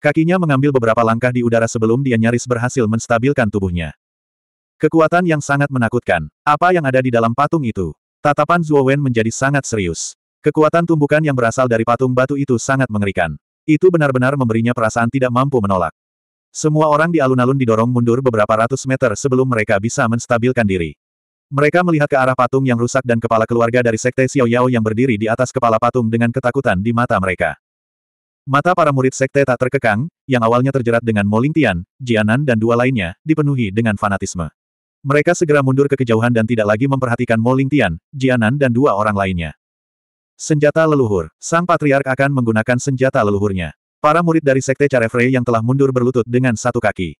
Kakinya mengambil beberapa langkah di udara sebelum dia nyaris berhasil menstabilkan tubuhnya. Kekuatan yang sangat menakutkan. Apa yang ada di dalam patung itu? Tatapan Zhuo Wen menjadi sangat serius. Kekuatan tumbukan yang berasal dari patung batu itu sangat mengerikan. Itu benar-benar memberinya perasaan tidak mampu menolak. Semua orang di alun-alun didorong mundur beberapa ratus meter sebelum mereka bisa menstabilkan diri. Mereka melihat ke arah patung yang rusak dan kepala keluarga dari Sekte Xiao Yao yang berdiri di atas kepala patung dengan ketakutan di mata mereka. Mata para murid Sekte tak terkekang, yang awalnya terjerat dengan Ling Tian, Jianan dan dua lainnya, dipenuhi dengan fanatisme. Mereka segera mundur ke kejauhan dan tidak lagi memperhatikan Ling Tian, Jianan dan dua orang lainnya. Senjata leluhur. Sang patriark akan menggunakan senjata leluhurnya. Para murid dari sekte Carefrey yang telah mundur berlutut dengan satu kaki.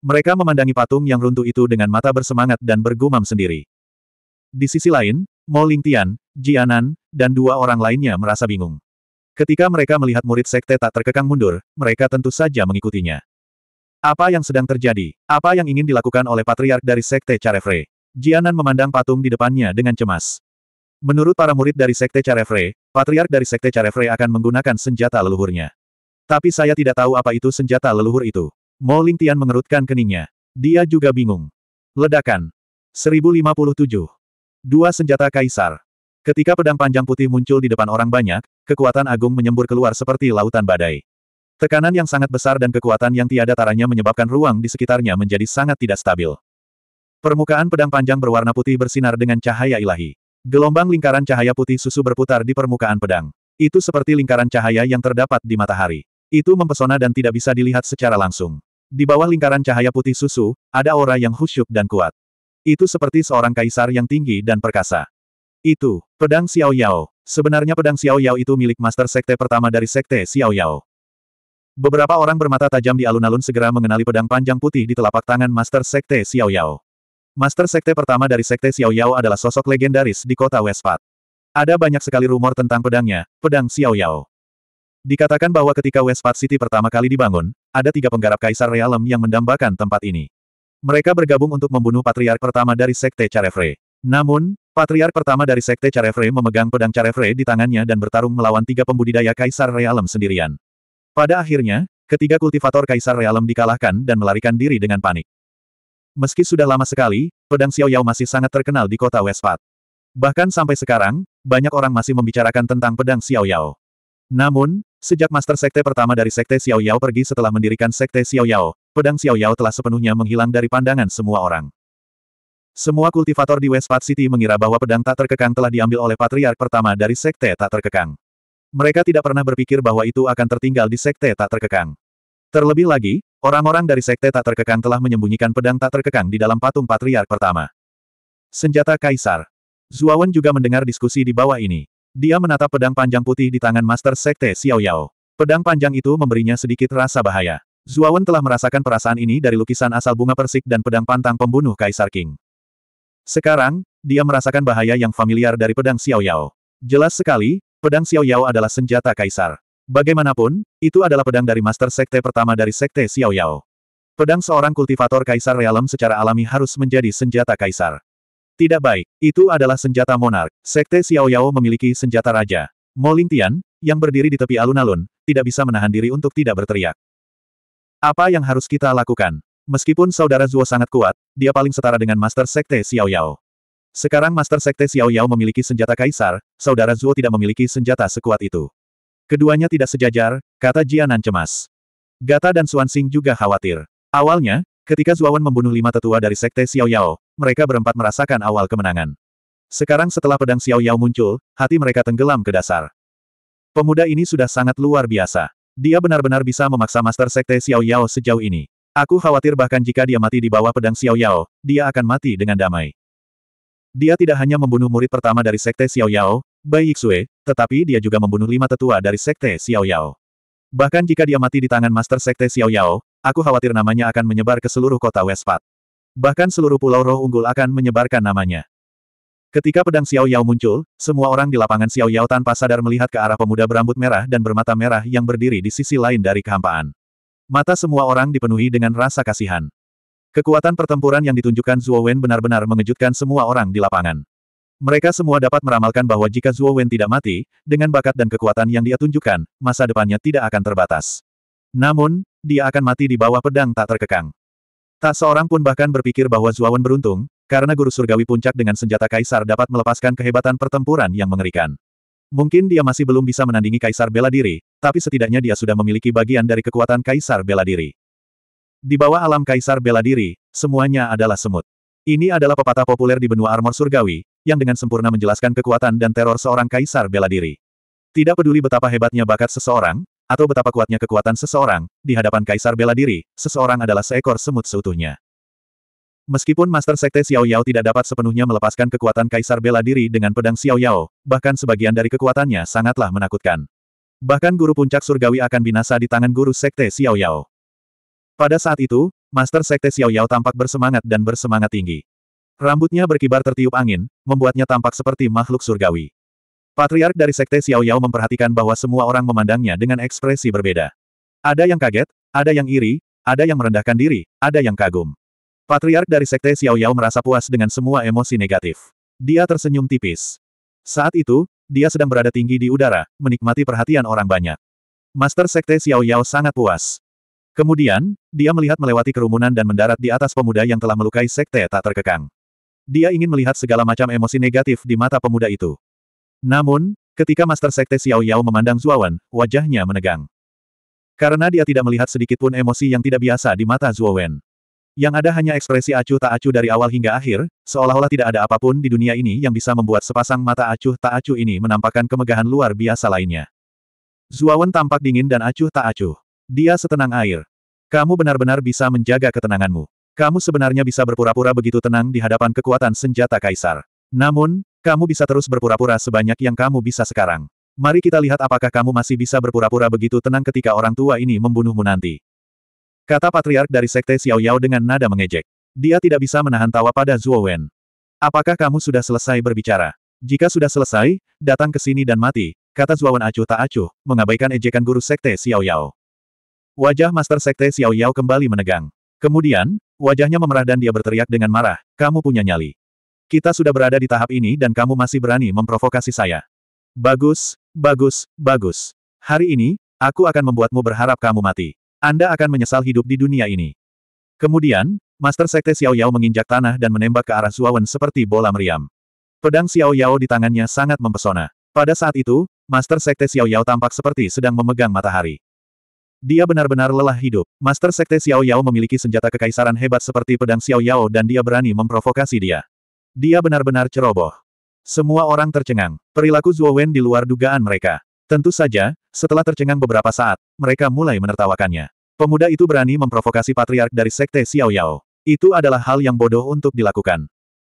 Mereka memandangi patung yang runtuh itu dengan mata bersemangat dan bergumam sendiri. Di sisi lain, Mo Lingtian, Jianan, dan dua orang lainnya merasa bingung. Ketika mereka melihat murid sekte tak terkekang mundur, mereka tentu saja mengikutinya. Apa yang sedang terjadi? Apa yang ingin dilakukan oleh patriark dari sekte Carefre? Jianan memandang patung di depannya dengan cemas. Menurut para murid dari sekte Carefre, patriark dari sekte Carefre akan menggunakan senjata leluhurnya. Tapi saya tidak tahu apa itu senjata leluhur itu. Mo Lingtian mengerutkan keningnya. Dia juga bingung. Ledakan. 1057 Dua senjata kaisar. Ketika pedang panjang putih muncul di depan orang banyak, kekuatan agung menyembur keluar seperti lautan badai. Tekanan yang sangat besar dan kekuatan yang tiada taranya menyebabkan ruang di sekitarnya menjadi sangat tidak stabil. Permukaan pedang panjang berwarna putih bersinar dengan cahaya ilahi. Gelombang lingkaran cahaya putih susu berputar di permukaan pedang. Itu seperti lingkaran cahaya yang terdapat di matahari. Itu mempesona dan tidak bisa dilihat secara langsung. Di bawah lingkaran cahaya putih susu, ada aura yang khusyuk dan kuat. Itu seperti seorang kaisar yang tinggi dan perkasa. Itu, pedang Xiao Yao. Sebenarnya pedang Xiao Yao itu milik master sekte pertama dari sekte Xiao Yao. Beberapa orang bermata tajam di alun-alun segera mengenali pedang panjang putih di telapak tangan master sekte Xiao Yao. Master sekte pertama dari sekte Xiao Yao adalah sosok legendaris di kota Westpat. Ada banyak sekali rumor tentang pedangnya, pedang Xiao Yao. Dikatakan bahwa ketika Westpat City pertama kali dibangun, ada tiga penggarap kaisar realem yang mendambakan tempat ini. Mereka bergabung untuk membunuh patriark pertama dari Sekte Carefre. Namun, patriark pertama dari Sekte Carefre memegang pedang Carefre di tangannya dan bertarung melawan tiga pembudidaya Kaisar Realem sendirian. Pada akhirnya, ketiga kultivator Kaisar Realem dikalahkan dan melarikan diri dengan panik. Meski sudah lama sekali, pedang Xiao Yao masih sangat terkenal di kota Westpath. Bahkan sampai sekarang, banyak orang masih membicarakan tentang pedang Xiao Yao. Namun, sejak Master Sekte pertama dari Sekte Xiao Yao pergi setelah mendirikan Sekte Xiao Yao pedang Xiao Yao telah sepenuhnya menghilang dari pandangan semua orang. Semua kultivator di Westpath City mengira bahwa pedang tak terkekang telah diambil oleh patriark pertama dari sekte tak terkekang. Mereka tidak pernah berpikir bahwa itu akan tertinggal di sekte tak terkekang. Terlebih lagi, orang-orang dari sekte tak terkekang telah menyembunyikan pedang tak terkekang di dalam patung patriark pertama. Senjata Kaisar. Zuawan juga mendengar diskusi di bawah ini. Dia menatap pedang panjang putih di tangan Master Sekte Xiao Yao. Pedang panjang itu memberinya sedikit rasa bahaya. Zuawan telah merasakan perasaan ini dari lukisan asal bunga persik dan pedang pantang pembunuh Kaisar King. Sekarang, dia merasakan bahaya yang familiar dari pedang Xiao Yao. Jelas sekali, pedang Xiao Yao adalah senjata Kaisar. Bagaimanapun, itu adalah pedang dari Master Sekte pertama dari Sekte Xiao Yao. Pedang seorang kultivator Kaisar Realem secara alami harus menjadi senjata Kaisar. Tidak baik, itu adalah senjata monark. Sekte Xiao Yao memiliki senjata raja. Mo Lingtian, yang berdiri di tepi alun-alun, tidak bisa menahan diri untuk tidak berteriak. Apa yang harus kita lakukan? Meskipun saudara Zuo sangat kuat, dia paling setara dengan Master Sekte Xiao Yao. Sekarang Master Sekte Xiao Yao memiliki senjata kaisar, saudara Zuo tidak memiliki senjata sekuat itu. Keduanya tidak sejajar, kata Jianan cemas. Gata dan Xing juga khawatir. Awalnya, ketika Zuo Wen membunuh lima tetua dari Sekte Xiao Yao, mereka berempat merasakan awal kemenangan. Sekarang setelah pedang Xiao Yao muncul, hati mereka tenggelam ke dasar. Pemuda ini sudah sangat luar biasa. Dia benar-benar bisa memaksa Master Sekte Xiao Yao sejauh ini. Aku khawatir bahkan jika dia mati di bawah pedang Xiao Yao, dia akan mati dengan damai. Dia tidak hanya membunuh murid pertama dari Sekte Xiao Yao, Bai Yixue, tetapi dia juga membunuh lima tetua dari Sekte Xiao Yao. Bahkan jika dia mati di tangan Master Sekte Xiao Yao, aku khawatir namanya akan menyebar ke seluruh kota Westpat. Bahkan seluruh pulau roh unggul akan menyebarkan namanya. Ketika pedang Xiao Yao muncul, semua orang di lapangan Xiao Yao tanpa sadar melihat ke arah pemuda berambut merah dan bermata merah yang berdiri di sisi lain dari kehampaan. Mata semua orang dipenuhi dengan rasa kasihan. Kekuatan pertempuran yang ditunjukkan Zhuo Wen benar-benar mengejutkan semua orang di lapangan. Mereka semua dapat meramalkan bahwa jika Zhuo Wen tidak mati, dengan bakat dan kekuatan yang dia tunjukkan, masa depannya tidak akan terbatas. Namun, dia akan mati di bawah pedang tak terkekang. Tak seorang pun bahkan berpikir bahwa Wen beruntung, karena guru surgawi puncak dengan senjata kaisar dapat melepaskan kehebatan pertempuran yang mengerikan. Mungkin dia masih belum bisa menandingi kaisar bela diri, tapi setidaknya dia sudah memiliki bagian dari kekuatan kaisar bela diri. Di bawah alam kaisar bela diri, semuanya adalah semut. Ini adalah pepatah populer di benua armor surgawi, yang dengan sempurna menjelaskan kekuatan dan teror seorang kaisar bela diri. Tidak peduli betapa hebatnya bakat seseorang, atau betapa kuatnya kekuatan seseorang, di hadapan kaisar bela diri, seseorang adalah seekor semut seutuhnya. Meskipun Master Sekte Xiao Yao tidak dapat sepenuhnya melepaskan kekuatan Kaisar bela diri dengan pedang Xiao Yao, bahkan sebagian dari kekuatannya sangatlah menakutkan. Bahkan guru puncak surgawi akan binasa di tangan guru Sekte Xiao Yao. Pada saat itu, Master Sekte Xiao Yao tampak bersemangat dan bersemangat tinggi. Rambutnya berkibar tertiup angin, membuatnya tampak seperti makhluk surgawi. Patriark dari Sekte Xiao Yao memperhatikan bahwa semua orang memandangnya dengan ekspresi berbeda. Ada yang kaget, ada yang iri, ada yang merendahkan diri, ada yang kagum. Patriark dari Sekte Xiao Yao merasa puas dengan semua emosi negatif. Dia tersenyum tipis. Saat itu, dia sedang berada tinggi di udara, menikmati perhatian orang banyak. Master Sekte Xiao Yao sangat puas. Kemudian, dia melihat melewati kerumunan dan mendarat di atas pemuda yang telah melukai sekte tak terkekang. Dia ingin melihat segala macam emosi negatif di mata pemuda itu. Namun, ketika Master Sekte Xiao Yao memandang Zuawan, wajahnya menegang. Karena dia tidak melihat sedikitpun emosi yang tidak biasa di mata Zuawan. Yang ada hanya ekspresi acuh tak acuh dari awal hingga akhir, seolah-olah tidak ada apapun di dunia ini yang bisa membuat sepasang mata acuh tak acuh ini menampakkan kemegahan luar biasa lainnya. Zuawan tampak dingin dan acuh tak acuh. Dia setenang air. Kamu benar-benar bisa menjaga ketenanganmu. Kamu sebenarnya bisa berpura-pura begitu tenang di hadapan kekuatan senjata kaisar. Namun, kamu bisa terus berpura-pura sebanyak yang kamu bisa sekarang. Mari kita lihat apakah kamu masih bisa berpura-pura begitu tenang ketika orang tua ini membunuhmu nanti. Kata patriark dari sekte Xiao Yao dengan nada mengejek. Dia tidak bisa menahan tawa pada Zhuo Wen. Apakah kamu sudah selesai berbicara? Jika sudah selesai, datang ke sini dan mati, kata Zhuo Wen acuh tak acuh, mengabaikan ejekan guru sekte Xiao Yao. Wajah master sekte Xiao Yao kembali menegang. Kemudian, wajahnya memerah dan dia berteriak dengan marah, kamu punya nyali. Kita sudah berada di tahap ini dan kamu masih berani memprovokasi saya. Bagus, bagus, bagus. Hari ini, aku akan membuatmu berharap kamu mati. Anda akan menyesal hidup di dunia ini. Kemudian, Master Sekte Xiao Yao menginjak tanah dan menembak ke arah Zuawan seperti bola meriam. Pedang Xiao Yao di tangannya sangat mempesona. Pada saat itu, Master Sekte Xiao Yao tampak seperti sedang memegang matahari. Dia benar-benar lelah hidup. Master Sekte Xiao Yao memiliki senjata kekaisaran hebat seperti pedang Xiao Yao dan dia berani memprovokasi dia. Dia benar-benar ceroboh. Semua orang tercengang. Perilaku Zuo Wen di luar dugaan mereka. Tentu saja, setelah tercengang beberapa saat, mereka mulai menertawakannya. Pemuda itu berani memprovokasi patriark dari sekte Xiao Yao. Itu adalah hal yang bodoh untuk dilakukan.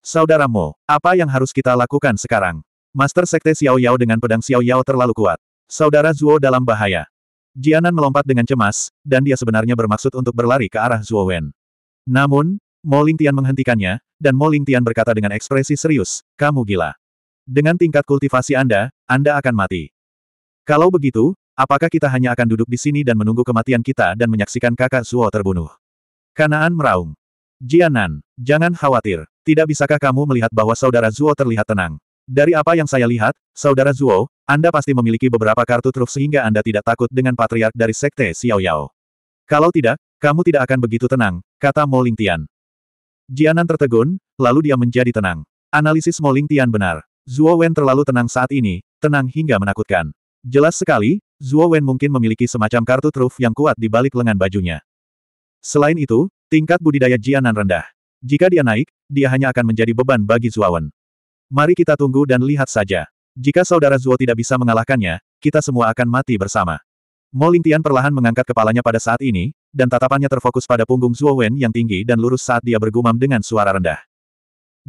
Saudaramu, apa yang harus kita lakukan sekarang? Master sekte Xiao Yao dengan pedang Xiao Yao terlalu kuat. Saudara Zuo dalam bahaya. Jianan melompat dengan cemas, dan dia sebenarnya bermaksud untuk berlari ke arah Zuo Wen. Namun, Mo Lingtian menghentikannya, dan Mo Lingtian berkata dengan ekspresi serius, kamu gila. Dengan tingkat kultivasi Anda, Anda akan mati. Kalau begitu, apakah kita hanya akan duduk di sini dan menunggu kematian kita dan menyaksikan kakak Zuo terbunuh? Kanaan meraung. Jianan, jangan khawatir. Tidak bisakah kamu melihat bahwa saudara Zuo terlihat tenang? Dari apa yang saya lihat, saudara Zuo, Anda pasti memiliki beberapa kartu truf sehingga Anda tidak takut dengan patriark dari sekte Xiao Yao. Kalau tidak, kamu tidak akan begitu tenang, kata Mo Ling Tian. Jianan tertegun, lalu dia menjadi tenang. Analisis Mo Ling Tian benar. Zuo Wen terlalu tenang saat ini, tenang hingga menakutkan. Jelas sekali, Zuo Wen mungkin memiliki semacam kartu truf yang kuat di balik lengan bajunya. Selain itu, tingkat budidaya Jianan rendah. Jika dia naik, dia hanya akan menjadi beban bagi Zuo Wen. Mari kita tunggu dan lihat saja. Jika saudara Zuo tidak bisa mengalahkannya, kita semua akan mati bersama. Mo Lingtian perlahan mengangkat kepalanya pada saat ini, dan tatapannya terfokus pada punggung Zuo Wen yang tinggi dan lurus saat dia bergumam dengan suara rendah.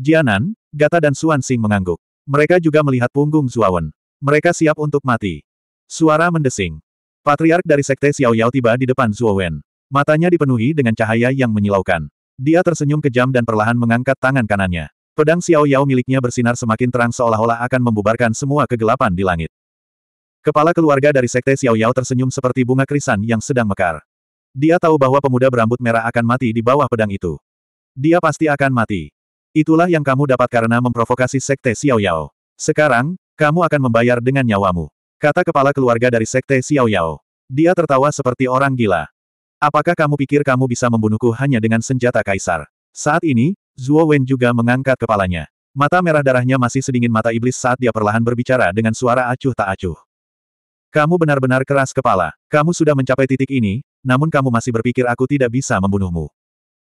Jianan, Gata dan Suan Xing mengangguk. Mereka juga melihat punggung Zuo Wen. Mereka siap untuk mati. Suara mendesing. Patriark dari Sekte Xiao Yao tiba di depan Zuo Wen. Matanya dipenuhi dengan cahaya yang menyilaukan. Dia tersenyum kejam dan perlahan mengangkat tangan kanannya. Pedang Xiao Yao miliknya bersinar semakin terang seolah-olah akan membubarkan semua kegelapan di langit. Kepala keluarga dari Sekte Xiao Yao tersenyum seperti bunga krisan yang sedang mekar. Dia tahu bahwa pemuda berambut merah akan mati di bawah pedang itu. Dia pasti akan mati. Itulah yang kamu dapat karena memprovokasi Sekte Xiao Yao. Sekarang, kamu akan membayar dengan nyawamu. Kata kepala keluarga dari sekte Xiao Yao. Dia tertawa seperti orang gila. Apakah kamu pikir kamu bisa membunuhku hanya dengan senjata kaisar? Saat ini, Zhuo Wen juga mengangkat kepalanya. Mata merah darahnya masih sedingin mata iblis saat dia perlahan berbicara dengan suara acuh tak acuh. Kamu benar-benar keras kepala. Kamu sudah mencapai titik ini, namun kamu masih berpikir aku tidak bisa membunuhmu.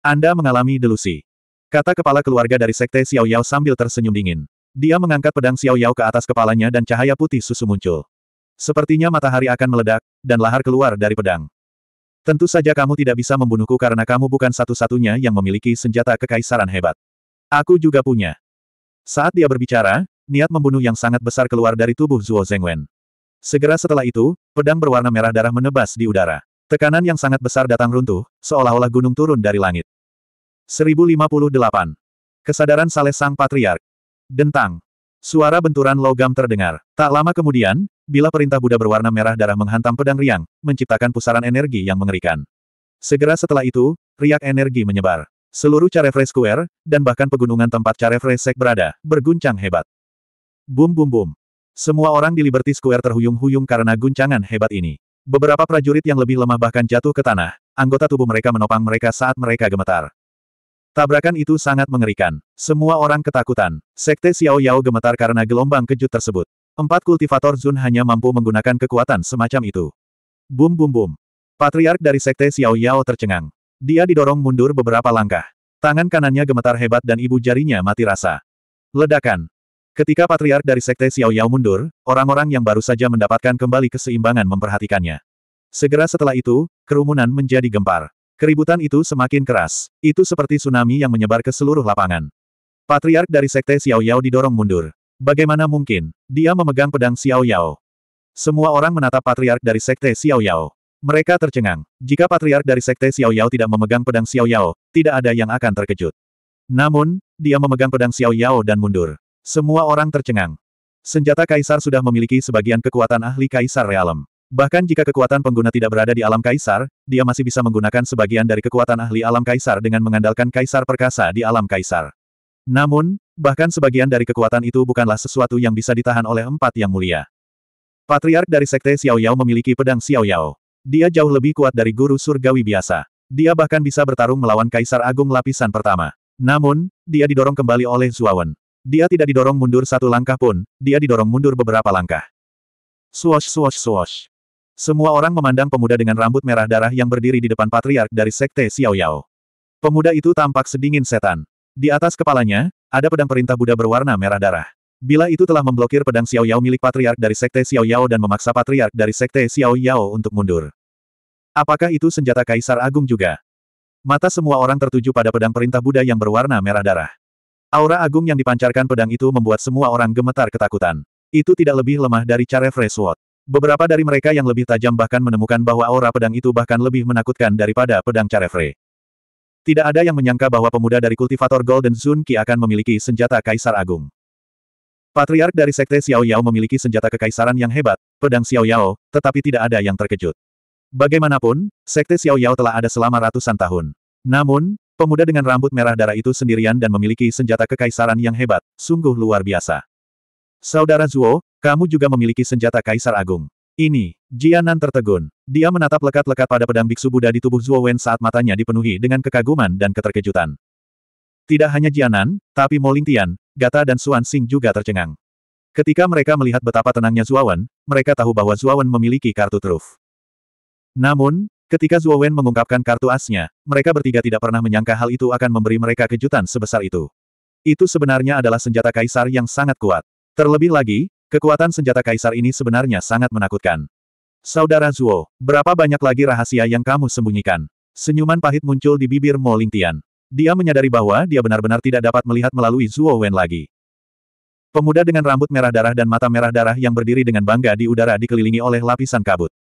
Anda mengalami delusi. Kata kepala keluarga dari sekte Xiao Yao sambil tersenyum dingin. Dia mengangkat pedang Xiao Yao ke atas kepalanya dan cahaya putih susu muncul. Sepertinya matahari akan meledak, dan lahar keluar dari pedang. Tentu saja kamu tidak bisa membunuhku karena kamu bukan satu-satunya yang memiliki senjata kekaisaran hebat. Aku juga punya. Saat dia berbicara, niat membunuh yang sangat besar keluar dari tubuh Zuo Zhengwen. Segera setelah itu, pedang berwarna merah darah menebas di udara. Tekanan yang sangat besar datang runtuh, seolah-olah gunung turun dari langit. 1058. Kesadaran Saleh Sang Patriark. Dentang. Suara benturan logam terdengar. Tak lama kemudian, bila perintah Buddha berwarna merah darah menghantam pedang riang, menciptakan pusaran energi yang mengerikan. Segera setelah itu, riak energi menyebar. Seluruh Carefre Square, dan bahkan pegunungan tempat cara Sek berada, berguncang hebat. Bum bum bum. Semua orang di Liberty Square terhuyung-huyung karena guncangan hebat ini. Beberapa prajurit yang lebih lemah bahkan jatuh ke tanah, anggota tubuh mereka menopang mereka saat mereka gemetar. Tabrakan itu sangat mengerikan. Semua orang ketakutan. Sekte Xiao Yao gemetar karena gelombang kejut tersebut. Empat kultivator Zun hanya mampu menggunakan kekuatan semacam itu. Bum bum bum. Patriark dari Sekte Xiao Yao tercengang. Dia didorong mundur beberapa langkah. Tangan kanannya gemetar hebat dan ibu jarinya mati rasa. Ledakan. Ketika patriark dari Sekte Xiao Yao mundur, orang-orang yang baru saja mendapatkan kembali keseimbangan memperhatikannya. Segera setelah itu, kerumunan menjadi gempar. Keributan itu semakin keras. Itu seperti tsunami yang menyebar ke seluruh lapangan. Patriark dari Sekte Xiao Yao didorong mundur. Bagaimana mungkin? Dia memegang pedang Xiao Yao. Semua orang menatap Patriark dari Sekte Xiao Yao. Mereka tercengang. Jika Patriark dari Sekte Xiao Yao tidak memegang pedang Xiao Yao, tidak ada yang akan terkejut. Namun, dia memegang pedang Xiao Yao dan mundur. Semua orang tercengang. Senjata kaisar sudah memiliki sebagian kekuatan ahli kaisar realem. Bahkan jika kekuatan pengguna tidak berada di alam kaisar, dia masih bisa menggunakan sebagian dari kekuatan ahli alam kaisar dengan mengandalkan kaisar perkasa di alam kaisar. Namun, bahkan sebagian dari kekuatan itu bukanlah sesuatu yang bisa ditahan oleh empat yang mulia. Patriark dari Sekte Yao memiliki pedang Yao. Dia jauh lebih kuat dari guru surgawi biasa. Dia bahkan bisa bertarung melawan Kaisar Agung lapisan pertama. Namun, dia didorong kembali oleh Zuawan. Dia tidak didorong mundur satu langkah pun, dia didorong mundur beberapa langkah. Swash swash swash. Semua orang memandang pemuda dengan rambut merah darah yang berdiri di depan patriark dari sekte Xiao Yao. Pemuda itu tampak sedingin setan. Di atas kepalanya, ada pedang perintah Buddha berwarna merah darah. Bila itu telah memblokir pedang Xiao Yao milik patriark dari sekte Xiao Yao dan memaksa patriark dari sekte Xiao Yao untuk mundur. Apakah itu senjata Kaisar Agung juga? Mata semua orang tertuju pada pedang perintah Buddha yang berwarna merah darah. Aura agung yang dipancarkan pedang itu membuat semua orang gemetar ketakutan. Itu tidak lebih lemah dari cara Fresh Sword. Beberapa dari mereka yang lebih tajam bahkan menemukan bahwa aura pedang itu bahkan lebih menakutkan daripada pedang Carefree. Tidak ada yang menyangka bahwa pemuda dari kultivator Golden Zun Qi akan memiliki senjata Kaisar Agung. Patriark dari Sekte Xiao Yao memiliki senjata kekaisaran yang hebat, pedang Xiao Yao, tetapi tidak ada yang terkejut. Bagaimanapun, Sekte Xiao Yao telah ada selama ratusan tahun. Namun, pemuda dengan rambut merah darah itu sendirian dan memiliki senjata kekaisaran yang hebat, sungguh luar biasa. Saudara Zuo, kamu juga memiliki senjata Kaisar Agung. Ini, Jianan tertegun. Dia menatap lekat-lekat pada pedang biksu Buddha di tubuh Zuo Wen saat matanya dipenuhi dengan kekaguman dan keterkejutan. Tidak hanya Jianan, tapi Mo Ling Tian, Gata dan Xuan Xing juga tercengang. Ketika mereka melihat betapa tenangnya Zuo Wen, mereka tahu bahwa Zuo Wen memiliki kartu truf. Namun, ketika Zuo Wen mengungkapkan kartu asnya, mereka bertiga tidak pernah menyangka hal itu akan memberi mereka kejutan sebesar itu. Itu sebenarnya adalah senjata kaisar yang sangat kuat. Terlebih lagi, Kekuatan senjata kaisar ini sebenarnya sangat menakutkan. Saudara Zuo, berapa banyak lagi rahasia yang kamu sembunyikan? Senyuman pahit muncul di bibir Mo Lingtian. Dia menyadari bahwa dia benar-benar tidak dapat melihat melalui Zuo Wen lagi. Pemuda dengan rambut merah darah dan mata merah darah yang berdiri dengan bangga di udara dikelilingi oleh lapisan kabut.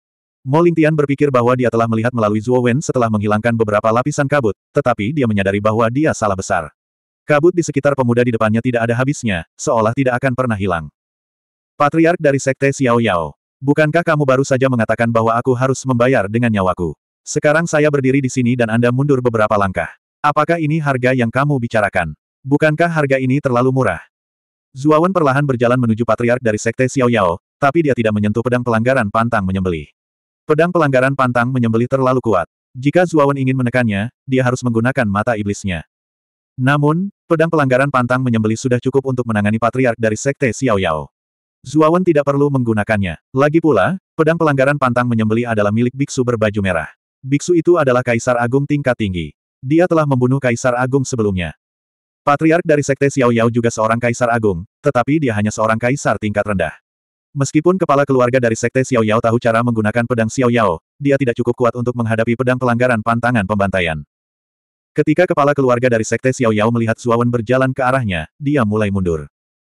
Mo Lingtian berpikir bahwa dia telah melihat melalui Zuo Wen setelah menghilangkan beberapa lapisan kabut, tetapi dia menyadari bahwa dia salah besar. Kabut di sekitar pemuda di depannya tidak ada habisnya, seolah tidak akan pernah hilang. Patriark dari Sekte Xiao Yao. Bukankah kamu baru saja mengatakan bahwa aku harus membayar dengan nyawaku? Sekarang saya berdiri di sini dan Anda mundur beberapa langkah. Apakah ini harga yang kamu bicarakan? Bukankah harga ini terlalu murah? Zuawan perlahan berjalan menuju patriark dari sekte Xiao Yao, tapi dia tidak menyentuh pedang pelanggaran pantang menyembelih. Pedang pelanggaran pantang menyembelih terlalu kuat. Jika Zuawan ingin menekannya, dia harus menggunakan mata iblisnya. Namun, pedang pelanggaran pantang menyembelih sudah cukup untuk menangani patriark dari sekte Xiao Yao. Zuawan tidak perlu menggunakannya. Lagi pula, pedang pelanggaran pantang menyembeli adalah milik biksu berbaju merah. Biksu itu adalah kaisar agung tingkat tinggi. Dia telah membunuh kaisar agung sebelumnya. Patriark dari sekte Xiao Yao juga seorang kaisar agung, tetapi dia hanya seorang kaisar tingkat rendah. Meskipun kepala keluarga dari sekte Xiao Yao tahu cara menggunakan pedang Xiao Yao, dia tidak cukup kuat untuk menghadapi pedang pelanggaran pantangan pembantaian. Ketika kepala keluarga dari sekte Xiao Yao melihat Zuawan berjalan ke arahnya, dia mulai mundur.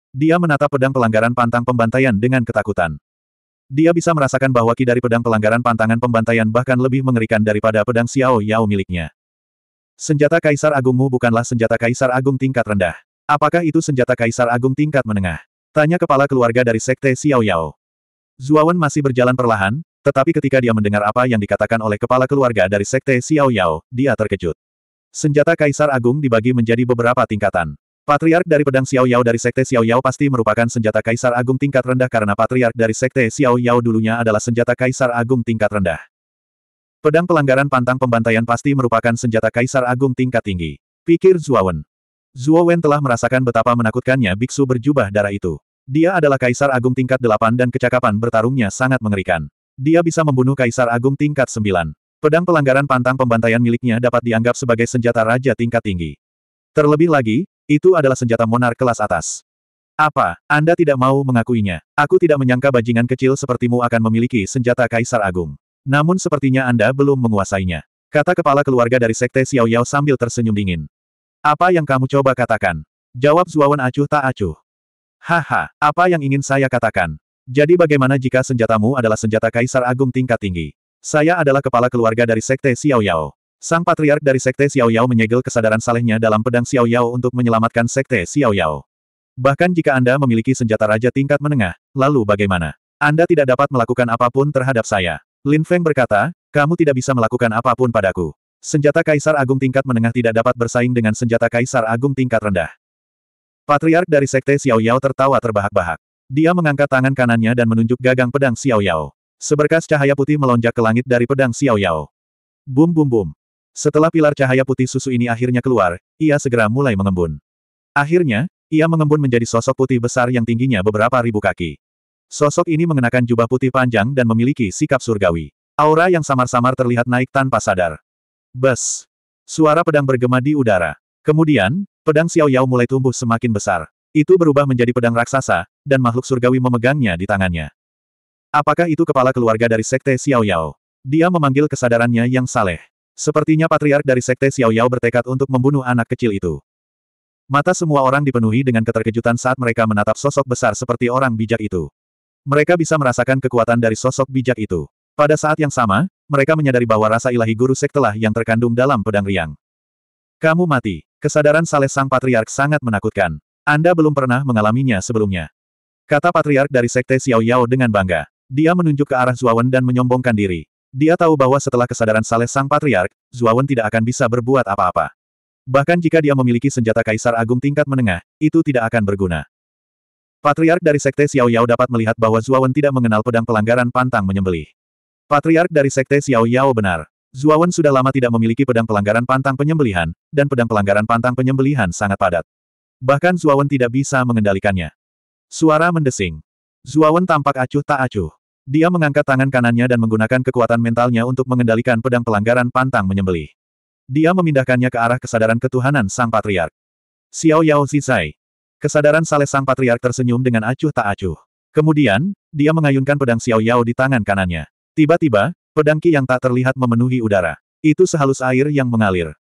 Dia menatap pedang pelanggaran pantang pembantaian dengan ketakutan. Dia bisa merasakan bahwa ki dari pedang pelanggaran pantangan pembantaian bahkan lebih mengerikan daripada pedang Xiao Yao miliknya. Senjata Kaisar Agungmu bukanlah senjata Kaisar Agung tingkat rendah. Apakah itu senjata Kaisar Agung tingkat menengah? Tanya kepala keluarga dari Sekte Xiao Yao. Zuawan masih berjalan perlahan, tetapi ketika dia mendengar apa yang dikatakan oleh kepala keluarga dari Sekte Xiao Yao, dia terkejut. Senjata Kaisar Agung dibagi menjadi beberapa tingkatan. Patriark dari pedang Xiao Yao dari Sekte Xiao Yao pasti merupakan senjata Kaisar Agung tingkat rendah karena Patriark dari Sekte Xiao Yao dulunya adalah senjata Kaisar Agung tingkat rendah. Pedang pelanggaran pantang pembantaian pasti merupakan senjata Kaisar Agung tingkat tinggi. Pikir Zuowen. Zuowen telah merasakan betapa menakutkannya biksu berjubah darah itu. Dia adalah Kaisar Agung tingkat 8 dan kecakapan bertarungnya sangat mengerikan. Dia bisa membunuh Kaisar Agung tingkat 9. Pedang pelanggaran pantang pembantaian miliknya dapat dianggap sebagai senjata raja tingkat tinggi. Terlebih lagi, itu adalah senjata monar kelas atas. Apa, Anda tidak mau mengakuinya? Aku tidak menyangka bajingan kecil sepertimu akan memiliki senjata Kaisar Agung. Namun sepertinya Anda belum menguasainya. Kata kepala keluarga dari Sekte Xiao Yao sambil tersenyum dingin. Apa yang kamu coba katakan? Jawab Zuawan acuh tak acuh. Haha, apa yang ingin saya katakan? Jadi bagaimana jika senjatamu adalah senjata Kaisar Agung tingkat tinggi? Saya adalah kepala keluarga dari Sekte Xiao Yao. Sang patriark dari Sekte Xiao Yao menyegel kesadaran salehnya dalam pedang Xiao Yao untuk menyelamatkan Sekte Xiao Yao. Bahkan jika Anda memiliki senjata raja tingkat menengah, lalu bagaimana? Anda tidak dapat melakukan apapun terhadap saya. Lin Feng berkata, kamu tidak bisa melakukan apapun padaku. Senjata Kaisar Agung tingkat menengah tidak dapat bersaing dengan senjata Kaisar Agung tingkat rendah. Patriark dari Sekte Xiao Yao tertawa terbahak-bahak. Dia mengangkat tangan kanannya dan menunjuk gagang pedang Xiao Yao. Seberkas cahaya putih melonjak ke langit dari pedang Xiao Yao. Bum bum bum. Setelah pilar cahaya putih susu ini akhirnya keluar, ia segera mulai mengembun. Akhirnya, ia mengembun menjadi sosok putih besar yang tingginya beberapa ribu kaki. Sosok ini mengenakan jubah putih panjang dan memiliki sikap surgawi. Aura yang samar-samar terlihat naik tanpa sadar. Bes! Suara pedang bergema di udara. Kemudian, pedang Xiao Yao mulai tumbuh semakin besar. Itu berubah menjadi pedang raksasa, dan makhluk surgawi memegangnya di tangannya. Apakah itu kepala keluarga dari sekte Xiao Yao? Dia memanggil kesadarannya yang saleh. Sepertinya patriark dari sekte Xiao Yao bertekad untuk membunuh anak kecil itu. Mata semua orang dipenuhi dengan keterkejutan saat mereka menatap sosok besar seperti orang bijak itu. Mereka bisa merasakan kekuatan dari sosok bijak itu. Pada saat yang sama, mereka menyadari bahwa rasa ilahi guru sektelah yang terkandung dalam pedang riang. Kamu mati. Kesadaran Saleh Sang Patriark sangat menakutkan. Anda belum pernah mengalaminya sebelumnya. Kata Patriark dari sekte Xiao Yao dengan bangga. Dia menunjuk ke arah Zuawan dan menyombongkan diri. Dia tahu bahwa setelah kesadaran Saleh Sang Patriark, Zuawan tidak akan bisa berbuat apa-apa. Bahkan jika dia memiliki senjata Kaisar Agung tingkat menengah, itu tidak akan berguna. Patriark dari Sekte Xiao Yao dapat melihat bahwa Zuawan tidak mengenal pedang pelanggaran pantang menyembelih. Patriark dari Sekte Xiao Yao benar. Zuawan sudah lama tidak memiliki pedang pelanggaran pantang penyembelihan, dan pedang pelanggaran pantang penyembelihan sangat padat. Bahkan Zuawan tidak bisa mengendalikannya. Suara mendesing. Zuawan tampak acuh tak acuh. Dia mengangkat tangan kanannya dan menggunakan kekuatan mentalnya untuk mengendalikan pedang pelanggaran pantang menyembelih. Dia memindahkannya ke arah kesadaran ketuhanan Sang Patriark. Xiao Yao Zizai. Kesadaran Saleh Sang Patriark tersenyum dengan acuh tak acuh. Kemudian, dia mengayunkan pedang Xiao Yao di tangan kanannya. Tiba-tiba, pedang Qi yang tak terlihat memenuhi udara. Itu sehalus air yang mengalir.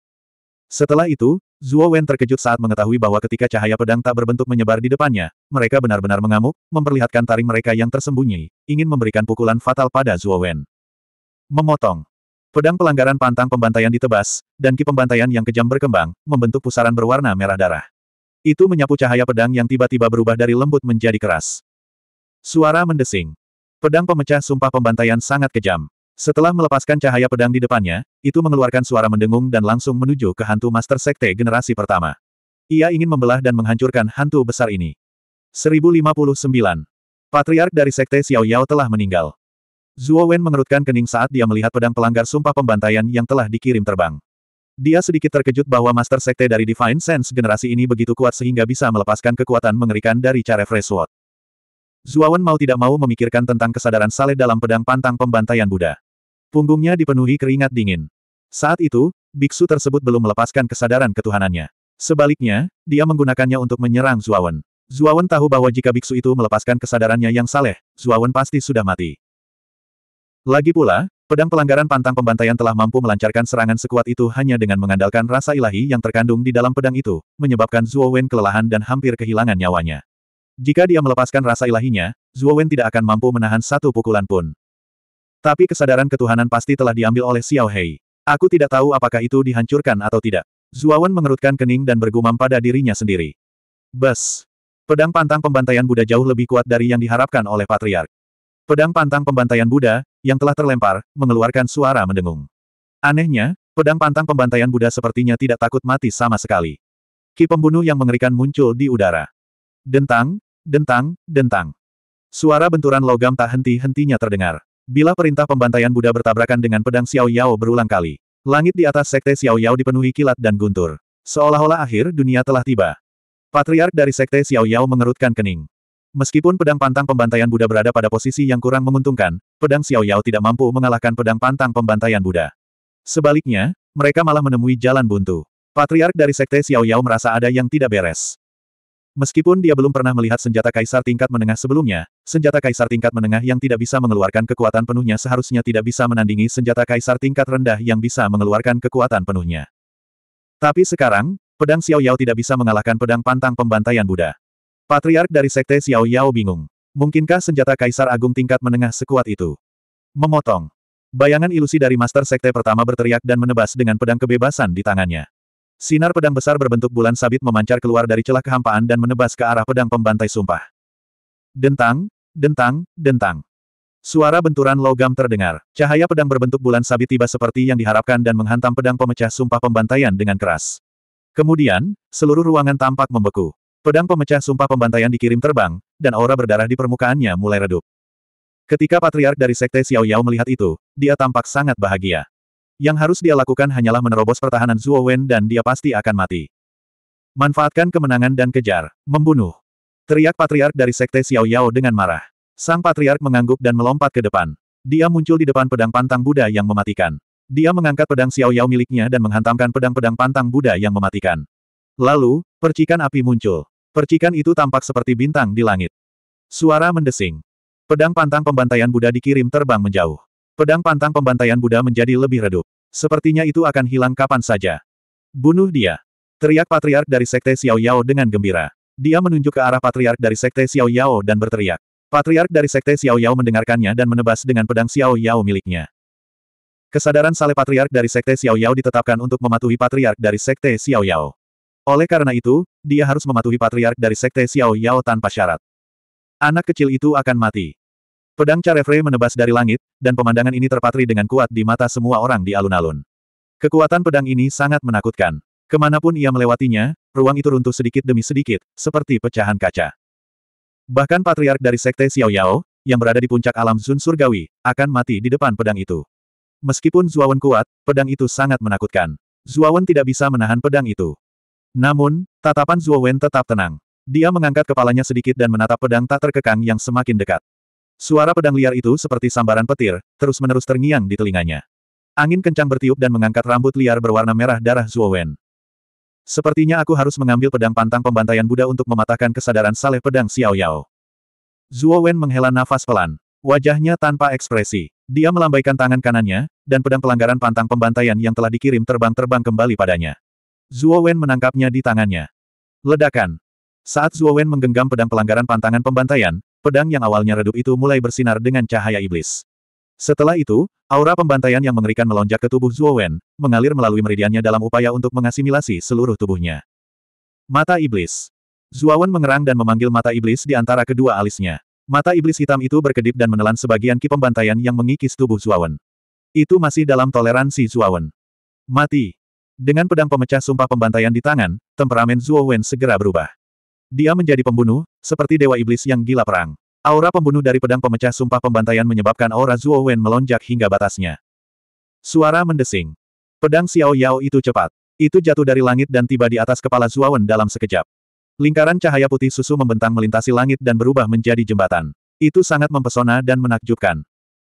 Setelah itu, Zhuo Wen terkejut saat mengetahui bahwa ketika cahaya pedang tak berbentuk menyebar di depannya, mereka benar-benar mengamuk, memperlihatkan taring mereka yang tersembunyi, ingin memberikan pukulan fatal pada Zuo Wen. Memotong. Pedang pelanggaran pantang pembantaian ditebas, dan ki pembantaian yang kejam berkembang, membentuk pusaran berwarna merah darah. Itu menyapu cahaya pedang yang tiba-tiba berubah dari lembut menjadi keras. Suara mendesing. Pedang pemecah sumpah pembantaian sangat kejam. Setelah melepaskan cahaya pedang di depannya, itu mengeluarkan suara mendengung dan langsung menuju ke hantu Master Sekte generasi pertama. Ia ingin membelah dan menghancurkan hantu besar ini. 1059. Patriark dari Sekte Xiao Yao telah meninggal. Zhuo Wen mengerutkan kening saat dia melihat pedang pelanggar sumpah pembantaian yang telah dikirim terbang. Dia sedikit terkejut bahwa Master Sekte dari Divine Sense generasi ini begitu kuat sehingga bisa melepaskan kekuatan mengerikan dari cara Fresh Sword. Wen mau tidak mau memikirkan tentang kesadaran Sale dalam pedang pantang pembantaian Buddha. Punggungnya dipenuhi keringat dingin. Saat itu, biksu tersebut belum melepaskan kesadaran ketuhanannya. Sebaliknya, dia menggunakannya untuk menyerang Wen. Zuawan tahu bahwa jika biksu itu melepaskan kesadarannya yang saleh, Zuawan pasti sudah mati. Lagi pula, pedang pelanggaran pantang pembantaian telah mampu melancarkan serangan sekuat itu hanya dengan mengandalkan rasa ilahi yang terkandung di dalam pedang itu, menyebabkan Zuowen kelelahan dan hampir kehilangan nyawanya. Jika dia melepaskan rasa ilahinya, Zuowen tidak akan mampu menahan satu pukulan pun. Tapi kesadaran ketuhanan pasti telah diambil oleh Xiao Hei. Aku tidak tahu apakah itu dihancurkan atau tidak. Zuawan mengerutkan kening dan bergumam pada dirinya sendiri. Bes. Pedang pantang pembantaian Buddha jauh lebih kuat dari yang diharapkan oleh Patriark. Pedang pantang pembantaian Buddha, yang telah terlempar, mengeluarkan suara mendengung. Anehnya, pedang pantang pembantaian Buddha sepertinya tidak takut mati sama sekali. Ki pembunuh yang mengerikan muncul di udara. Dentang, dentang, dentang. Suara benturan logam tak henti-hentinya terdengar. Bila perintah pembantaian Buddha bertabrakan dengan pedang Xiao Yao berulang kali, langit di atas sekte Xiao Yao dipenuhi kilat dan guntur. Seolah-olah akhir dunia telah tiba. Patriark dari Sekte Xiao Yao mengerutkan kening. Meskipun pedang pantang pembantaian Buddha berada pada posisi yang kurang menguntungkan, pedang Xiao Yao tidak mampu mengalahkan pedang pantang pembantaian Buddha. Sebaliknya, mereka malah menemui jalan buntu. Patriark dari Sekte Xiao Yao merasa ada yang tidak beres. Meskipun dia belum pernah melihat senjata kaisar tingkat menengah sebelumnya, senjata kaisar tingkat menengah yang tidak bisa mengeluarkan kekuatan penuhnya seharusnya tidak bisa menandingi senjata kaisar tingkat rendah yang bisa mengeluarkan kekuatan penuhnya. Tapi sekarang, Pedang Xiao Yao tidak bisa mengalahkan pedang pantang pembantaian Buddha. Patriark dari Sekte Xiao Yao bingung. Mungkinkah senjata Kaisar Agung tingkat menengah sekuat itu? Memotong. Bayangan ilusi dari Master Sekte pertama berteriak dan menebas dengan pedang kebebasan di tangannya. Sinar pedang besar berbentuk bulan sabit memancar keluar dari celah kehampaan dan menebas ke arah pedang pembantai sumpah. Dentang, dentang, dentang. Suara benturan logam terdengar. Cahaya pedang berbentuk bulan sabit tiba seperti yang diharapkan dan menghantam pedang pemecah sumpah pembantaian dengan keras. Kemudian, seluruh ruangan tampak membeku. Pedang pemecah sumpah pembantaian dikirim terbang, dan aura berdarah di permukaannya mulai redup. Ketika patriark dari sekte Xiao Yao melihat itu, dia tampak sangat bahagia. Yang harus dia lakukan hanyalah menerobos pertahanan Zhuo Wen dan dia pasti akan mati. Manfaatkan kemenangan dan kejar, membunuh. Teriak patriark dari sekte Xiao Yao dengan marah. Sang patriark mengangguk dan melompat ke depan. Dia muncul di depan pedang pantang Buddha yang mematikan. Dia mengangkat pedang Xiao Yao miliknya dan menghantamkan pedang-pedang pantang Buddha yang mematikan. Lalu, percikan api muncul. Percikan itu tampak seperti bintang di langit. Suara mendesing. Pedang pantang pembantaian Buddha dikirim terbang menjauh. Pedang pantang pembantaian Buddha menjadi lebih redup. Sepertinya itu akan hilang kapan saja. Bunuh dia. Teriak patriark dari sekte Xiao Yao dengan gembira. Dia menunjuk ke arah patriark dari sekte Xiao Yao dan berteriak. Patriark dari sekte Xiao Yao mendengarkannya dan menebas dengan pedang Xiao Yao miliknya. Kesadaran Sale Patriark dari Sekte Xiao Yao ditetapkan untuk mematuhi Patriark dari Sekte Xiao Yao. Oleh karena itu, dia harus mematuhi Patriark dari Sekte Xiao Yao tanpa syarat. Anak kecil itu akan mati. Pedang Carefrey menebas dari langit, dan pemandangan ini terpatri dengan kuat di mata semua orang di alun-alun. Kekuatan pedang ini sangat menakutkan. Kemanapun ia melewatinya, ruang itu runtuh sedikit demi sedikit, seperti pecahan kaca. Bahkan patriark dari sekte Xiao Yao, yang berada di puncak alam Zun Surgawi, akan mati di depan pedang itu. Meskipun Zuawan kuat, pedang itu sangat menakutkan. Zuawan tidak bisa menahan pedang itu. Namun, tatapan Zuawan tetap tenang. Dia mengangkat kepalanya sedikit dan menatap pedang tak terkekang yang semakin dekat. Suara pedang liar itu seperti sambaran petir, terus-menerus terngiang di telinganya. Angin kencang bertiup dan mengangkat rambut liar berwarna merah darah Zuowen. Sepertinya aku harus mengambil pedang pantang pembantaian Buddha untuk mematahkan kesadaran saleh pedang Xiao Yao. Zuowen menghela nafas pelan. Wajahnya tanpa ekspresi. Dia melambaikan tangan kanannya, dan pedang pelanggaran pantang pembantaian yang telah dikirim terbang-terbang kembali padanya. Zuo Wen menangkapnya di tangannya. Ledakan. Saat Zuo Wen menggenggam pedang pelanggaran pantangan pembantaian, pedang yang awalnya redup itu mulai bersinar dengan cahaya iblis. Setelah itu, aura pembantaian yang mengerikan melonjak ke tubuh Zuo Wen, mengalir melalui meridiannya dalam upaya untuk mengasimilasi seluruh tubuhnya. Mata Iblis Zuo Wen mengerang dan memanggil mata iblis di antara kedua alisnya. Mata iblis hitam itu berkedip dan menelan sebagian ki pembantaian yang mengikis tubuh Zuawan. Itu masih dalam toleransi Zuawan. Mati. Dengan pedang pemecah sumpah pembantaian di tangan, temperamen Zuowen segera berubah. Dia menjadi pembunuh, seperti dewa iblis yang gila perang. Aura pembunuh dari pedang pemecah sumpah pembantaian menyebabkan aura Zuowen melonjak hingga batasnya. Suara mendesing. Pedang Xiao Yao itu cepat. Itu jatuh dari langit dan tiba di atas kepala Zuawan dalam sekejap. Lingkaran cahaya putih susu membentang melintasi langit dan berubah menjadi jembatan. Itu sangat mempesona dan menakjubkan.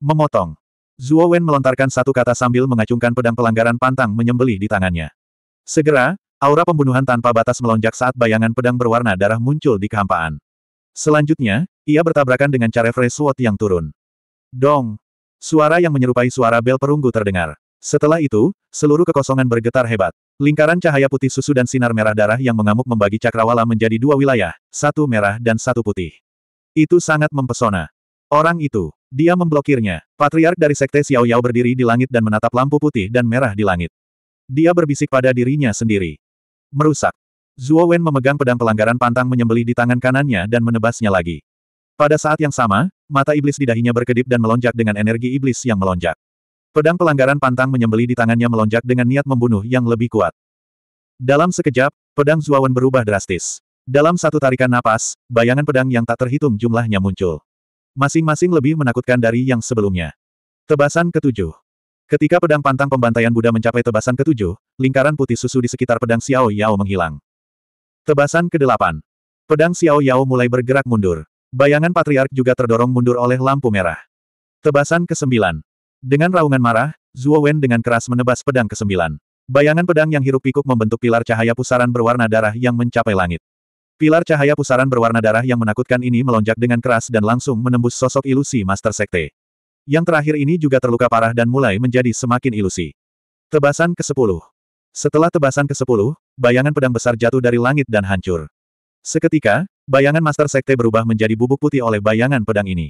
Memotong. Zuo Wen melontarkan satu kata sambil mengacungkan pedang pelanggaran pantang menyembelih di tangannya. Segera, aura pembunuhan tanpa batas melonjak saat bayangan pedang berwarna darah muncul di kehampaan. Selanjutnya, ia bertabrakan dengan cara Sword yang turun. Dong! Suara yang menyerupai suara bel perunggu terdengar. Setelah itu, seluruh kekosongan bergetar hebat. Lingkaran cahaya putih susu dan sinar merah darah yang mengamuk membagi cakrawala menjadi dua wilayah, satu merah dan satu putih. Itu sangat mempesona. Orang itu, dia memblokirnya. Patriark dari Sekte Xiao Yao berdiri di langit dan menatap lampu putih dan merah di langit. Dia berbisik pada dirinya sendiri. Merusak. Zhuo Wen memegang pedang pelanggaran pantang menyembelih di tangan kanannya dan menebasnya lagi. Pada saat yang sama, mata iblis di dahinya berkedip dan melonjak dengan energi iblis yang melonjak. Pedang pelanggaran pantang menyembeli di tangannya melonjak dengan niat membunuh yang lebih kuat. Dalam sekejap, pedang Zuawan berubah drastis. Dalam satu tarikan napas, bayangan pedang yang tak terhitung jumlahnya muncul. Masing-masing lebih menakutkan dari yang sebelumnya. Tebasan ketujuh. Ketika pedang pantang pembantaian Buddha mencapai tebasan ketujuh, lingkaran putih susu di sekitar pedang Xiao Yao menghilang. Tebasan kedelapan. Pedang Xiao Yao mulai bergerak mundur. Bayangan patriark juga terdorong mundur oleh lampu merah. Tebasan kesembilan. Dengan raungan marah, Zhuo Wen dengan keras menebas pedang ke-9. Bayangan pedang yang hirup pikuk membentuk pilar cahaya pusaran berwarna darah yang mencapai langit. Pilar cahaya pusaran berwarna darah yang menakutkan ini melonjak dengan keras dan langsung menembus sosok ilusi Master Sekte. Yang terakhir ini juga terluka parah dan mulai menjadi semakin ilusi. Tebasan ke-10 Setelah tebasan ke-10, bayangan pedang besar jatuh dari langit dan hancur. Seketika, bayangan Master Sekte berubah menjadi bubuk putih oleh bayangan pedang ini.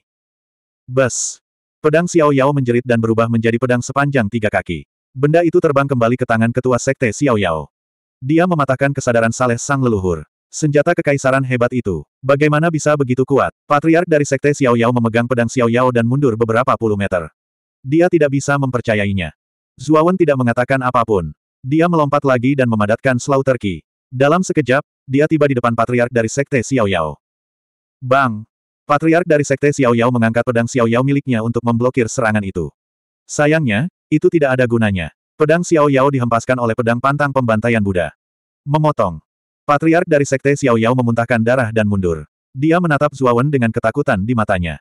Bes! Pedang Xiao Yao menjerit dan berubah menjadi pedang sepanjang tiga kaki. Benda itu terbang kembali ke tangan ketua sekte Xiao Yao. Dia mematahkan kesadaran saleh sang leluhur. Senjata kekaisaran hebat itu. Bagaimana bisa begitu kuat? Patriark dari sekte Xiao Yao memegang pedang Xiao Yao dan mundur beberapa puluh meter. Dia tidak bisa mempercayainya. Zuawan tidak mengatakan apapun. Dia melompat lagi dan memadatkan Slaughter Terki. Dalam sekejap, dia tiba di depan patriark dari sekte Xiao Yao. Bang! Patriark dari Sekte Xiao Yao mengangkat pedang Xiao Yao miliknya untuk memblokir serangan itu. Sayangnya, itu tidak ada gunanya. Pedang Xiao Yao dihempaskan oleh pedang pantang pembantaian Buddha. Memotong. Patriark dari Sekte Xiao Yao memuntahkan darah dan mundur. Dia menatap Zuowen dengan ketakutan di matanya.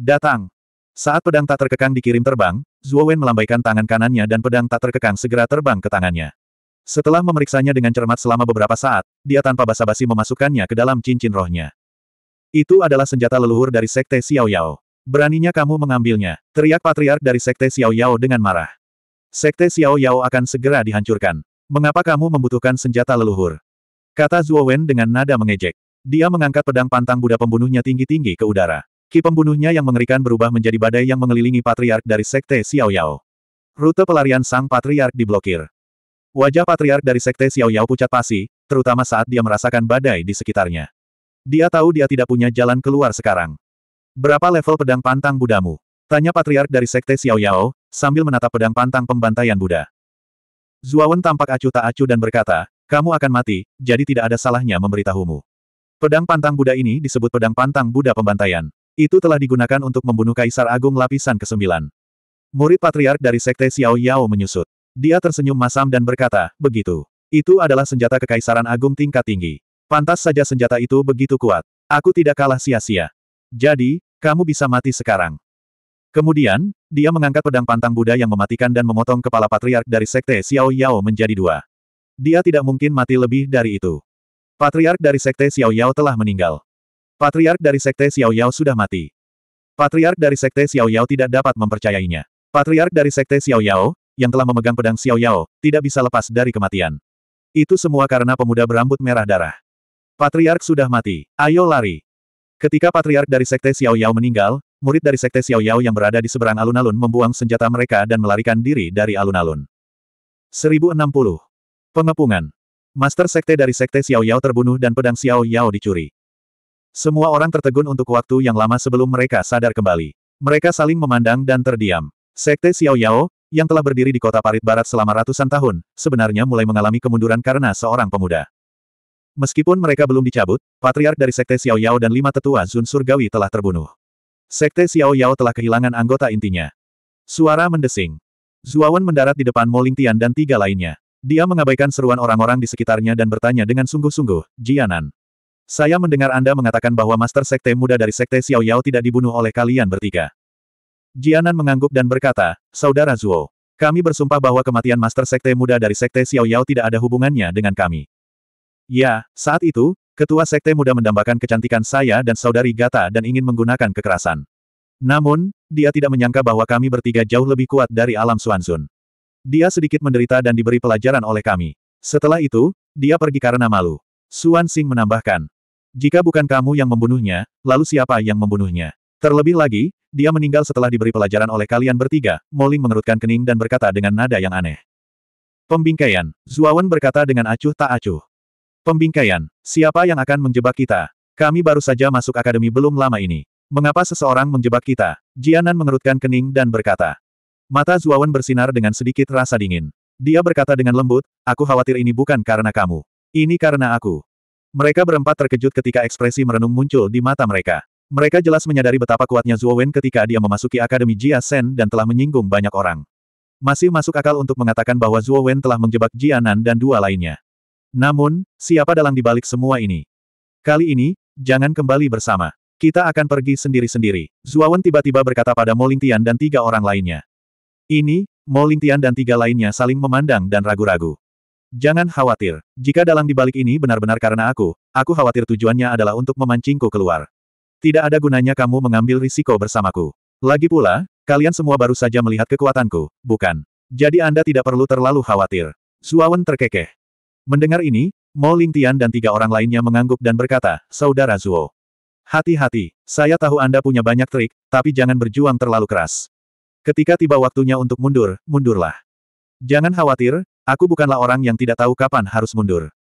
Datang. Saat pedang tak terkekang dikirim terbang, Zuowen melambaikan tangan kanannya dan pedang tak terkekang segera terbang ke tangannya. Setelah memeriksanya dengan cermat selama beberapa saat, dia tanpa basa-basi memasukkannya ke dalam cincin rohnya. Itu adalah senjata leluhur dari Sekte Xiao Yao. Beraninya kamu mengambilnya, teriak patriark dari Sekte Xiao Yao dengan marah. Sekte Xiao Yao akan segera dihancurkan. Mengapa kamu membutuhkan senjata leluhur? Kata Zhuo Wen dengan nada mengejek. Dia mengangkat pedang pantang Buddha pembunuhnya tinggi-tinggi ke udara. Ki pembunuhnya yang mengerikan berubah menjadi badai yang mengelilingi patriark dari Sekte Xiao Yao. Rute pelarian sang patriark diblokir. Wajah patriark dari Sekte Xiao Yao pucat pasi, terutama saat dia merasakan badai di sekitarnya. Dia tahu dia tidak punya jalan keluar sekarang. Berapa level pedang pantang Budamu? Tanya patriark dari sekte Xiao Yao, sambil menatap pedang pantang pembantaian Buddha. Zuawan tampak acuh tak acuh dan berkata, kamu akan mati, jadi tidak ada salahnya memberitahumu. Pedang pantang Buddha ini disebut pedang pantang Buddha pembantaian. Itu telah digunakan untuk membunuh Kaisar Agung lapisan ke-9. Murid patriark dari sekte Xiao Yao menyusut. Dia tersenyum masam dan berkata, begitu. Itu adalah senjata kekaisaran agung tingkat tinggi. Pantas saja senjata itu begitu kuat. Aku tidak kalah sia-sia. Jadi, kamu bisa mati sekarang. Kemudian, dia mengangkat pedang pantang Buddha yang mematikan dan memotong kepala patriark dari sekte Xiao Yao menjadi dua. Dia tidak mungkin mati lebih dari itu. Patriark dari sekte Xiao Yao telah meninggal. Patriark dari sekte Xiao Yao sudah mati. Patriark dari sekte Xiao Yao tidak dapat mempercayainya. Patriark dari sekte Xiao Yao, yang telah memegang pedang Xiao Yao, tidak bisa lepas dari kematian. Itu semua karena pemuda berambut merah darah. Patriark sudah mati. Ayo lari. Ketika patriark dari Sekte Xiao Yao meninggal, murid dari Sekte Xiao Yao yang berada di seberang alun-alun membuang senjata mereka dan melarikan diri dari alun-alun. 1060. Pengepungan. Master Sekte dari Sekte Xiao Yao terbunuh dan pedang Xiao Yao dicuri. Semua orang tertegun untuk waktu yang lama sebelum mereka sadar kembali. Mereka saling memandang dan terdiam. Sekte Xiao Yao, yang telah berdiri di kota Parit Barat selama ratusan tahun, sebenarnya mulai mengalami kemunduran karena seorang pemuda. Meskipun mereka belum dicabut, patriark dari Sekte Xiao Yao dan lima tetua Zun Surgawi telah terbunuh. Sekte Xiao Yao telah kehilangan anggota intinya. Suara mendesing. Zuawan mendarat di depan Mo Lingtian dan tiga lainnya. Dia mengabaikan seruan orang-orang di sekitarnya dan bertanya dengan sungguh-sungguh, Jianan. Saya mendengar Anda mengatakan bahwa Master Sekte Muda dari Sekte Xiao Yao tidak dibunuh oleh kalian bertiga. Jianan mengangguk dan berkata, Saudara Zuo, kami bersumpah bahwa kematian Master Sekte Muda dari Sekte Xiao Yao tidak ada hubungannya dengan kami. Ya, saat itu, ketua sekte muda mendambakan kecantikan saya dan saudari Gata dan ingin menggunakan kekerasan. Namun, dia tidak menyangka bahwa kami bertiga jauh lebih kuat dari alam Suanzun. Dia sedikit menderita dan diberi pelajaran oleh kami. Setelah itu, dia pergi karena malu. Suan Sing menambahkan. Jika bukan kamu yang membunuhnya, lalu siapa yang membunuhnya? Terlebih lagi, dia meninggal setelah diberi pelajaran oleh kalian bertiga, Moling mengerutkan kening dan berkata dengan nada yang aneh. Pembingkaian, Zuawan berkata dengan acuh tak acuh. Pembingkaian. Siapa yang akan menjebak kita? Kami baru saja masuk akademi belum lama ini. Mengapa seseorang menjebak kita? Jianan mengerutkan kening dan berkata. Mata Zuawan bersinar dengan sedikit rasa dingin. Dia berkata dengan lembut, aku khawatir ini bukan karena kamu. Ini karena aku. Mereka berempat terkejut ketika ekspresi merenung muncul di mata mereka. Mereka jelas menyadari betapa kuatnya Zuowen ketika dia memasuki Akademi Jia Sen dan telah menyinggung banyak orang. Masih masuk akal untuk mengatakan bahwa Zuowen telah menjebak Jianan dan dua lainnya. Namun, siapa dalang dibalik semua ini? Kali ini, jangan kembali bersama. Kita akan pergi sendiri-sendiri. Zuawan tiba-tiba berkata pada Mo Lingtian dan tiga orang lainnya. Ini, Mo Lingtian dan tiga lainnya saling memandang dan ragu-ragu. Jangan khawatir. Jika dalang dibalik ini benar-benar karena aku, aku khawatir tujuannya adalah untuk memancingku keluar. Tidak ada gunanya kamu mengambil risiko bersamaku. Lagi pula, kalian semua baru saja melihat kekuatanku, bukan? Jadi Anda tidak perlu terlalu khawatir. Zuawan terkekeh. Mendengar ini, Mo Lingtian dan tiga orang lainnya mengangguk dan berkata, Saudara Zuo. Hati-hati, saya tahu Anda punya banyak trik, tapi jangan berjuang terlalu keras. Ketika tiba waktunya untuk mundur, mundurlah. Jangan khawatir, aku bukanlah orang yang tidak tahu kapan harus mundur.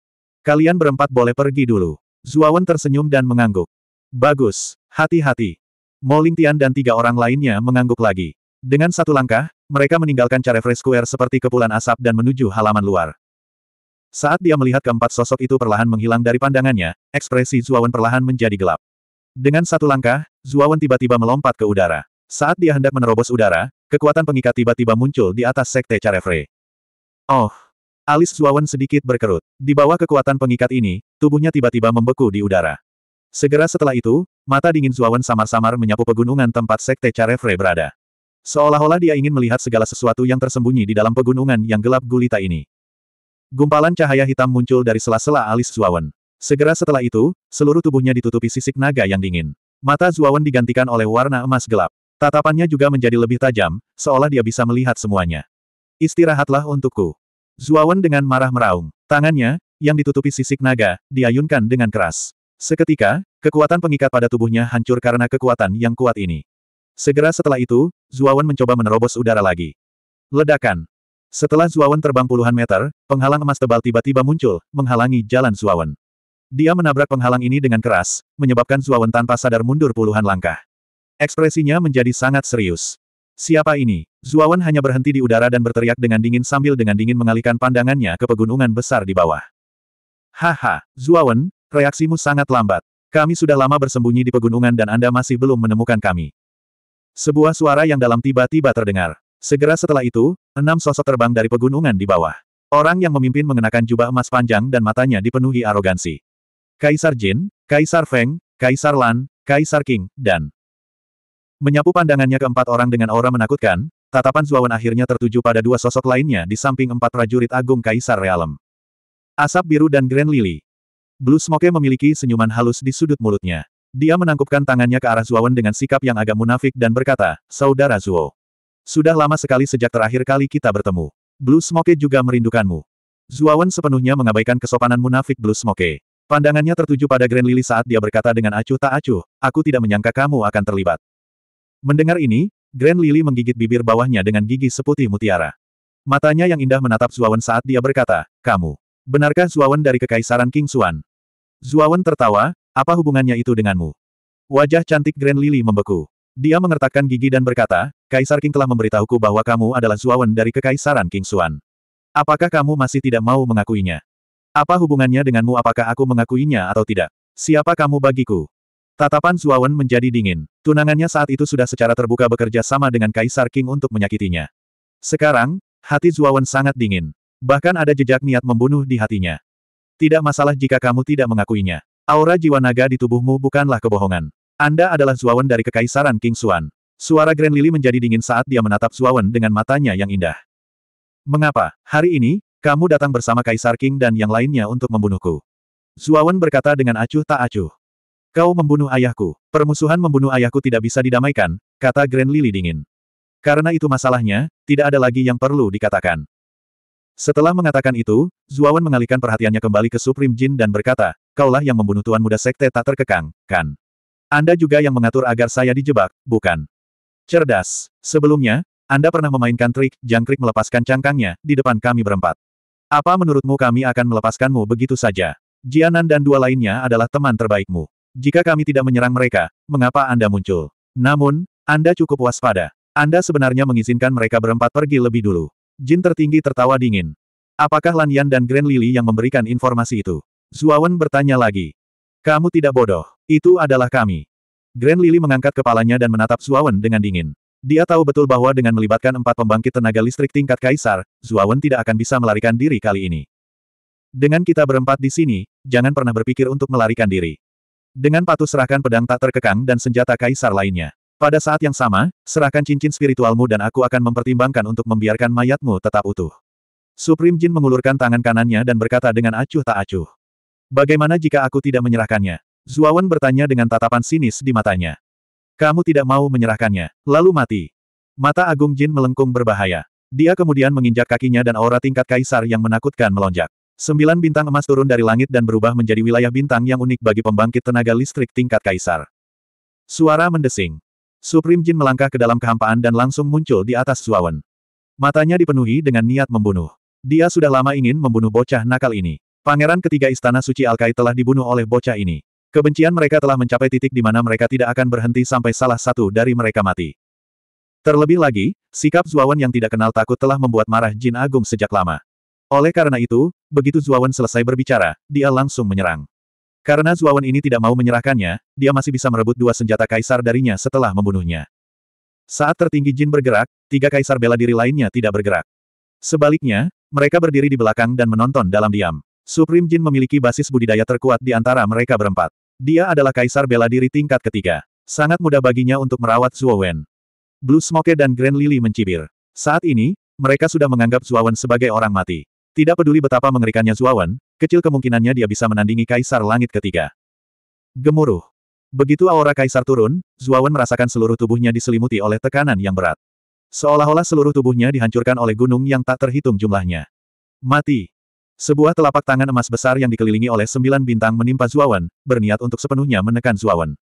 Kalian berempat boleh pergi dulu. Zuawan tersenyum dan mengangguk. Bagus, hati-hati. Mo Lingtian dan tiga orang lainnya mengangguk lagi. Dengan satu langkah, mereka meninggalkan Carefree Square seperti kepulan asap dan menuju halaman luar. Saat dia melihat keempat sosok itu perlahan menghilang dari pandangannya, ekspresi Zuawan perlahan menjadi gelap. Dengan satu langkah, Zuawan tiba-tiba melompat ke udara. Saat dia hendak menerobos udara, kekuatan pengikat tiba-tiba muncul di atas Sekte Carefre. Oh! Alis Zuawan sedikit berkerut. Di bawah kekuatan pengikat ini, tubuhnya tiba-tiba membeku di udara. Segera setelah itu, mata dingin Zuawan samar-samar menyapu pegunungan tempat Sekte Carefre berada. Seolah-olah dia ingin melihat segala sesuatu yang tersembunyi di dalam pegunungan yang gelap gulita ini. Gumpalan cahaya hitam muncul dari sela-sela alis Zuawan. Segera setelah itu, seluruh tubuhnya ditutupi sisik naga yang dingin. Mata Zuawan digantikan oleh warna emas gelap. Tatapannya juga menjadi lebih tajam, seolah dia bisa melihat semuanya. Istirahatlah untukku. Zuawan dengan marah meraung. Tangannya, yang ditutupi sisik naga, diayunkan dengan keras. Seketika, kekuatan pengikat pada tubuhnya hancur karena kekuatan yang kuat ini. Segera setelah itu, Zuawan mencoba menerobos udara lagi. Ledakan. Setelah Zuawan terbang puluhan meter, penghalang emas tebal tiba-tiba muncul, menghalangi jalan Zuawan. Dia menabrak penghalang ini dengan keras, menyebabkan Zuawan tanpa sadar mundur puluhan langkah. Ekspresinya menjadi sangat serius. Siapa ini? Zuawan hanya berhenti di udara dan berteriak dengan dingin sambil dengan dingin mengalihkan pandangannya ke pegunungan besar di bawah. Haha, Zuawan, reaksimu sangat lambat. Kami sudah lama bersembunyi di pegunungan dan Anda masih belum menemukan kami. Sebuah suara yang dalam tiba-tiba terdengar. Segera setelah itu, enam sosok terbang dari pegunungan di bawah. Orang yang memimpin mengenakan jubah emas panjang dan matanya dipenuhi arogansi. Kaisar Jin, Kaisar Feng, Kaisar Lan, Kaisar King, dan Menyapu pandangannya keempat orang dengan aura menakutkan, tatapan Zuawan akhirnya tertuju pada dua sosok lainnya di samping empat prajurit agung Kaisar Realem. Asap biru dan Grand Lily. Blue Smoke memiliki senyuman halus di sudut mulutnya. Dia menangkupkan tangannya ke arah Zuawan dengan sikap yang agak munafik dan berkata, Saudara Zuo. Sudah lama sekali sejak terakhir kali kita bertemu. Blue Smoke juga merindukanmu. Zuawan sepenuhnya mengabaikan kesopanan munafik Blue Smoke. Pandangannya tertuju pada Grand Lily saat dia berkata dengan acuh tak acuh, aku tidak menyangka kamu akan terlibat. Mendengar ini, Grand Lily menggigit bibir bawahnya dengan gigi seputih mutiara. Matanya yang indah menatap Zuawan saat dia berkata, kamu. Benarkah Zuawan dari Kekaisaran King Xuan? Zuawan tertawa, apa hubungannya itu denganmu? Wajah cantik Grand Lily membeku. Dia mengertakkan gigi dan berkata, Kaisar King telah memberitahuku bahwa kamu adalah Zuawan dari Kekaisaran King Xuan. Apakah kamu masih tidak mau mengakuinya? Apa hubungannya denganmu apakah aku mengakuinya atau tidak? Siapa kamu bagiku? Tatapan Zuawan menjadi dingin. Tunangannya saat itu sudah secara terbuka bekerja sama dengan Kaisar King untuk menyakitinya. Sekarang, hati Zuawan sangat dingin. Bahkan ada jejak niat membunuh di hatinya. Tidak masalah jika kamu tidak mengakuinya. Aura jiwa naga di tubuhmu bukanlah kebohongan. Anda adalah Zuawan dari Kekaisaran King Xuan. Suara Grand Lily menjadi dingin saat dia menatap Zuawan dengan matanya yang indah. Mengapa, hari ini, kamu datang bersama Kaisar King dan yang lainnya untuk membunuhku? Zuawan berkata dengan acuh tak acuh. Kau membunuh ayahku. Permusuhan membunuh ayahku tidak bisa didamaikan, kata Grand Lily dingin. Karena itu masalahnya, tidak ada lagi yang perlu dikatakan. Setelah mengatakan itu, Zuawan mengalihkan perhatiannya kembali ke Supreme Jin dan berkata, kaulah yang membunuh tuan muda sekte tak terkekang, kan? Anda juga yang mengatur agar saya dijebak, bukan? Cerdas. Sebelumnya, Anda pernah memainkan trik, jangkrik melepaskan cangkangnya, di depan kami berempat. Apa menurutmu kami akan melepaskanmu begitu saja? Jianan dan dua lainnya adalah teman terbaikmu. Jika kami tidak menyerang mereka, mengapa Anda muncul? Namun, Anda cukup waspada. Anda sebenarnya mengizinkan mereka berempat pergi lebih dulu. Jin tertinggi tertawa dingin. Apakah Lan Yan dan Grand Lily yang memberikan informasi itu? Zuawan bertanya lagi. Kamu tidak bodoh. Itu adalah kami. Grand Lily mengangkat kepalanya dan menatap Zuawan dengan dingin. Dia tahu betul bahwa dengan melibatkan empat pembangkit tenaga listrik tingkat kaisar, Zuawan tidak akan bisa melarikan diri kali ini. Dengan kita berempat di sini, jangan pernah berpikir untuk melarikan diri. Dengan patuh serahkan pedang tak terkekang dan senjata kaisar lainnya. Pada saat yang sama, serahkan cincin spiritualmu dan aku akan mempertimbangkan untuk membiarkan mayatmu tetap utuh. Supreme Jin mengulurkan tangan kanannya dan berkata dengan acuh tak acuh. Bagaimana jika aku tidak menyerahkannya? Zuawan bertanya dengan tatapan sinis di matanya. Kamu tidak mau menyerahkannya, lalu mati. Mata Agung Jin melengkung berbahaya. Dia kemudian menginjak kakinya dan aura tingkat kaisar yang menakutkan melonjak. Sembilan bintang emas turun dari langit dan berubah menjadi wilayah bintang yang unik bagi pembangkit tenaga listrik tingkat kaisar. Suara mendesing. Supreme Jin melangkah ke dalam kehampaan dan langsung muncul di atas Zuawan. Matanya dipenuhi dengan niat membunuh. Dia sudah lama ingin membunuh bocah nakal ini. Pangeran ketiga Istana Suci Alkai telah dibunuh oleh bocah ini. Kebencian mereka telah mencapai titik di mana mereka tidak akan berhenti sampai salah satu dari mereka mati. Terlebih lagi, sikap Zuawan yang tidak kenal takut telah membuat marah Jin Agung sejak lama. Oleh karena itu, begitu Zuawan selesai berbicara, dia langsung menyerang. Karena Zuawan ini tidak mau menyerahkannya, dia masih bisa merebut dua senjata kaisar darinya setelah membunuhnya. Saat tertinggi Jin bergerak, tiga kaisar bela diri lainnya tidak bergerak. Sebaliknya, mereka berdiri di belakang dan menonton dalam diam. Supreme Jin memiliki basis budidaya terkuat di antara mereka berempat. Dia adalah kaisar bela diri tingkat ketiga. Sangat mudah baginya untuk merawat Wen. Blue Smoke dan Grand Lily mencibir. Saat ini, mereka sudah menganggap Wen sebagai orang mati. Tidak peduli betapa mengerikannya Wen, kecil kemungkinannya dia bisa menandingi kaisar langit ketiga. Gemuruh. Begitu aura kaisar turun, Wen merasakan seluruh tubuhnya diselimuti oleh tekanan yang berat. Seolah-olah seluruh tubuhnya dihancurkan oleh gunung yang tak terhitung jumlahnya. Mati. Sebuah telapak tangan emas besar yang dikelilingi oleh sembilan bintang menimpa Zuawan, berniat untuk sepenuhnya menekan Zuawan.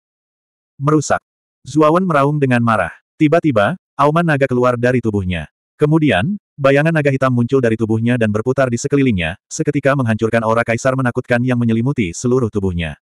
Merusak. Zuawan meraung dengan marah. Tiba-tiba, auman naga keluar dari tubuhnya. Kemudian, bayangan naga hitam muncul dari tubuhnya dan berputar di sekelilingnya, seketika menghancurkan aura kaisar menakutkan yang menyelimuti seluruh tubuhnya.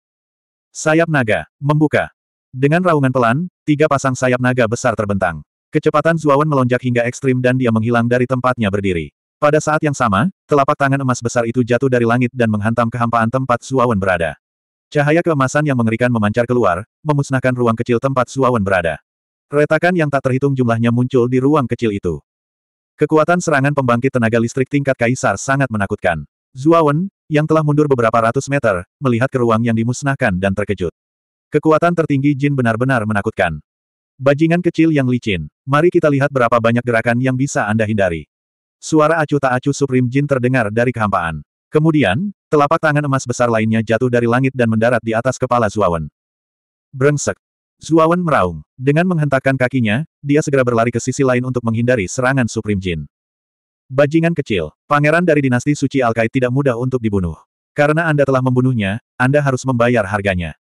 Sayap naga, membuka. Dengan raungan pelan, tiga pasang sayap naga besar terbentang. Kecepatan Zuawan melonjak hingga ekstrim dan dia menghilang dari tempatnya berdiri. Pada saat yang sama, telapak tangan emas besar itu jatuh dari langit dan menghantam kehampaan tempat Suawan berada. Cahaya keemasan yang mengerikan memancar keluar, memusnahkan ruang kecil tempat Suawan berada. Retakan yang tak terhitung jumlahnya muncul di ruang kecil itu. Kekuatan serangan pembangkit tenaga listrik tingkat kaisar sangat menakutkan. Zuawan, yang telah mundur beberapa ratus meter, melihat ke ruang yang dimusnahkan dan terkejut. Kekuatan tertinggi Jin benar-benar menakutkan. Bajingan kecil yang licin. Mari kita lihat berapa banyak gerakan yang bisa Anda hindari. Suara acu tak acu Supreme Jin terdengar dari kehampaan. Kemudian, telapak tangan emas besar lainnya jatuh dari langit dan mendarat di atas kepala Zuawan. Brengsek. Zuawan meraung. Dengan menghentakkan kakinya, dia segera berlari ke sisi lain untuk menghindari serangan Supreme Jin. Bajingan kecil, pangeran dari dinasti suci Alkai tidak mudah untuk dibunuh. Karena Anda telah membunuhnya, Anda harus membayar harganya.